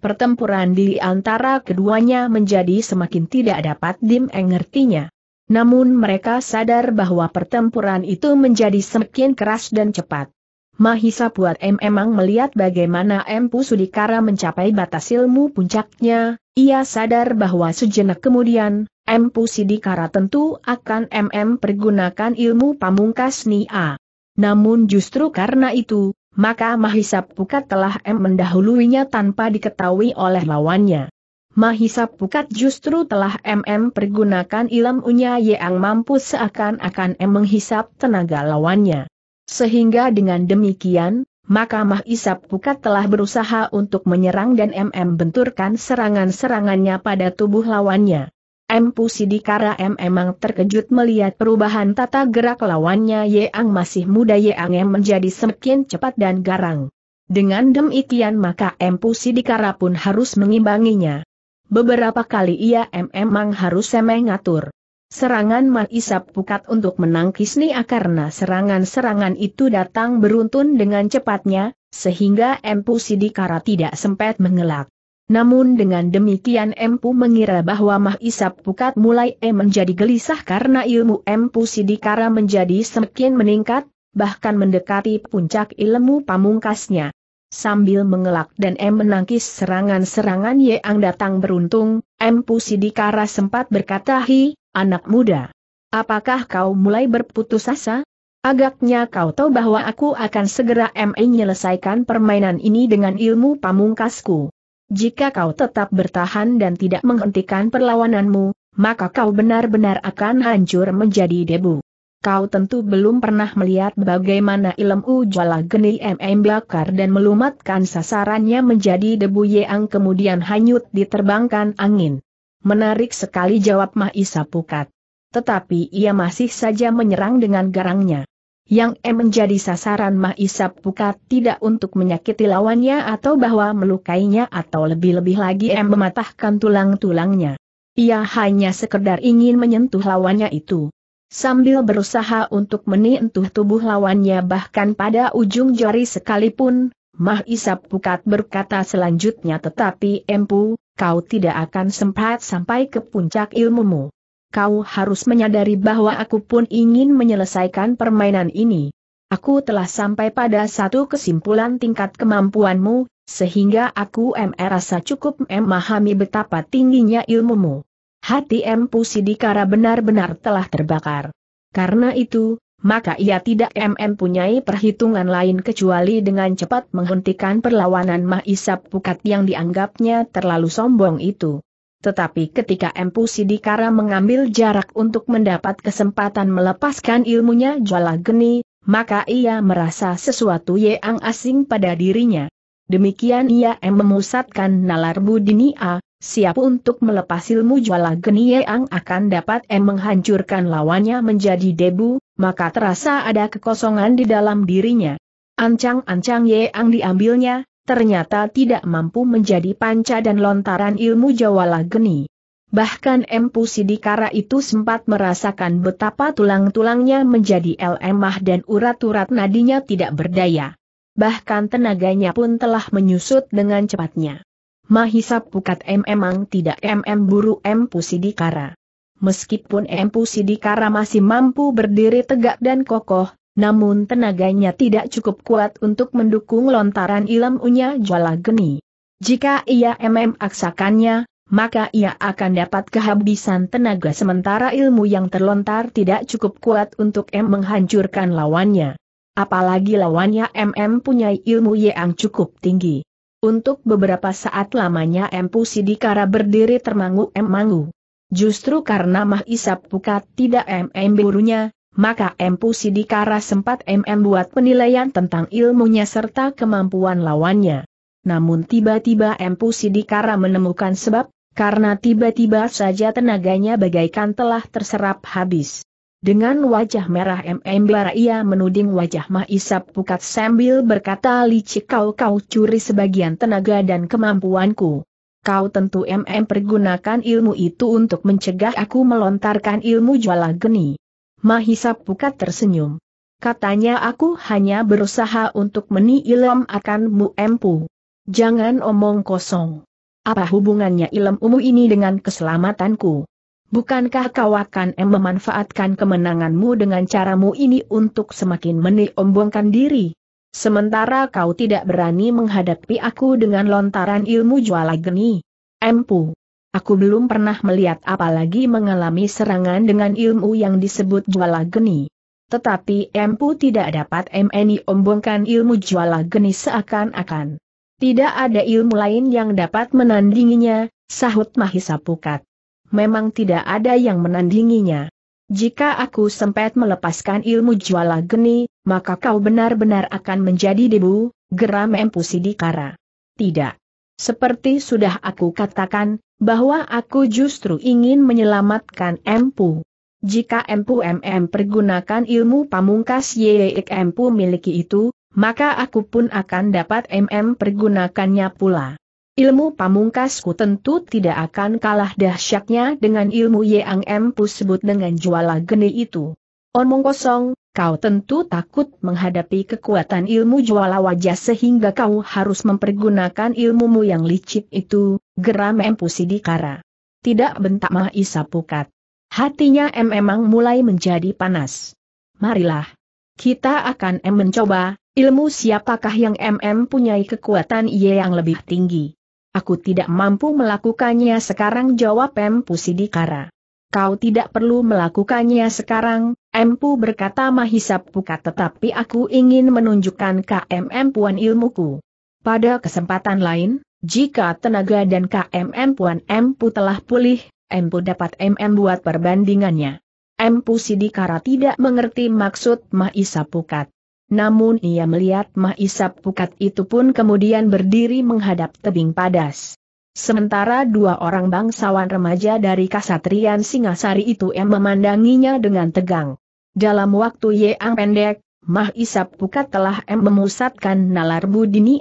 Pertempuran di antara keduanya menjadi semakin tidak dapat dimengertinya. Namun mereka sadar bahwa pertempuran itu menjadi semakin keras dan cepat. Mahisa Puat M memang melihat bagaimana M Pusudikara mencapai batas ilmu puncaknya, ia sadar bahwa sejenak kemudian, M Pusudikara tentu akan MM pergunakan ilmu pamungkas Nia. Namun justru karena itu, maka Mahisa Pukat telah M mendahuluinya tanpa diketahui oleh lawannya. Mahisa Pukat justru telah MM pergunakan ilmunya yang mampu seakan-akan M menghisap tenaga lawannya. Sehingga dengan demikian, maka Mahisa Pukat telah berusaha untuk menyerang dan MM benturkan serangan-serangannya pada tubuh lawannya. M. Pusidikara M memang terkejut melihat perubahan tata gerak lawannya Yeang masih muda Yang M menjadi semakin cepat dan garang. Dengan demikian maka M. Pusidikara pun harus mengimbanginya. Beberapa kali ia M memang harus semengatur. Serangan Isap Pukat untuk menangkis Nia karena serangan-serangan itu datang beruntun dengan cepatnya, sehingga M. Pusidikara tidak sempat mengelak. Namun dengan demikian Empu mengira bahwa Mah Pukat mulai e menjadi gelisah karena ilmu Empu Sidikara menjadi semakin meningkat, bahkan mendekati puncak ilmu pamungkasnya. Sambil mengelak dan M menangkis serangan-serangan yang datang beruntung, Empu Sidikara sempat berkata hi, anak muda. Apakah kau mulai berputus asa? Agaknya kau tahu bahwa aku akan segera M eh menyelesaikan permainan ini dengan ilmu pamungkasku. Jika kau tetap bertahan dan tidak menghentikan perlawananmu, maka kau benar-benar akan hancur menjadi debu. Kau tentu belum pernah melihat bagaimana ilmu jala geni MM bakar dan melumatkan sasarannya menjadi debu yang kemudian hanyut diterbangkan angin. Menarik sekali jawab Mahisa Pukat. Tetapi ia masih saja menyerang dengan garangnya. Yang M e menjadi sasaran Mah Isap Pukat tidak untuk menyakiti lawannya atau bahwa melukainya atau lebih-lebih lagi M mematahkan tulang-tulangnya. Ia hanya sekedar ingin menyentuh lawannya itu. Sambil berusaha untuk menyentuh tubuh lawannya bahkan pada ujung jari sekalipun, Mah Isap Pukat berkata selanjutnya tetapi Empu, kau tidak akan sempat sampai ke puncak ilmumu kau harus menyadari bahwa aku pun ingin menyelesaikan permainan ini. Aku telah sampai pada satu kesimpulan tingkat kemampuanmu, sehingga aku M rasa cukup memahami betapa tingginya ilmumu. Hati M Pusidikara benar-benar telah terbakar. Karena itu, maka ia tidak MM punyai perhitungan lain kecuali dengan cepat menghentikan perlawanan Mahisap Pukat yang dianggapnya terlalu sombong itu. Tetapi ketika Empu Sidikara mengambil jarak untuk mendapat kesempatan melepaskan ilmunya Jala Geni, maka ia merasa sesuatu yang asing pada dirinya. Demikian ia memusatkan nalar budinia, siap untuk melepas ilmu jala geni yang akan dapat em menghancurkan lawannya menjadi debu, maka terasa ada kekosongan di dalam dirinya. Ancang-ancang yang diambilnya, ternyata tidak mampu menjadi panca dan lontaran ilmu Jawalah geni. Bahkan Empu Sidikara itu sempat merasakan betapa tulang-tulangnya menjadi lemah dan urat-urat nadinya tidak berdaya. Bahkan tenaganya pun telah menyusut dengan cepatnya. Mahisa Pukat M memang tidak MM buru Empu Sidikara. Meskipun Empu Sidikara masih mampu berdiri tegak dan kokoh, namun tenaganya tidak cukup kuat untuk mendukung lontaran ilmunya jala geni. Jika ia MM aksakannya, maka ia akan dapat kehabisan tenaga sementara ilmu yang terlontar tidak cukup kuat untuk M menghancurkan lawannya. Apalagi lawannya MM punya ilmu yang cukup tinggi. Untuk beberapa saat lamanya M Pusidikara berdiri termangu M Mangu. Justru karena Mahisap Pukat tidak MM burunya, maka Empu Sidikara sempat MM buat penilaian tentang ilmunya serta kemampuan lawannya. Namun tiba-tiba Empu Sidikara menemukan sebab, karena tiba-tiba saja tenaganya bagaikan telah terserap habis. Dengan wajah merah MM Bara ia menuding wajah Mahisap Pukat sambil berkata licik kau kau curi sebagian tenaga dan kemampuanku. Kau tentu MM pergunakan ilmu itu untuk mencegah aku melontarkan ilmu jualah geni. Mahisa Pukat tersenyum. Katanya aku hanya berusaha untuk meni akan akanmu empu. Jangan omong kosong. Apa hubungannya ilam umu ini dengan keselamatanku? Bukankah kau akan em memanfaatkan kemenanganmu dengan caramu ini untuk semakin meniombongkan diri? Sementara kau tidak berani menghadapi aku dengan lontaran ilmu jualageni. geni. Empu. Aku belum pernah melihat apalagi mengalami serangan dengan ilmu yang disebut juala geni. Tetapi Empu tidak dapat MNI ombongkan ilmu juala geni seakan-akan. Tidak ada ilmu lain yang dapat menandinginya, sahut Mahisa Pukat. Memang tidak ada yang menandinginya. Jika aku sempat melepaskan ilmu juala geni, maka kau benar-benar akan menjadi debu, geram Empu Sidikara. Tidak. Seperti sudah aku katakan, bahwa aku justru ingin menyelamatkan Empu. Jika Empu MM pergunakan ilmu pamungkas Yeik Empu miliki itu, maka aku pun akan dapat MM pergunakannya pula. Ilmu pamungkasku tentu tidak akan kalah dahsyatnya dengan ilmu Yang Empu sebut dengan juala geni itu. Omong kosong, Kau tentu takut menghadapi kekuatan ilmu juala wajah sehingga kau harus mempergunakan ilmumu yang licik itu, geram Empu Sidikara. Tidak bentak Mahisa Pukat. Hatinya M memang mulai menjadi panas. Marilah. Kita akan M mencoba, ilmu siapakah yang MM punyai kekuatan ia yang lebih tinggi. Aku tidak mampu melakukannya sekarang jawab Empu Pusidikara. Kau tidak perlu melakukannya sekarang, Empu berkata Mahisap Pukat, tetapi aku ingin menunjukkan KMM Puan ilmuku. Pada kesempatan lain, jika tenaga dan KMM Puan Empu telah pulih, Empu dapat MM buat perbandingannya. Empu Sidikara tidak mengerti maksud Mahisap Pukat. Namun ia melihat Mahisap Pukat itu pun kemudian berdiri menghadap tebing padas. Sementara dua orang bangsawan remaja dari Kasatrian Singasari itu yang memandanginya dengan tegang. Dalam waktu yang pendek, Mah Isap Pukat telah memusatkan nalar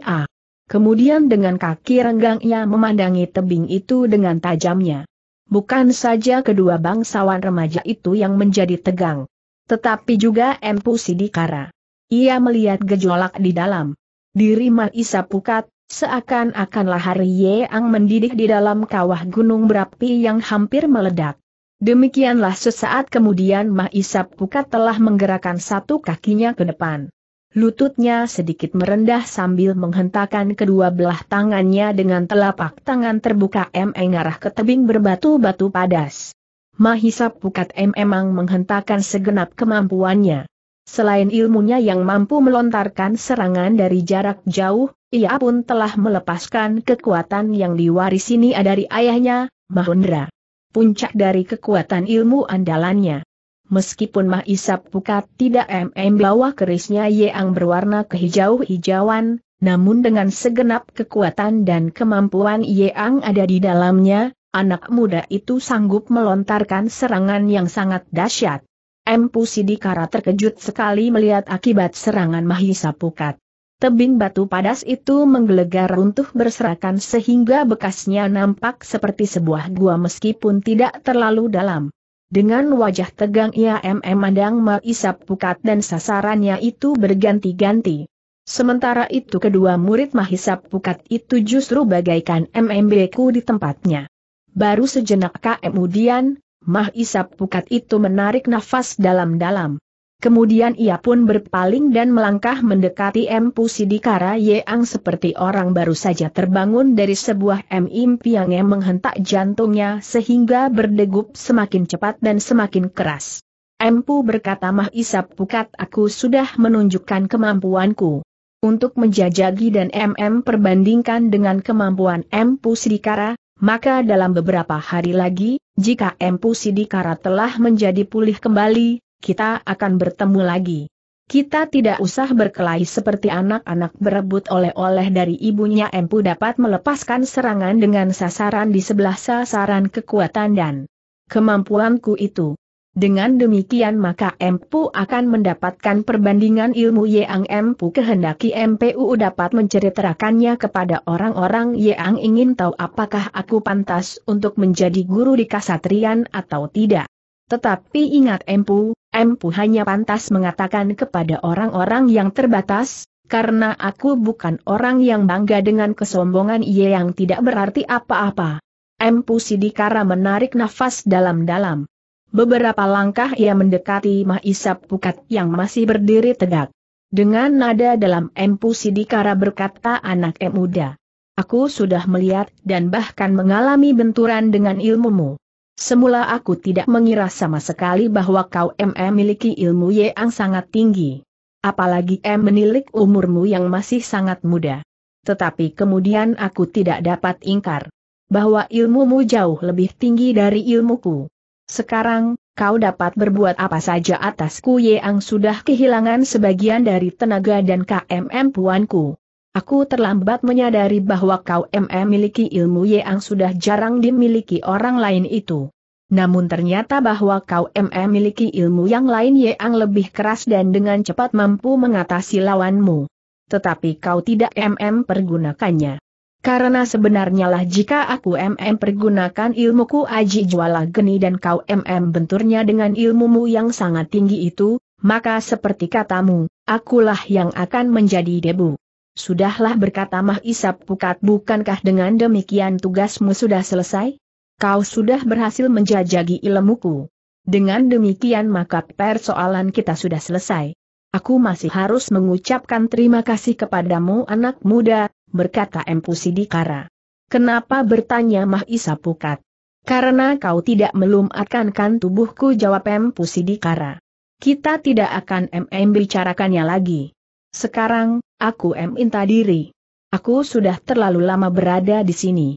A. Kemudian dengan kaki renggang ia memandangi tebing itu dengan tajamnya. Bukan saja kedua bangsawan remaja itu yang menjadi tegang. Tetapi juga Empu Sidikara. Ia melihat gejolak di dalam. Diri Mah Isap Pukat, seakan-akan lahar yang mendidih di dalam kawah gunung berapi yang hampir meledak. Demikianlah sesaat kemudian Mahisap Pukat telah menggerakkan satu kakinya ke depan. Lututnya sedikit merendah sambil menghentakkan kedua belah tangannya dengan telapak tangan terbuka M mengarah ke tebing berbatu-batu padas. Mahisap Pukat M memang menghentakkan segenap kemampuannya. Selain ilmunya yang mampu melontarkan serangan dari jarak jauh, ia pun telah melepaskan kekuatan yang ini dari ayahnya, Mahendra puncak dari kekuatan ilmu andalannya. Meskipun Mah Isap Pukat tidak MM bawa kerisnya yang berwarna kehijau-hijauan, namun dengan segenap kekuatan dan kemampuan yang ada di dalamnya, anak muda itu sanggup melontarkan serangan yang sangat dahsyat. Empu Sidikara terkejut sekali melihat akibat serangan Mahisa Pukat. Tebing batu padas itu menggelegar runtuh berserakan sehingga bekasnya nampak seperti sebuah gua meskipun tidak terlalu dalam. Dengan wajah tegang ia memandang mengisap pukat dan sasarannya itu berganti-ganti. Sementara itu kedua murid mahisap pukat itu justru bagaikan MMBku di tempatnya. Baru sejenak kemudian, mahisap pukat itu menarik nafas dalam-dalam. Kemudian ia pun berpaling dan melangkah mendekati Empu Sidikara Yeang seperti orang baru saja terbangun dari sebuah mimpi yang menghentak jantungnya sehingga berdegup semakin cepat dan semakin keras. Empu berkata Mah Isap Pukat aku sudah menunjukkan kemampuanku. Untuk menjajagi dan MM perbandingkan dengan kemampuan Empu Sidikara, maka dalam beberapa hari lagi, jika Empu Sidikara telah menjadi pulih kembali, kita akan bertemu lagi. Kita tidak usah berkelahi seperti anak-anak berebut oleh-oleh dari ibunya Empu dapat melepaskan serangan dengan sasaran di sebelah sasaran kekuatan dan kemampuanku itu. Dengan demikian maka Empu akan mendapatkan perbandingan ilmu yang Empu kehendaki MPU dapat menceritakannya kepada orang-orang yang ingin tahu apakah aku pantas untuk menjadi guru di kasatrian atau tidak. Tetapi ingat Empu, Empu hanya pantas mengatakan kepada orang-orang yang terbatas, karena aku bukan orang yang bangga dengan kesombongan ia yang tidak berarti apa-apa. Empu Sidikara menarik nafas dalam-dalam. Beberapa langkah ia mendekati Mahisap Pukat yang masih berdiri tegak. Dengan nada dalam Empu Sidikara berkata anak muda. Aku sudah melihat dan bahkan mengalami benturan dengan ilmumu. Semula aku tidak mengira sama sekali bahwa kau M.M. memiliki ilmu yang sangat tinggi. Apalagi M menilik umurmu yang masih sangat muda. Tetapi kemudian aku tidak dapat ingkar bahwa ilmumu jauh lebih tinggi dari ilmuku. Sekarang, kau dapat berbuat apa saja atasku yang sudah kehilangan sebagian dari tenaga dan KMM puanku. Aku terlambat menyadari bahwa kau MM miliki ilmu yang sudah jarang dimiliki orang lain itu. Namun ternyata bahwa kau MM miliki ilmu yang lain yang lebih keras dan dengan cepat mampu mengatasi lawanmu. Tetapi kau tidak MM pergunakannya. Karena sebenarnya lah jika aku MM pergunakan ilmuku aji juala geni dan kau MM benturnya dengan ilmumu yang sangat tinggi itu, maka seperti katamu, akulah yang akan menjadi debu. Sudahlah berkata Mah Isap Pukat bukankah dengan demikian tugasmu sudah selesai? Kau sudah berhasil menjajagi ilmuku. Dengan demikian maka persoalan kita sudah selesai. Aku masih harus mengucapkan terima kasih kepadamu anak muda, berkata Empu Sidikara. Kenapa bertanya Mah Isap Pukat? Karena kau tidak melumatkankan tubuhku jawab Empu Sidikara. Kita tidak akan mm bicarakannya lagi. Sekarang, aku minta diri. Aku sudah terlalu lama berada di sini.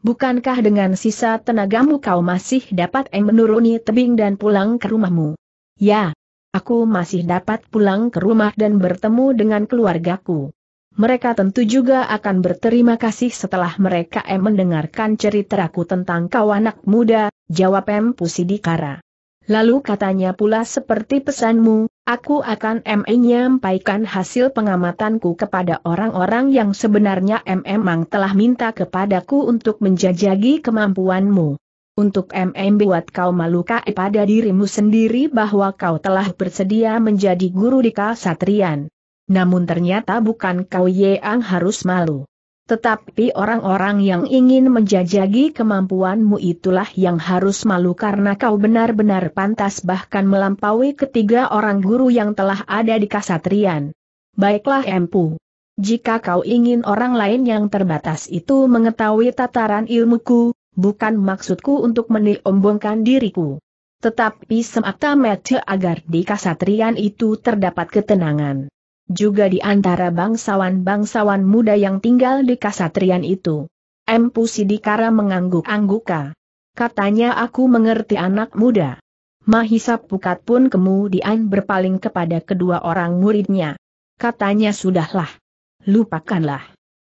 Bukankah dengan sisa tenagamu kau masih dapat menuruni tebing dan pulang ke rumahmu? Ya, aku masih dapat pulang ke rumah dan bertemu dengan keluargaku. Mereka tentu juga akan berterima kasih setelah mereka em mendengarkan ceritaku tentang kau anak muda, jawab M Pusidikara. Lalu katanya pula seperti pesanmu, Aku akan menyampaikan hasil pengamatanku kepada orang-orang yang sebenarnya memang telah minta kepadaku untuk menjajagi kemampuanmu. Untuk MM buat kau maluka pada dirimu sendiri bahwa kau telah bersedia menjadi guru di Kasatrian. Namun ternyata bukan kau yeang harus malu. Tetapi orang-orang yang ingin menjajagi kemampuanmu itulah yang harus malu karena kau benar-benar pantas bahkan melampaui ketiga orang guru yang telah ada di kasatrian. Baiklah Empu. Jika kau ingin orang lain yang terbatas itu mengetahui tataran ilmuku, bukan maksudku untuk meniombongkan diriku. Tetapi semata mata agar di kasatrian itu terdapat ketenangan juga di antara bangsawan-bangsawan muda yang tinggal di kasatrian itu. Empu Sidikara mengangguk-angguka. Katanya aku mengerti anak muda. Mahisa Pukat pun kemudian berpaling kepada kedua orang muridnya. Katanya sudahlah. Lupakanlah.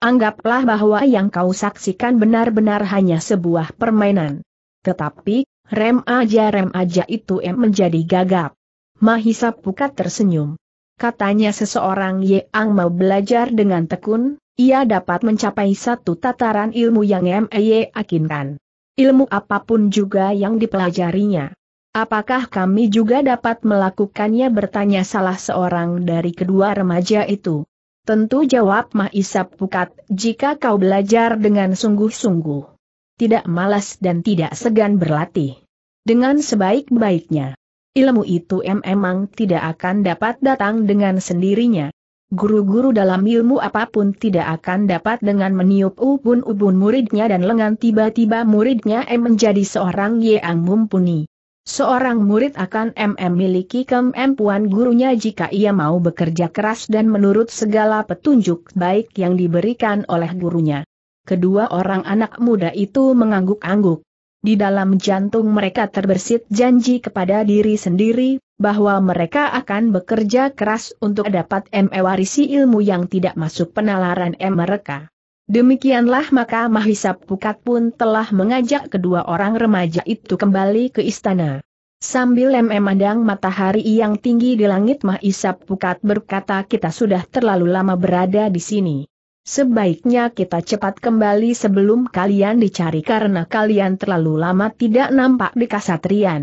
Anggaplah bahwa yang kau saksikan benar-benar hanya sebuah permainan. Tetapi, rem aja rem aja itu em menjadi gagap. Mahisa Pukat tersenyum katanya seseorang yang mau belajar dengan tekun, ia dapat mencapai satu tataran ilmu yang MEY akinkan. Ilmu apapun juga yang dipelajarinya. Apakah kami juga dapat melakukannya bertanya salah seorang dari kedua remaja itu? Tentu jawab Mahisap Pukat, jika kau belajar dengan sungguh-sungguh. Tidak malas dan tidak segan berlatih. Dengan sebaik-baiknya. Ilmu itu memang tidak akan dapat datang dengan sendirinya. Guru-guru dalam ilmu apapun tidak akan dapat dengan meniup ubun-ubun muridnya dan lengan tiba-tiba muridnya M menjadi seorang yang mumpuni. Seorang murid akan MM miliki kemampuan gurunya jika ia mau bekerja keras dan menurut segala petunjuk baik yang diberikan oleh gurunya. Kedua orang anak muda itu mengangguk-angguk. Di dalam jantung mereka terbersit janji kepada diri sendiri, bahwa mereka akan bekerja keras untuk dapat mewarisi ilmu yang tidak masuk penalaran mereka. Demikianlah maka Mahisa Pukat pun telah mengajak kedua orang remaja itu kembali ke istana. Sambil memandang matahari yang tinggi di langit Mahisa Pukat berkata kita sudah terlalu lama berada di sini. Sebaiknya kita cepat kembali sebelum kalian dicari karena kalian terlalu lama tidak nampak di kasatrian.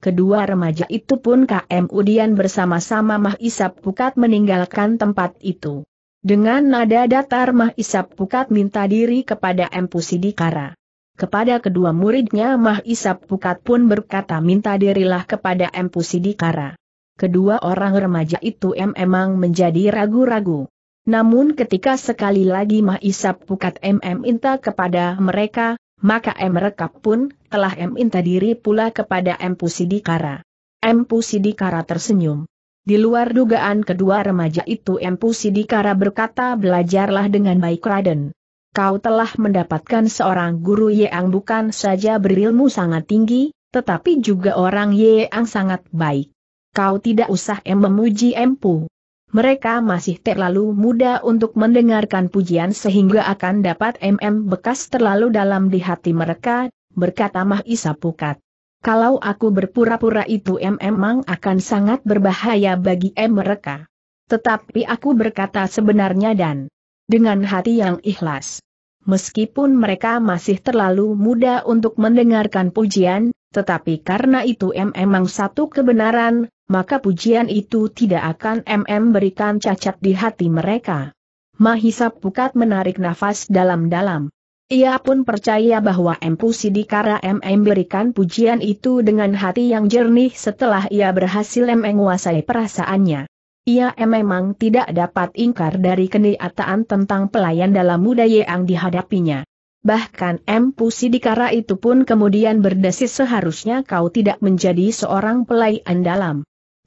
Kedua remaja itu pun KM Udian bersama-sama Mah Isap Pukat meninggalkan tempat itu. Dengan nada datar Mah Isap Pukat minta diri kepada Empu Sidikara. Kepada kedua muridnya Mah Isap Pukat pun berkata minta dirilah kepada Empu Sidikara. Kedua orang remaja itu em emang menjadi ragu-ragu. Namun ketika sekali lagi Mahisap Pukat MM Inta kepada mereka, maka M Rekap pun telah M Inta diri pula kepada M Pusidikara. M Pusidikara tersenyum. Di luar dugaan kedua remaja itu M. Pusidikara berkata belajarlah dengan baik Raden. Kau telah mendapatkan seorang guru yang bukan saja berilmu sangat tinggi, tetapi juga orang yang sangat baik. Kau tidak usah memuji Empu mereka masih terlalu muda untuk mendengarkan pujian sehingga akan dapat MM bekas terlalu dalam di hati mereka, berkata Mahisa Pukat. Kalau aku berpura-pura itu MM memang akan sangat berbahaya bagi M mereka. Tetapi aku berkata sebenarnya dan dengan hati yang ikhlas. Meskipun mereka masih terlalu muda untuk mendengarkan pujian, tetapi karena itu memang satu kebenaran, maka pujian itu tidak akan mm berikan cacat di hati mereka. Mahisa Pukat menarik nafas dalam-dalam. Ia pun percaya bahwa Empu Sidikara MM berikan pujian itu dengan hati yang jernih setelah ia berhasil menguasai perasaannya. Ia memang tidak dapat ingkar dari kenyataan tentang pelayan dalam muda yang dihadapinya. Bahkan Empu Sidikara itu pun kemudian berdesis seharusnya kau tidak menjadi seorang pelayan dalam.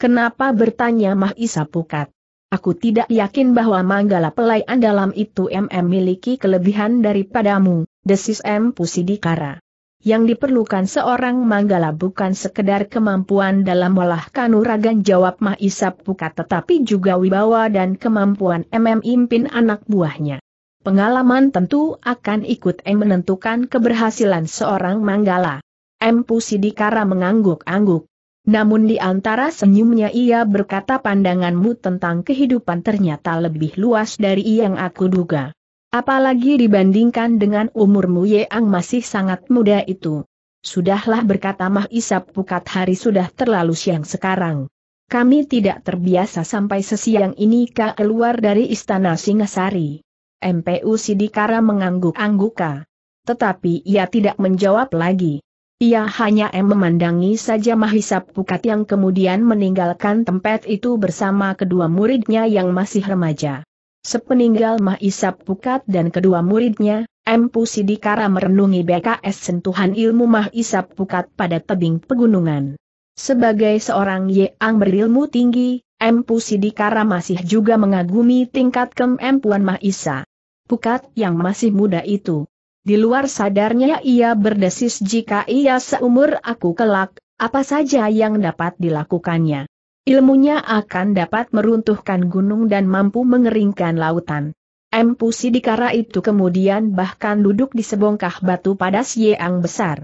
Kenapa bertanya Mahisa Pukat? Aku tidak yakin bahwa Manggala Pelai Andalam itu MM miliki kelebihan daripadamu, desis M Pusidikara. Yang diperlukan seorang Manggala bukan sekedar kemampuan dalam olah kanuragan jawab Mahisa Pukat tetapi juga wibawa dan kemampuan MM impin anak buahnya. Pengalaman tentu akan ikut M menentukan keberhasilan seorang Manggala. M Pusidikara mengangguk-angguk. Namun di antara senyumnya ia berkata pandanganmu tentang kehidupan ternyata lebih luas dari yang aku duga. Apalagi dibandingkan dengan umurmu yang masih sangat muda itu. Sudahlah berkata Mah Isap Pukat hari sudah terlalu siang sekarang. Kami tidak terbiasa sampai sesiang ini ke keluar dari istana Singasari. MPU Sidikara mengangguk-angguka. Tetapi ia tidak menjawab lagi. Ia hanya em memandangi saja Mahisa Pukat yang kemudian meninggalkan tempat itu bersama kedua muridnya yang masih remaja. Sepeninggal Mahisa Pukat dan kedua muridnya, M. Pusidikara merenungi BKS sentuhan ilmu Mahisa Pukat pada tebing pegunungan. Sebagai seorang yang berilmu tinggi, M. Pusidikara masih juga mengagumi tingkat kemampuan Mahisa. Pukat yang masih muda itu. Di luar sadarnya ia berdesis jika ia seumur aku kelak, apa saja yang dapat dilakukannya. Ilmunya akan dapat meruntuhkan gunung dan mampu mengeringkan lautan. Empu Sidikara itu kemudian bahkan duduk di sebongkah batu padas Yeang besar.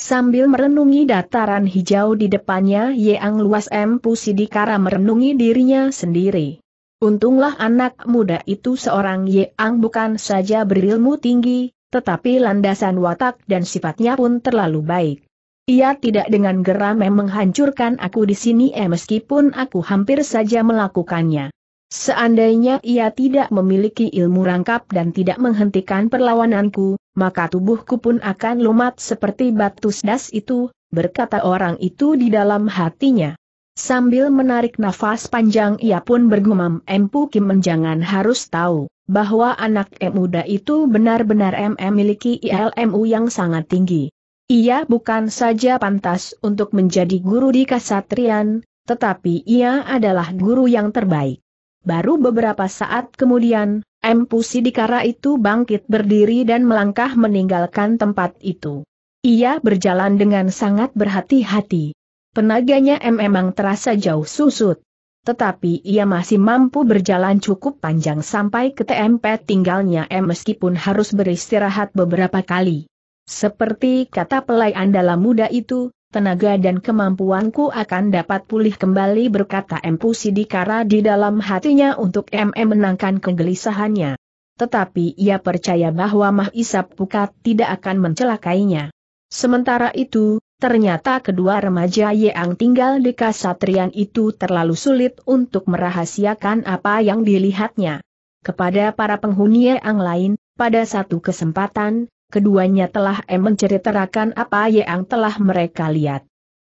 Sambil merenungi dataran hijau di depannya Yeang luas Empu Sidikara merenungi dirinya sendiri. Untunglah anak muda itu seorang Yeang bukan saja berilmu tinggi, tetapi landasan watak dan sifatnya pun terlalu baik. Ia tidak dengan geram menghancurkan aku di sini eh meskipun aku hampir saja melakukannya. Seandainya ia tidak memiliki ilmu rangkap dan tidak menghentikan perlawananku, maka tubuhku pun akan lumat seperti batu sedas itu, berkata orang itu di dalam hatinya. Sambil menarik nafas panjang ia pun bergumam Empu Kim menjangan harus tahu, bahwa anak M muda itu benar-benar M memiliki ILMU yang sangat tinggi. Ia bukan saja pantas untuk menjadi guru di Kasatrian, tetapi ia adalah guru yang terbaik. Baru beberapa saat kemudian, M. Sidikara itu bangkit berdiri dan melangkah meninggalkan tempat itu. Ia berjalan dengan sangat berhati-hati, Tenaganya M memang terasa jauh susut. Tetapi ia masih mampu berjalan cukup panjang sampai ke TMP tinggalnya M meskipun harus beristirahat beberapa kali. Seperti kata pelai dalam muda itu, tenaga dan kemampuanku akan dapat pulih kembali berkata M Pusidikara di dalam hatinya untuk MM menangkan kegelisahannya. Tetapi ia percaya bahwa Mahisap Pukat tidak akan mencelakainya. Sementara itu, Ternyata kedua remaja yang tinggal di kasatrian itu terlalu sulit untuk merahasiakan apa yang dilihatnya. Kepada para penghuni yang lain, pada satu kesempatan, keduanya telah menceritakan apa yang telah mereka lihat.